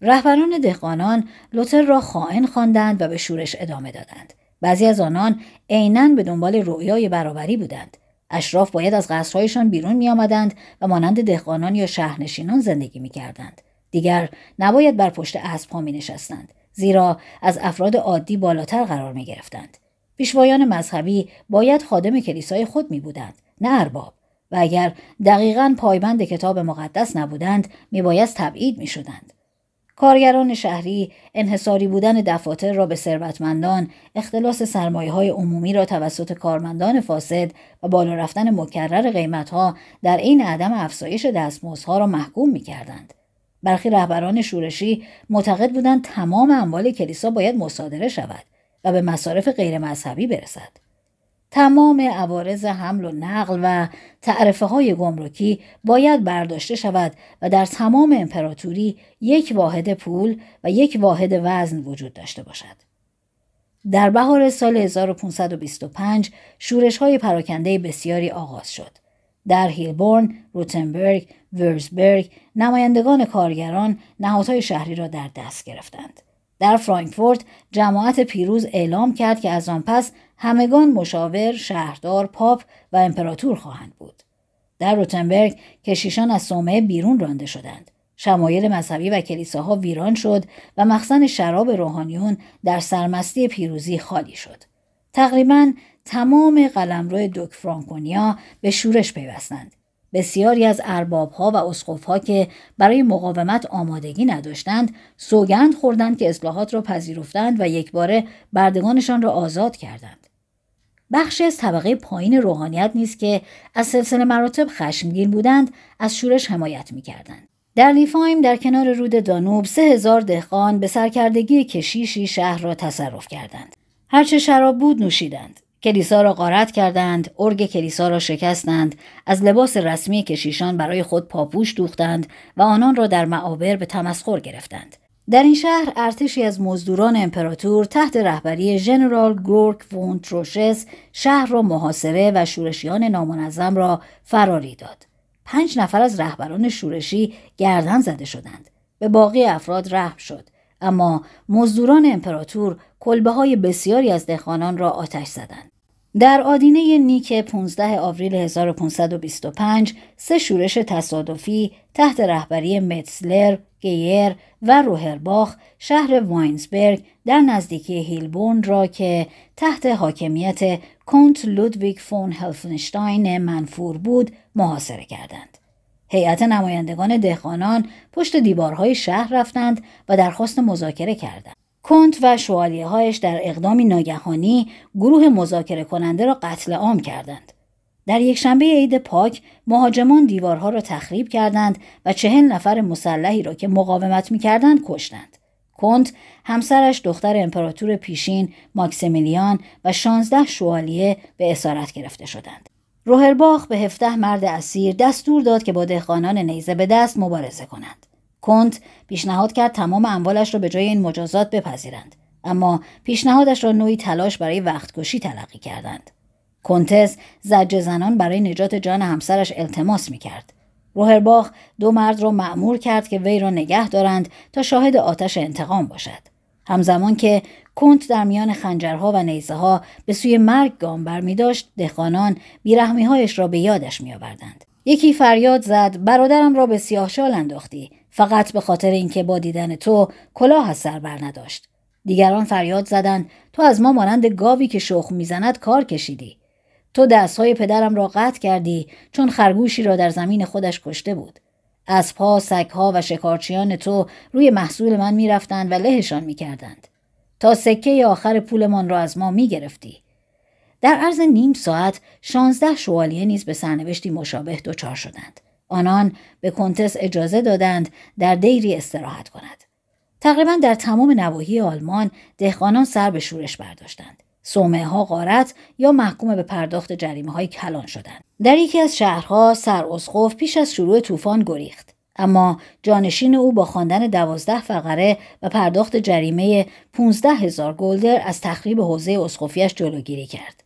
رهبران دهقانان لوتر را خائن خواندند و به شورش ادامه دادند بعضی از آنان عینا به دنبال رویای برابری بودند اشراف باید از قصرهایشان بیرون می آمدند و مانند دهقانان یا شهرنشینان زندگی می کردند. دیگر نباید بر پشت اسب ها می نشستند زیرا از افراد عادی بالاتر قرار می گرفتند. پیشوایان مذهبی باید خادم کلیسای خود می بودند نه ارباب و اگر دقیقا پایبند کتاب مقدس نبودند می بایست تبعید می شدند. کارگران شهری انحصاری بودن دفاتر را به ثروتمندان اختلاس سرمایه های عمومی را توسط کارمندان فاسد و بالا رفتن مکرر قیمتها در این عدم افزایش دستمزدها را محکوم می کردند. برخی رهبران شورشی معتقد بودند تمام اموال کلیسا باید مصادره شود و به مصارف مذهبی برسد تمام عوارض حمل و نقل و تعرفه های گمرکی باید برداشته شود و در تمام امپراتوری یک واحد پول و یک واحد وزن وجود داشته باشد. در بهار سال 1525 شورش های پراکنده بسیاری آغاز شد. در هیلبورن، روتنبرگ، ورزبرگ، نمایندگان کارگران نهادهای شهری را در دست گرفتند. در فرانکفورت جماعت پیروز اعلام کرد که از آن پس همگان مشاور، شهردار، پاپ و امپراتور خواهند بود. در روتنبرگ کشیشان از صومعه بیرون رانده شدند. شمایل مذهبی و کلیساها ویران شد و مخزن شراب روحانیون در سرمستی پیروزی خالی شد. تقریبا تمام قلمرو دوک فرانکونیا به شورش پیوستند. بسیاری از اربابها و اسقفها که برای مقاومت آمادگی نداشتند سوگند خوردند که اصلاحات را پذیرفتند و یکباره بردگانشان را آزاد کردند بخشی از طبقه پایین روحانیت نیست که از سلسله مراتب خشمگین بودند از شورش حمایت میکردند در لیفایم در کنار رود دانوب سه هزار دهقان به سرکردگی کشیشی شهر را تصرف کردند هرچه شراب بود نوشیدند کلیسا را غارت کردند ارگ کلیسا را شکستند از لباس رسمی کشیشان برای خود پاپوش دوختند و آنان را در معابر به تمسخر گرفتند در این شهر ارتشی از مزدوران امپراتور تحت رهبری ژنرال گورک وون تروشس شهر را محاصره و شورشیان نامنظم را فراری داد. پنج نفر از رهبران شورشی گردن زده شدند. به باقی افراد رحم شد. اما مزدوران امپراتور کلبه های بسیاری از دخانان را آتش زدند. در آدینه نیک 15 آوریل 1525 سه شورش تصادفی تحت رهبری متسلر، گیر و روهرباخ شهر واینزبرگ در نزدیکی هیلبون را که تحت حاکمیت کنت لودویگ فون هلفنشتاین منفور بود محاصره کردند. هیئت نمایندگان دهقانان پشت دیوارهای شهر رفتند و درخواست مذاکره کردند. کنت و شوالیه هایش در اقدامی ناگهانی گروه مذاکره کننده را قتل عام کردند. در یک شنبه عید پاک مهاجمان دیوارها را تخریب کردند و چهل نفر مسلحی را که مقاومت می کردند کشتند. کنت همسرش دختر امپراتور پیشین ماکسیمیلیان و شانزده شوالیه به اسارت گرفته شدند. روهرباخ به هفته مرد اسیر دستور داد که با دهقانان نیزه به دست مبارزه کنند. کنت پیشنهاد کرد تمام اموالش را به جای این مجازات بپذیرند اما پیشنهادش را نوعی تلاش برای وقتکشی تلقی کردند کنتس زج زنان برای نجات جان همسرش التماس می کرد. روهرباخ دو مرد را معمور کرد که وی را نگه دارند تا شاهد آتش انتقام باشد. همزمان که کنت در میان خنجرها و نیزه ها به سوی مرگ گام بر می داشت دهقانان بیرحمی هایش را به یادش می یکی فریاد زد برادرم را به سیاه شال انداختی فقط به خاطر اینکه با دیدن تو کلاه از سر بر نداشت دیگران فریاد زدند تو از ما مانند گاوی که شخ میزند کار کشیدی تو دستهای پدرم را قطع کردی چون خرگوشی را در زمین خودش کشته بود اسبها سگها و شکارچیان تو روی محصول من میرفتند و لهشان میکردند تا سکه آخر پولمان را از ما میگرفتی در عرض نیم ساعت شانزده شوالیه نیز به سرنوشتی مشابه دچار شدند آنان به کنتس اجازه دادند در دیری استراحت کند. تقریبا در تمام نواحی آلمان دهقانان سر به شورش برداشتند. سومه ها غارت یا محکوم به پرداخت جریمه های کلان شدند. در یکی از شهرها سر اسخوف پیش از شروع طوفان گریخت. اما جانشین او با خواندن دوازده فقره و پرداخت جریمه 15 هزار گلدر از تخریب حوزه اسقفیش جلوگیری کرد.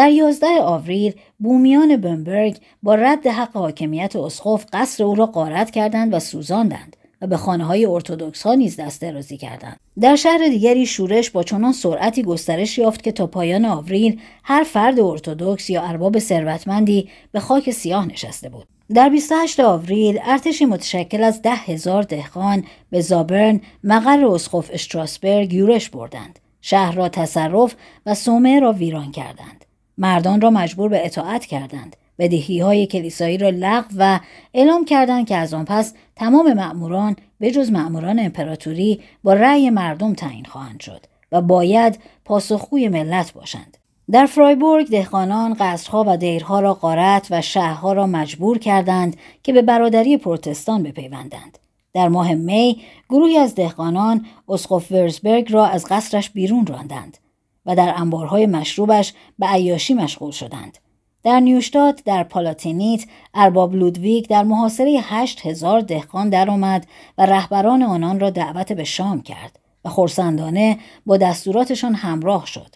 در 11 آوریل بومیان بنبرگ با رد حق حاکمیت اسقف قصر او را غارت کردند و سوزاندند و به خانه های ارتودکس ها نیز دست درازی کردند. در شهر دیگری شورش با چنان سرعتی گسترش یافت که تا پایان آوریل هر فرد ارتودکس یا ارباب ثروتمندی به خاک سیاه نشسته بود. در 28 آوریل ارتشی متشکل از ده هزار دهقان به زابرن مقر اسقف اشتراسبرگ یورش بردند. شهر را تصرف و صومعه را ویران کردند. مردان را مجبور به اطاعت کردند بدهی های کلیسایی را لغو و اعلام کردند که از آن پس تمام مأموران به جز مأموران امپراتوری با رأی مردم تعیین خواهند شد و باید پاسخگوی ملت باشند در فرایبورگ دهقانان قصرها و دیرها را قارت و شهرها را مجبور کردند که به برادری پروتستان بپیوندند در ماه می گروهی از دهقانان اسقف ورزبرگ را از قصرش بیرون راندند و در انبارهای مشروبش به عیاشی مشغول شدند. در نیوشتاد در پالاتینیت ارباب لودویگ در محاصره هشت هزار دهقان درآمد و رهبران آنان را دعوت به شام کرد و خورسندانه با دستوراتشان همراه شد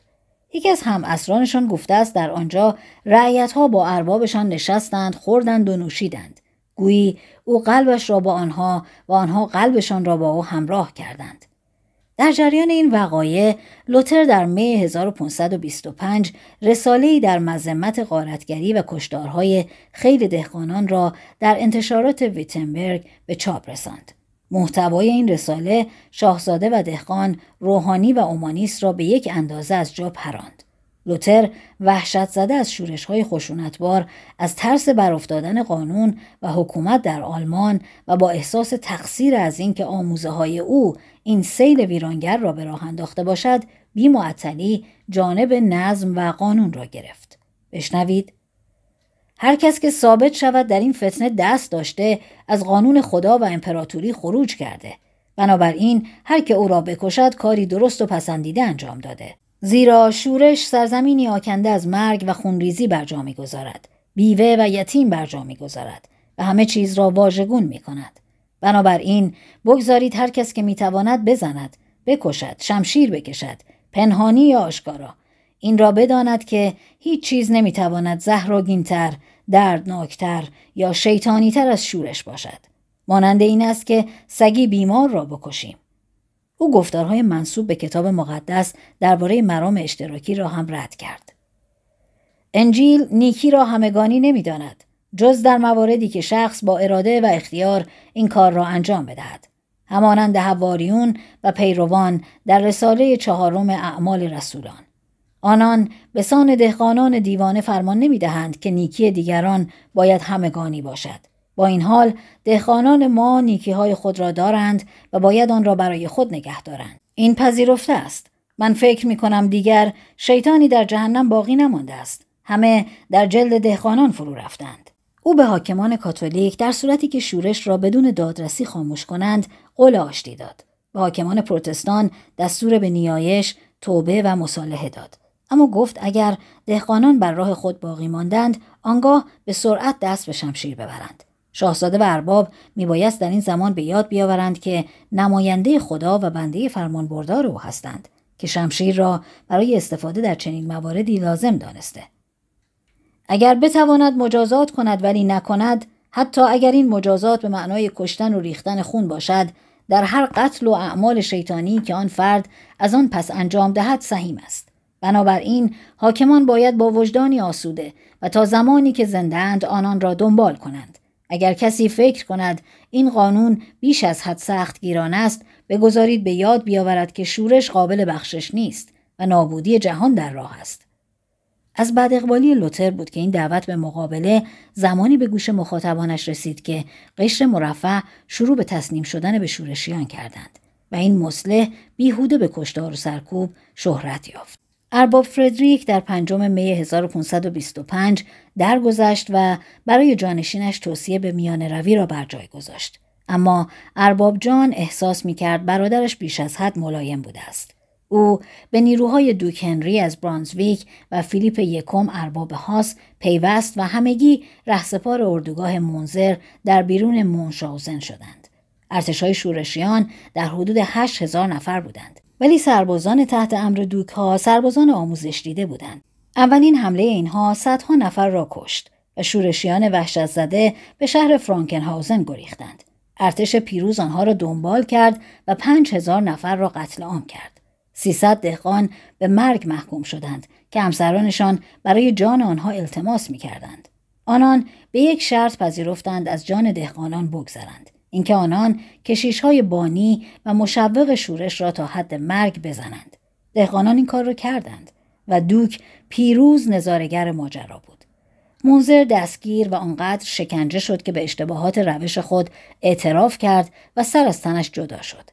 یکی از هم اسرانشان گفته است در آنجا رعیتها با اربابشان نشستند خوردند و نوشیدند گویی او قلبش را با آنها و آنها قلبشان را با او همراه کردند در جریان این وقایع لوتر در می 1525 ای در مذمت غارتگری و کشدارهای خیلی دهقانان را در انتشارات ویتنبرگ به چاپ رساند. محتوای این رساله شاهزاده و دهقان روحانی و اومانیس را به یک اندازه از جا پراند. لوتر وحشت زده از شورش خشونتبار از ترس برافتادن قانون و حکومت در آلمان و با احساس تقصیر از اینکه آموزه های او این سیل ویرانگر را به راه انداخته باشد معطلی جانب نظم و قانون را گرفت بشنوید هر کس که ثابت شود در این فتنه دست داشته از قانون خدا و امپراتوری خروج کرده بنابراین هر که او را بکشد کاری درست و پسندیده انجام داده زیرا شورش سرزمینی آکنده از مرگ و خونریزی بر جا میگذارد بیوه و یتیم بر جا میگذارد و همه چیز را واژگون میکند بنابراین بگذارید هر کس که میتواند بزند بکشد شمشیر بکشد پنهانی یا آشکارا این را بداند که هیچ چیز نمیتواند زهراگینتر دردناکتر یا شیطانیتر از شورش باشد مانند این است که سگی بیمار را بکشیم او گفتارهای منصوب به کتاب مقدس درباره مرام اشتراکی را هم رد کرد انجیل نیکی را همگانی نمیداند جز در مواردی که شخص با اراده و اختیار این کار را انجام بدهد همانند حواریون و پیروان در رساله چهارم اعمال رسولان آنان به سان دهقانان دیوانه فرمان نمی دهند که نیکی دیگران باید همگانی باشد. با این حال دهقانان ما نیکی های خود را دارند و باید آن را برای خود نگه دارند. این پذیرفته است. من فکر می کنم دیگر شیطانی در جهنم باقی نمانده است. همه در جلد دهقانان فرو رفتند. او به حاکمان کاتولیک در صورتی که شورش را بدون دادرسی خاموش کنند قول آشتی داد به حاکمان پروتستان دستور به نیایش توبه و مصالحه داد اما گفت اگر دهقانان بر راه خود باقی ماندند آنگاه به سرعت دست به شمشیر ببرند شاهزاده و ارباب میبایست در این زمان به یاد بیاورند که نماینده خدا و بنده فرمانبردار او هستند که شمشیر را برای استفاده در چنین مواردی لازم دانسته اگر بتواند مجازات کند ولی نکند حتی اگر این مجازات به معنای کشتن و ریختن خون باشد در هر قتل و اعمال شیطانی که آن فرد از آن پس انجام دهد سهیم است بنابراین حاکمان باید با وجدانی آسوده و تا زمانی که زندهاند آنان را دنبال کنند اگر کسی فکر کند این قانون بیش از حد سخت گیران است بگذارید به یاد بیاورد که شورش قابل بخشش نیست و نابودی جهان در راه است از بعد اقبالی لوتر بود که این دعوت به مقابله زمانی به گوش مخاطبانش رسید که قشر مرفع شروع به تسلیم شدن به شورشیان کردند و این مسلح بیهوده به کشتار و سرکوب شهرت یافت. ارباب فردریک در پنجم می 1525 درگذشت و برای جانشینش توصیه به میان روی را بر جای گذاشت. اما ارباب جان احساس می کرد برادرش بیش از حد ملایم بوده است. او به نیروهای دوکنری از برانزویک و فیلیپ یکم ارباب هاس پیوست و همگی رهسپار اردوگاه مونزر در بیرون مونشاوزن شدند. ارتشهای شورشیان در حدود هزار نفر بودند. ولی سربازان تحت امر دوک ها سربازان آموزش دیده بودند. اولین حمله اینها صدها نفر را کشت و شورشیان وحشت زده به شهر فرانکنهاوزن گریختند. ارتش پیروز آنها را دنبال کرد و پنج هزار نفر را قتل عام کرد. سیصد دهقان به مرگ محکوم شدند که همسرانشان برای جان آنها التماس می کردند. آنان به یک شرط پذیرفتند از جان دهقانان بگذرند. اینکه آنان کشیش های بانی و مشوق شورش را تا حد مرگ بزنند. دهقانان این کار را کردند و دوک پیروز نظارگر ماجرا بود. منظر دستگیر و آنقدر شکنجه شد که به اشتباهات روش خود اعتراف کرد و سر از تنش جدا شد.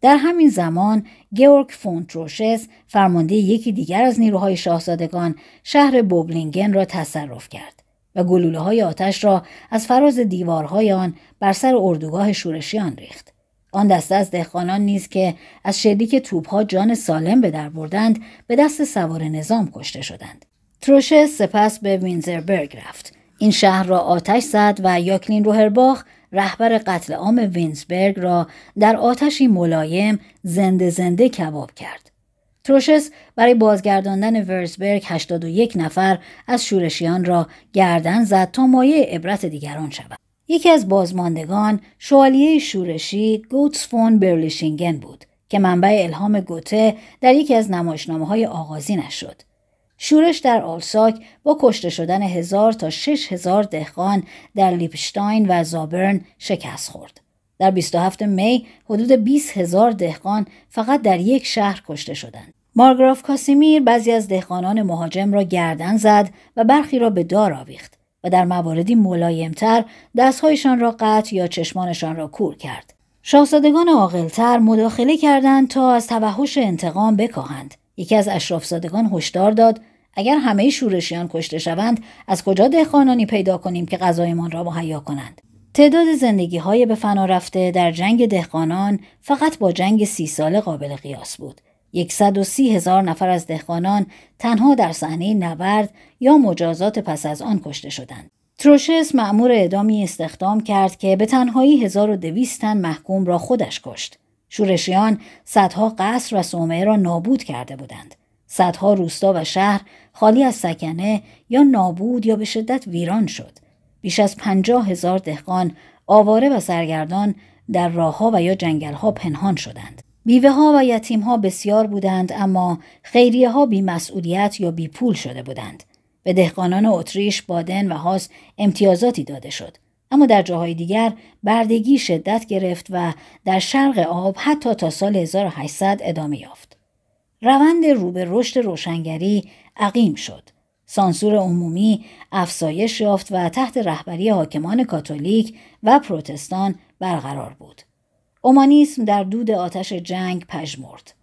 در همین زمان گیورگ فون تروشس فرمانده یکی دیگر از نیروهای شاهزادگان شهر بوبلینگن را تصرف کرد و گلوله های آتش را از فراز دیوارهای آن بر سر اردوگاه شورشیان ریخت آن دسته از دهقانان نیز که از شلیک توپها جان سالم به در بردند به دست سوار نظام کشته شدند تروشس سپس به وینزربرگ رفت این شهر را آتش زد و یاکلین روهرباخ رهبر قتل عام وینسبرگ را در آتشی ملایم زنده زنده کباب کرد. تروشس برای بازگرداندن ورزبرگ 81 نفر از شورشیان را گردن زد تا مایه عبرت دیگران شود. یکی از بازماندگان شوالیه شورشی گوتس فون برلیشینگن بود که منبع الهام گوته در یکی از نمایشنامه های آغازینش شد. شورش در آلساک با کشته شدن هزار تا شش هزار دهقان در لیپشتاین و زابرن شکست خورد. در 27 می حدود 20 هزار دهقان فقط در یک شهر کشته شدند. مارگراف کاسیمیر بعضی از دهقانان مهاجم را گردن زد و برخی را به دار آویخت و در مواردی ملایمتر دستهایشان را قطع یا چشمانشان را کور کرد. شاهزادگان عاقلتر مداخله کردند تا از توحش انتقام بکاهند. یکی از اشرافزادگان هشدار داد اگر همه شورشیان کشته شوند از کجا دهقانانی پیدا کنیم که غذایمان را مهیا کنند تعداد زندگی های به فنا رفته در جنگ دهقانان فقط با جنگ سی سال قابل قیاس بود 130 هزار نفر از دهقانان تنها در صحنه نبرد یا مجازات پس از آن کشته شدند تروشس معمور اعدامی استخدام کرد که به تنهایی 1200 تن محکوم را خودش کشت شورشیان صدها قصر و صومعه را نابود کرده بودند صدها روستا و شهر خالی از سکنه یا نابود یا به شدت ویران شد. بیش از پنجاه هزار دهقان آواره و سرگردان در راهها و یا ها پنهان شدند. بیوه ها و یتیم ها بسیار بودند اما خیریه ها بی مسئولیت یا بی پول شده بودند. به دهقانان اتریش، بادن و هاس امتیازاتی داده شد. اما در جاهای دیگر بردگی شدت گرفت و در شرق آب حتی تا سال 1800 ادامه یافت. روند رو رشد روشنگری عقیم شد. سانسور عمومی افزایش یافت و تحت رهبری حاکمان کاتولیک و پروتستان برقرار بود. اومانیسم در دود آتش جنگ پژمرد.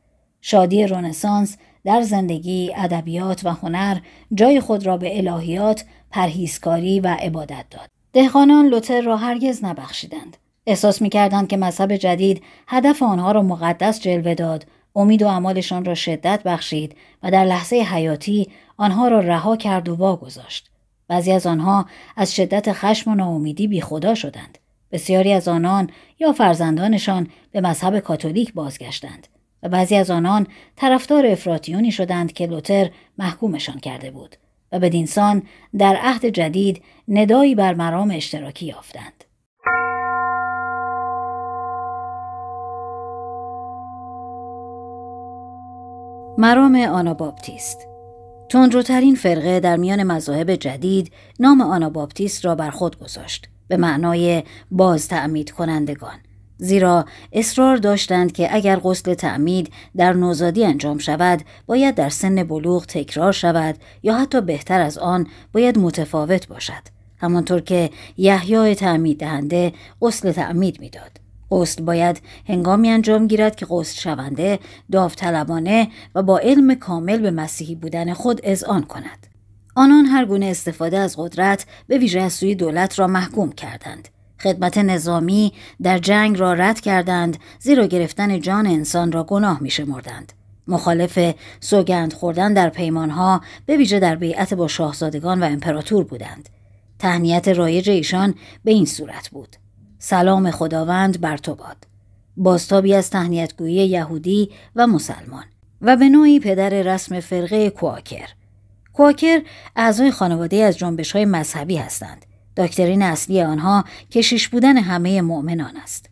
شادی رنسانس در زندگی، ادبیات و هنر جای خود را به الهیات، پرهیزکاری و عبادت داد. دهقانان لوتر را هرگز نبخشیدند. احساس میکردند که مذهب جدید هدف آنها را مقدس جلوه داد امید و اعمالشان را شدت بخشید و در لحظه حیاتی آنها را رها کرد و واگذاشت بعضی از آنها از شدت خشم و ناامیدی خدا شدند بسیاری از آنان یا فرزندانشان به مذهب کاتولیک بازگشتند و بعضی از آنان طرفدار افراتیونی شدند که لوتر محکومشان کرده بود و بدینسان در عهد جدید ندایی بر مرام اشتراکی یافتند مرام آنابابتیست تندروترین فرقه در میان مذاهب جدید نام آنابابتیست را بر خود گذاشت به معنای باز تعمید کنندگان زیرا اصرار داشتند که اگر غسل تعمید در نوزادی انجام شود باید در سن بلوغ تکرار شود یا حتی بهتر از آن باید متفاوت باشد همانطور که یحیای تعمید دهنده غسل تعمید میداد قصد باید هنگامی انجام گیرد که قصد شونده داوطلبانه و با علم کامل به مسیحی بودن خود آن کند آنان هر گونه استفاده از قدرت به ویژه از سوی دولت را محکوم کردند خدمت نظامی در جنگ را رد کردند زیرا گرفتن جان انسان را گناه می شمردند. مخالف سوگند خوردن در پیمانها به ویژه در بیعت با شاهزادگان و امپراتور بودند. تهنیت رایج ایشان به این صورت بود. سلام خداوند بر تو باد باستابی از تهنیتگویی یهودی و مسلمان و به نوعی پدر رسم فرقه کواکر کواکر اعضای خانواده از جنبش های مذهبی هستند داکترین اصلی آنها کشیش بودن همه مؤمنان است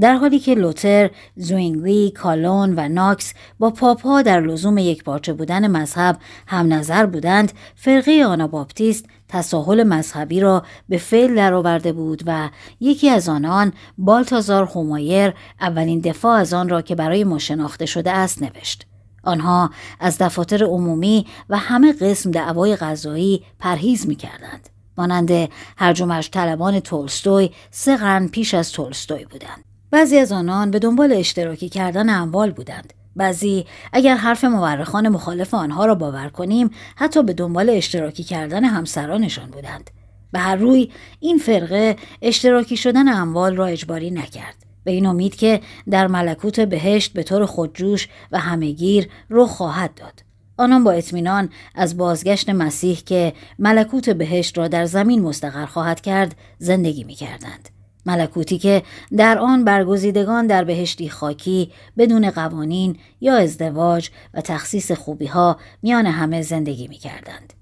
در حالی که لوتر، زوینگلی، کالون و ناکس با پاپا در لزوم یک بودن مذهب هم نظر بودند، فرقه آناباپتیست تساهل مذهبی را به فعل درآورده بود و یکی از آنان بالتازار هومایر اولین دفاع از آن را که برای ما شناخته شده است نوشت آنها از دفاتر عمومی و همه قسم دعوای غذایی پرهیز می کردند. مانند هر طلبان تولستوی سه قرن پیش از تولستوی بودند. بعضی از آنان به دنبال اشتراکی کردن اموال بودند. بعضی اگر حرف مورخان مخالف آنها را باور کنیم حتی به دنبال اشتراکی کردن همسرانشان بودند به هر روی این فرقه اشتراکی شدن اموال را اجباری نکرد به این امید که در ملکوت بهشت به طور خودجوش و همهگیر رخ خواهد داد آنان با اطمینان از بازگشت مسیح که ملکوت بهشت را در زمین مستقر خواهد کرد زندگی می کردند. ملکوتی که در آن برگزیدگان در بهشتی خاکی بدون قوانین یا ازدواج و تخصیص خوبی ها میان همه زندگی می کردند.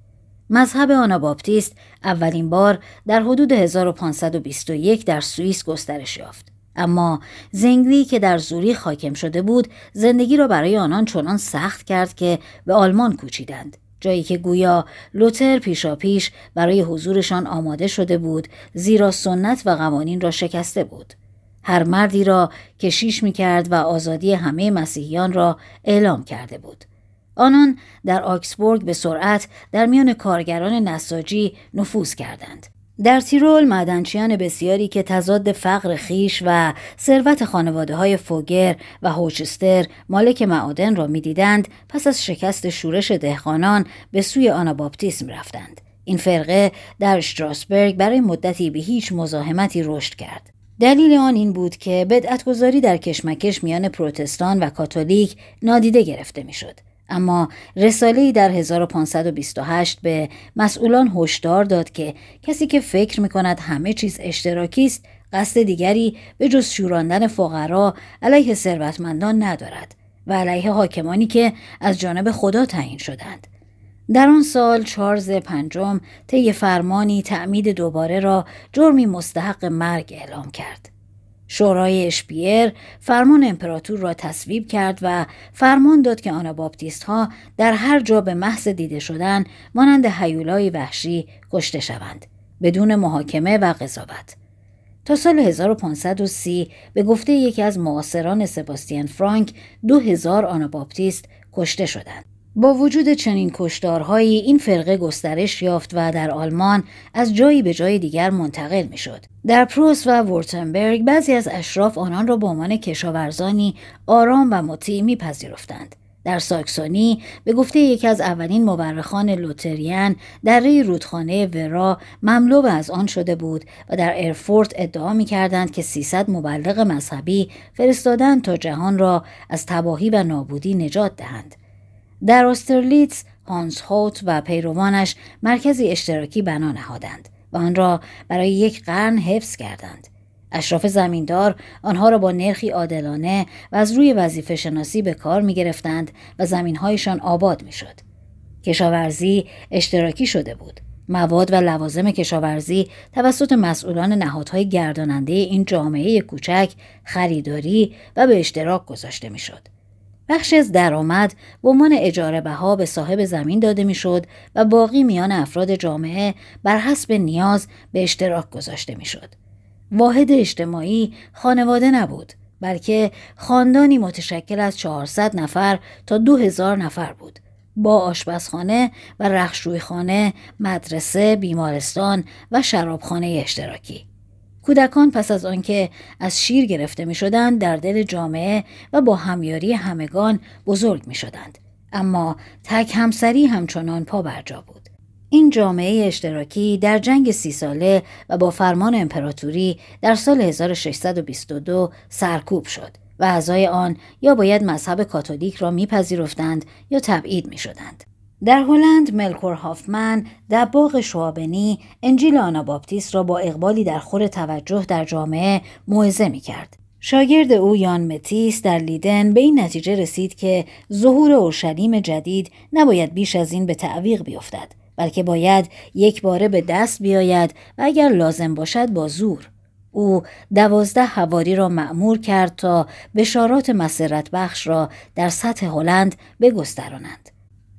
مذهب آناباپتیست اولین بار در حدود 1521 در سوئیس گسترش یافت. اما زنگلی که در زوری حاکم شده بود زندگی را برای آنان چنان سخت کرد که به آلمان کوچیدند جایی که گویا لوتر پیش برای حضورشان آماده شده بود زیرا سنت و قوانین را شکسته بود هر مردی را کشیش می کرد و آزادی همه مسیحیان را اعلام کرده بود آنان در آکسبورگ به سرعت در میان کارگران نساجی نفوذ کردند در تیرول معدنچیان بسیاری که تضاد فقر خیش و ثروت خانواده های فوگر و هوچستر مالک معادن را میدیدند پس از شکست شورش دهقانان به سوی آنابابتیسم رفتند این فرقه در شتراسبرگ برای مدتی به هیچ مزاحمتی رشد کرد دلیل آن این بود که بدعتگذاری در کشمکش میان پروتستان و کاتولیک نادیده گرفته میشد اما رساله در 1528 به مسئولان هشدار داد که کسی که فکر می کند همه چیز اشتراکی است قصد دیگری به جز شوراندن فقرا علیه ثروتمندان ندارد و علیه حاکمانی که از جانب خدا تعیین شدند. در آن سال چارلز پنجم طی فرمانی تعمید دوباره را جرمی مستحق مرگ اعلام کرد. شورای اشپیر فرمان امپراتور را تصویب کرد و فرمان داد که آنابابتیست ها در هر جا به محض دیده شدن مانند حیولای وحشی کشته شوند بدون محاکمه و قضاوت تا سال 1530 به گفته یکی از معاصران سباستین فرانک 2000 آناباپتیست کشته شدند با وجود چنین کشدارهایی این فرقه گسترش یافت و در آلمان از جایی به جای دیگر منتقل میشد. در پروس و وورتنبرگ بعضی از اشراف آنان را به عنوان کشاورزانی آرام و مطیع پذیرفتند. در ساکسونی به گفته یکی از اولین مورخان لوتریان ری رودخانه ورا مملو از آن شده بود و در ارفورت ادعا می کردند که 300 مبلغ مذهبی فرستادن تا جهان را از تباهی و نابودی نجات دهند. در استرلیتز، هانس هوت و پیروانش مرکزی اشتراکی بنا نهادند و آن را برای یک قرن حفظ کردند اشراف زمیندار آنها را با نرخی عادلانه و از روی وظیفه شناسی به کار می گرفتند و زمینهایشان آباد می شد. کشاورزی اشتراکی شده بود. مواد و لوازم کشاورزی توسط مسئولان نهادهای گرداننده این جامعه کوچک خریداری و به اشتراک گذاشته شد. بخشی از درآمد به عنوان اجاره بها به صاحب زمین داده میشد و باقی میان افراد جامعه بر حسب نیاز به اشتراک گذاشته میشد. واحد اجتماعی خانواده نبود بلکه خاندانی متشکل از 400 نفر تا 2000 نفر بود با آشپزخانه و رخشویخانه، مدرسه، بیمارستان و شرابخانه اشتراکی. کودکان پس از آنکه از شیر گرفته می شدند در دل جامعه و با همیاری همگان بزرگ می شدند. اما تک همسری همچنان پا جا بود. این جامعه اشتراکی در جنگ سی ساله و با فرمان امپراتوری در سال 1622 سرکوب شد و اعضای آن یا باید مذهب کاتولیک را میپذیرفتند یا تبعید میشدند. در هلند ملکور هافمن در باغ شوابنی انجیل بابتیس را با اقبالی در خور توجه در جامعه موعظه می کرد. شاگرد او یان متیس در لیدن به این نتیجه رسید که ظهور اورشلیم جدید نباید بیش از این به تعویق بیفتد بلکه باید یک باره به دست بیاید و اگر لازم باشد با زور او دوازده هواری را مأمور کرد تا بشارات مسرت بخش را در سطح هلند بگسترانند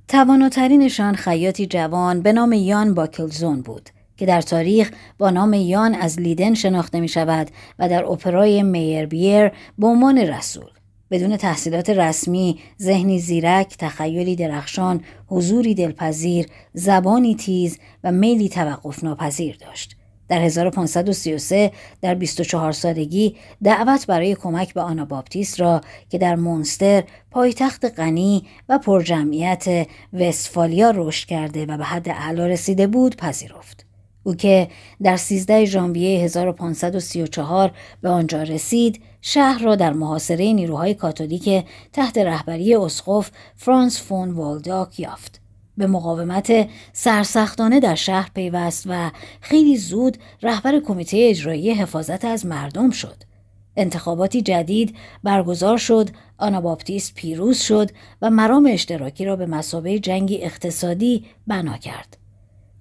تواناترینشان خیاطی جوان به نام یان باکلزون بود که در تاریخ با نام یان از لیدن شناخته می شود و در اپرای میر بیر به عنوان رسول بدون تحصیلات رسمی، ذهنی زیرک، تخیلی درخشان، حضوری دلپذیر، زبانی تیز و میلی توقف ناپذیر داشت. در 1533 در 24 سالگی دعوت برای کمک به آنا باپتیست را که در مونستر پایتخت غنی و پرجمعیت وستفالیا رشد کرده و به حد اعلا رسیده بود پذیرفت. او که در 13 ژانویه 1534 به آنجا رسید، شهر را در محاصره نیروهای کاتولیک تحت رهبری اسقف فرانس فون والداک یافت. به مقاومت سرسختانه در شهر پیوست و خیلی زود رهبر کمیته اجرایی حفاظت از مردم شد. انتخاباتی جدید برگزار شد، آناباپتیست پیروز شد و مرام اشتراکی را به مسابقه جنگی اقتصادی بنا کرد.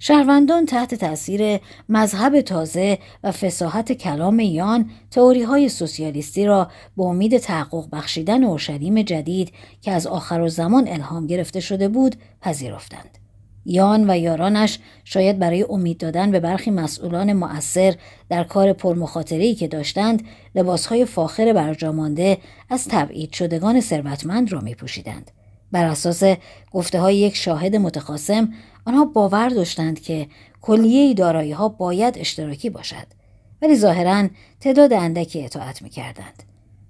شهروندان تحت تاثیر مذهب تازه و فساحت کلام یان تئوری های سوسیالیستی را به امید تحقق بخشیدن اورشلیم جدید که از آخر و زمان الهام گرفته شده بود پذیرفتند. یان و یارانش شاید برای امید دادن به برخی مسئولان مؤثر در کار پرمخاطره‌ای که داشتند لباسهای فاخر برجامانده از تبعید شدگان ثروتمند را می پوشیدند. بر اساس گفته های یک شاهد متخاصم، آنها باور داشتند که کلیه دارایی ها باید اشتراکی باشد ولی ظاهرا تعداد اندکی اطاعت می کردند.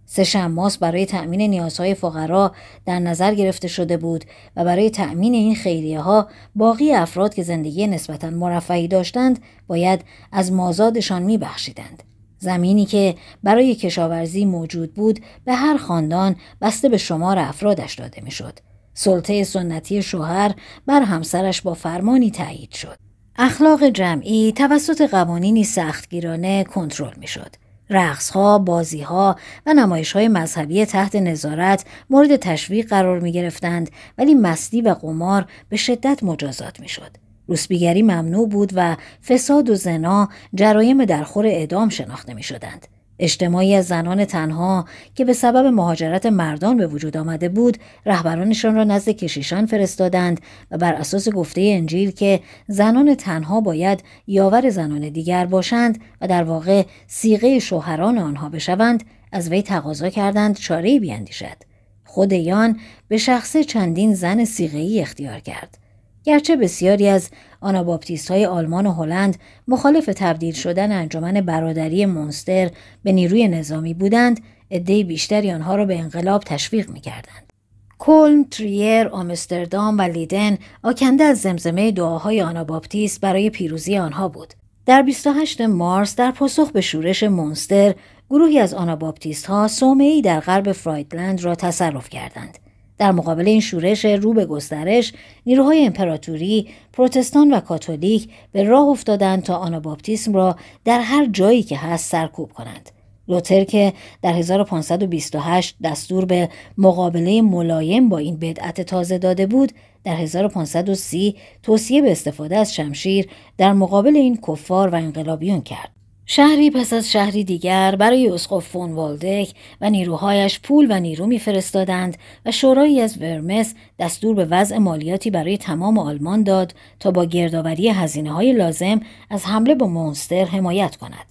سه شماس برای تأمین نیازهای فقرا در نظر گرفته شده بود و برای تأمین این خیریه ها باقی افراد که زندگی نسبتا مرفعی داشتند باید از مازادشان می بخشیدند. زمینی که برای کشاورزی موجود بود به هر خاندان بسته به شمار افرادش داده میشد. سلطه سنتی شوهر بر همسرش با فرمانی تایید شد. اخلاق جمعی توسط قوانینی سختگیرانه کنترل میشد. رقصها، بازیها و نمایش های مذهبی تحت نظارت مورد تشویق قرار می گرفتند ولی مستی و قمار به شدت مجازات می شد. روسبیگری ممنوع بود و فساد و زنا جرایم در خور اعدام شناخته می شدند. اجتماعی از زنان تنها که به سبب مهاجرت مردان به وجود آمده بود رهبرانشان را نزد کشیشان فرستادند و بر اساس گفته انجیل که زنان تنها باید یاور زنان دیگر باشند و در واقع سیغه شوهران آنها بشوند از وی تقاضا کردند چارهای بیاندیشد خود یان به شخص چندین زن سیغهای اختیار کرد گرچه بسیاری از آناباپتیست های آلمان و هلند مخالف تبدیل شدن انجمن برادری مونستر به نیروی نظامی بودند عده بیشتری آنها را به انقلاب تشویق میکردند کلم، تریر، آمستردام و لیدن آکنده از زمزمه دعاهای آناباپتیست برای پیروزی آنها بود. در 28 مارس در پاسخ به شورش مونستر گروهی از آناباپتیست‌ها ها در غرب فرایدلند را تصرف کردند. در مقابل این شورش رو به گسترش نیروهای امپراتوری پروتستان و کاتولیک به راه افتادند تا آناباپتیسم را در هر جایی که هست سرکوب کنند لوتر که در 1528 دستور به مقابله ملایم با این بدعت تازه داده بود در 1530 توصیه به استفاده از شمشیر در مقابل این کفار و انقلابیون کرد شهری پس از شهری دیگر برای اسقف فون والدک و نیروهایش پول و نیرو میفرستادند و شورایی از ورمس دستور به وضع مالیاتی برای تمام آلمان داد تا با گردآوری هزینه های لازم از حمله به مونستر حمایت کند.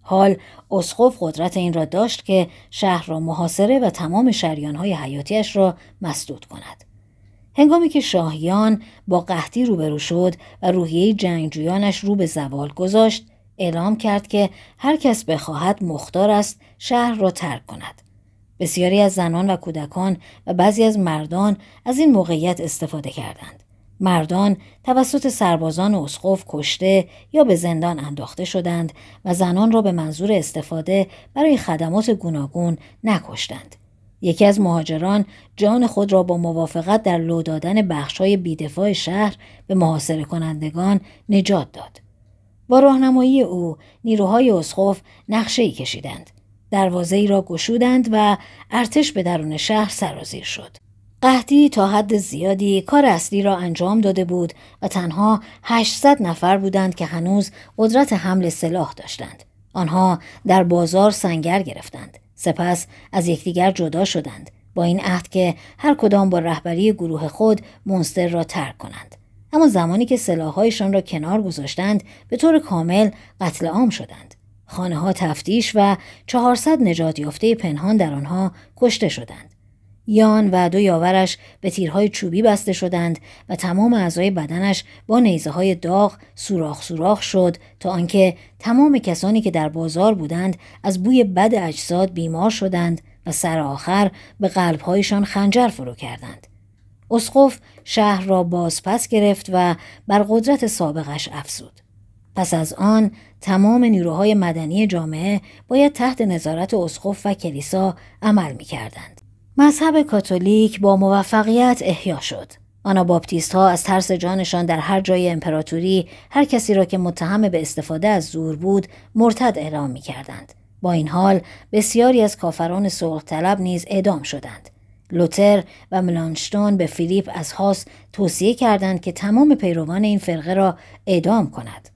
حال اسقف قدرت این را داشت که شهر را محاصره و تمام شریان های حیاتیش را مسدود کند. هنگامی که شاهیان با قحطی روبرو شد و روحیه جنگجویانش رو به زوال گذاشت اعلام کرد که هر کس بخواهد مختار است شهر را ترک کند. بسیاری از زنان و کودکان و بعضی از مردان از این موقعیت استفاده کردند. مردان توسط سربازان اسقف کشته یا به زندان انداخته شدند و زنان را به منظور استفاده برای خدمات گوناگون نکشتند. یکی از مهاجران جان خود را با موافقت در لو دادن بخشهای بیدفاع شهر به محاصره کنندگان نجات داد. با راهنمایی او نیروهای نقشه ای کشیدند دروازه ای را گشودند و ارتش به درون شهر سرازیر شد قحطی تا حد زیادی کار اصلی را انجام داده بود و تنها 800 نفر بودند که هنوز قدرت حمل سلاح داشتند آنها در بازار سنگر گرفتند سپس از یکدیگر جدا شدند با این عهد که هر کدام با رهبری گروه خود مونستر را ترک کنند اما زمانی که سلاحهایشان را کنار گذاشتند به طور کامل قتل عام شدند خانه ها تفتیش و 400 نجات یافته پنهان در آنها کشته شدند یان و دو یاورش به تیرهای چوبی بسته شدند و تمام اعضای بدنش با نیزه های داغ سوراخ سوراخ شد تا آنکه تمام کسانی که در بازار بودند از بوی بد اجساد بیمار شدند و سر آخر به قلبهایشان خنجر فرو کردند. اسقف شهر را بازپس گرفت و بر قدرت سابقش افزود پس از آن تمام نیروهای مدنی جامعه باید تحت نظارت اسقف و کلیسا عمل می کردند. مذهب کاتولیک با موفقیت احیا شد. آنا بابتیست ها از ترس جانشان در هر جای امپراتوری هر کسی را که متهم به استفاده از زور بود مرتد اعلام می کردند. با این حال بسیاری از کافران سرخ طلب نیز اعدام شدند. لوتر و ملانشتون به فیلیپ از هاس توصیه کردند که تمام پیروان این فرقه را اعدام کند.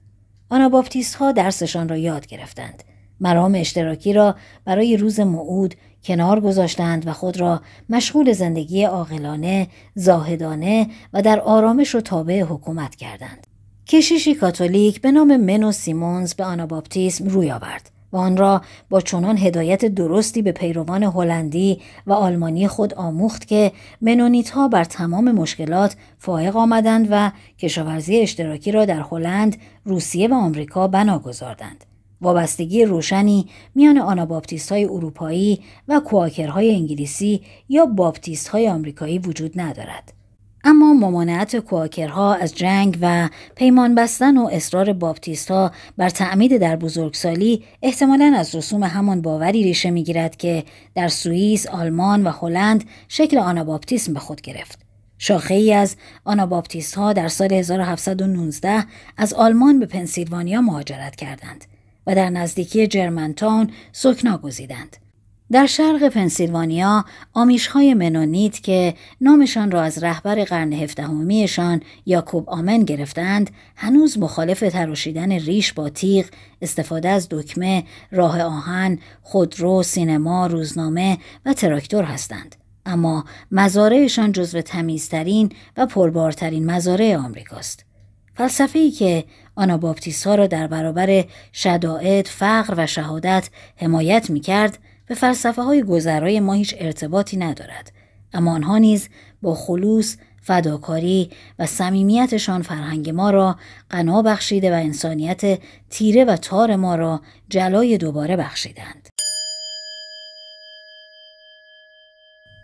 آناباپتیست ها درسشان را یاد گرفتند. مرام اشتراکی را برای روز معود کنار گذاشتند و خود را مشغول زندگی عاقلانه، زاهدانه و در آرامش و تابع حکومت کردند. کشیشی کاتولیک به نام منو سیمونز به آناباپتیسم روی آورد. و آن را با چنان هدایت درستی به پیروان هلندی و آلمانی خود آموخت که منونیت ها بر تمام مشکلات فائق آمدند و کشاورزی اشتراکی را در هلند، روسیه و آمریکا بنا گذاردند. وابستگی روشنی میان آنابابتیست های اروپایی و کواکرهای انگلیسی یا بابتیست های آمریکایی وجود ندارد. اما ممانعت کواکرها از جنگ و پیمان بستن و اصرار بابتیست ها بر تعمید در بزرگسالی احتمالا از رسوم همان باوری ریشه میگیرد که در سوئیس، آلمان و هلند شکل آنابابتیسم به خود گرفت. شاخه ای از آنابابتیست ها در سال 1719 از آلمان به پنسیلوانیا مهاجرت کردند و در نزدیکی جرمنتان سکنا گزیدند. در شرق پنسیلوانیا آمیشهای منونیت که نامشان را از رهبر قرن هفدهمیشان یاکوب آمن گرفتند هنوز مخالف تراشیدن ریش با تیغ استفاده از دکمه راه آهن خودرو سینما روزنامه و تراکتور هستند اما مزارعشان جزو تمیزترین و پربارترین مزارع آمریکاست فلسفه ای که آنابابتیس ها را در برابر شدائد، فقر و شهادت حمایت می کرد، به فلسفه های گذرای ما هیچ ارتباطی ندارد اما آنها نیز با خلوص فداکاری و صمیمیتشان فرهنگ ما را غنا بخشیده و انسانیت تیره و تار ما را جلای دوباره بخشیدند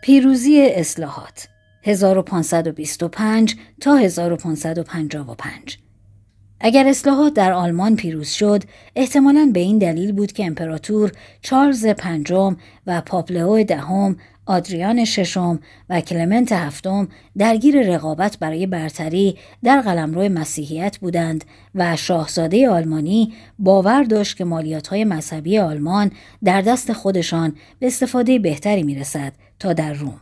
پیروزی اصلاحات 1525 تا 1555 اگر اصلاحات در آلمان پیروز شد، احتمالاً به این دلیل بود که امپراتور چارلز پنجم و پاپلئو دهم، آدریان ششم و کلمنت هفتم درگیر رقابت برای برتری در قلمرو مسیحیت بودند و شاهزاده آلمانی باور داشت که مالیات‌های مذهبی آلمان در دست خودشان به استفاده بهتری میرسد تا در روم.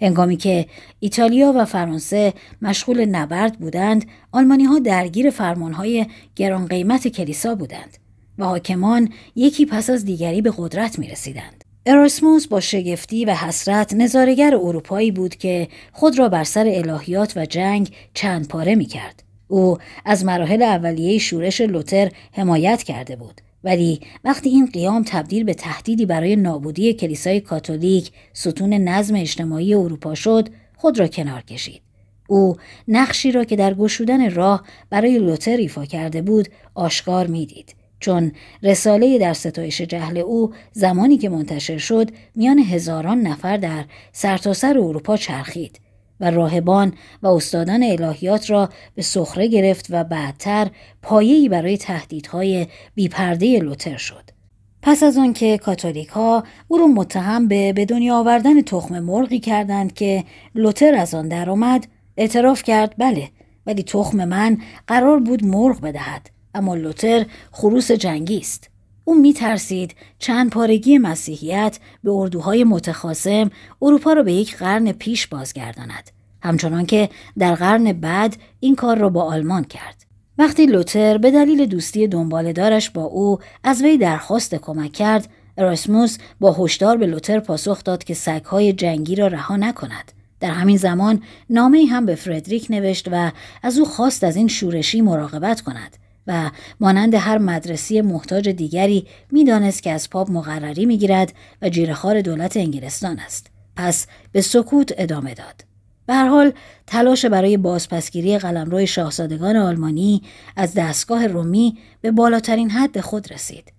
هنگامی که ایتالیا و فرانسه مشغول نبرد بودند، آلمانی ها درگیر فرمانهای گران قیمت کلیسا بودند و حاکمان یکی پس از دیگری به قدرت می رسیدند. اراسموس با شگفتی و حسرت نظارگر اروپایی بود که خود را بر سر الهیات و جنگ چند پاره می کرد. او از مراحل اولیه شورش لوتر حمایت کرده بود ولی وقتی این قیام تبدیل به تهدیدی برای نابودی کلیسای کاتولیک ستون نظم اجتماعی اروپا شد خود را کنار کشید او نقشی را که در گشودن راه برای لوتر ایفا کرده بود آشکار میدید چون رساله در ستایش جهل او زمانی که منتشر شد میان هزاران نفر در سرتاسر سر اروپا چرخید و راهبان و استادان الهیات را به سخره گرفت و بعدتر پایه‌ای برای تهدیدهای بیپرده لوتر شد. پس از آنکه کاتولیک ها او را متهم به به دنیا آوردن تخم مرغی کردند که لوتر از آن درآمد اعتراف کرد بله ولی تخم من قرار بود مرغ بدهد اما لوتر خروس جنگی است او می ترسید چند پارگی مسیحیت به اردوهای متخاصم اروپا را به یک قرن پیش بازگرداند همچنان که در قرن بعد این کار را با آلمان کرد. وقتی لوتر به دلیل دوستی دنبالدارش با او از وی درخواست کمک کرد، اراسموس با هشدار به لوتر پاسخ داد که سگهای جنگی را رها نکند. در همین زمان نامه هم به فردریک نوشت و از او خواست از این شورشی مراقبت کند و مانند هر مدرسی محتاج دیگری میدانست که از پاپ مقرری میگیرد و جیرخار دولت انگلستان است. پس به سکوت ادامه داد. به هر حال تلاش برای بازپسگیری قلمرو شاهزادگان آلمانی از دستگاه رومی به بالاترین حد خود رسید.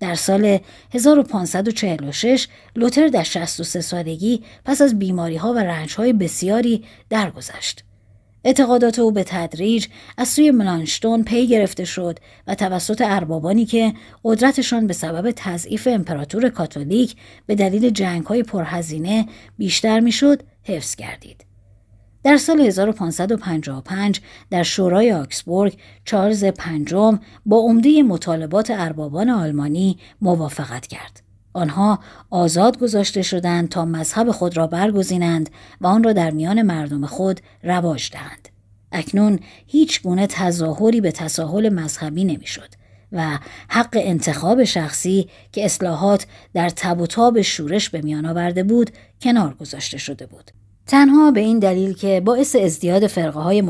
در سال 1546 لوتر در 63 سالگی پس از بیماری ها و رنج های بسیاری درگذشت. اعتقادات او به تدریج از سوی ملانشتون پی گرفته شد و توسط اربابانی که قدرتشان به سبب تضعیف امپراتور کاتولیک به دلیل جنگ های پرهزینه بیشتر میشد حفظ گردید. در سال 1555 در شورای آکسبورگ چارلز پنجم با عمده مطالبات اربابان آلمانی موافقت کرد. آنها آزاد گذاشته شدند تا مذهب خود را برگزینند و آن را در میان مردم خود رواج دهند. اکنون هیچ گونه تظاهری به تساهل مذهبی نمیشد و حق انتخاب شخصی که اصلاحات در تب و شورش به میان آورده بود کنار گذاشته شده بود. تنها به این دلیل که باعث ازدیاد فرقه های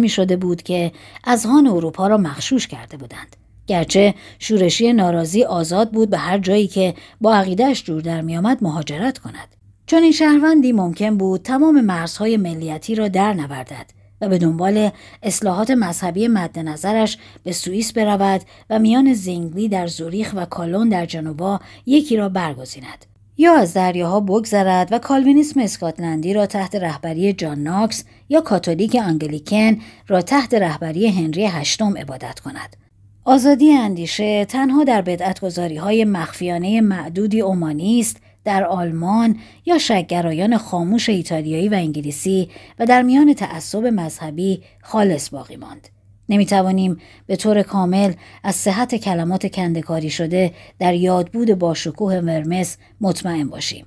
می شده بود که از هان اروپا را مخشوش کرده بودند. گرچه شورشی ناراضی آزاد بود به هر جایی که با عقیدهش جور در میآمد مهاجرت کند. چون این شهروندی ممکن بود تمام مرزهای ملیتی را در نبردد و به دنبال اصلاحات مذهبی مد نظرش به سوئیس برود و میان زینگلی در زوریخ و کالون در جنوبا یکی را برگزیند. یا از دریاها بگذرد و کالوینیسم اسکاتلندی را تحت رهبری جان ناکس یا کاتولیک انگلیکن را تحت رهبری هنری هشتم عبادت کند آزادی اندیشه تنها در بدعتگذاری های مخفیانه معدودی اومانیست در آلمان یا شگرایان خاموش ایتالیایی و انگلیسی و در میان تعصب مذهبی خالص باقی ماند. نمی توانیم به طور کامل از صحت کلمات کندکاری شده در یادبود شکوه مرمس مطمئن باشیم.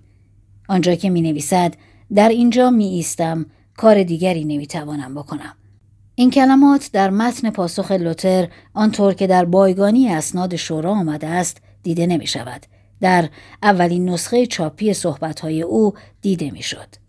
آنجا که می نویسد در اینجا می ایستم کار دیگری نمی توانم بکنم. این کلمات در متن پاسخ لوتر آنطور که در بایگانی اسناد شورا آمده است دیده نمی شود. در اولین نسخه چاپی صحبتهای او دیده می شود.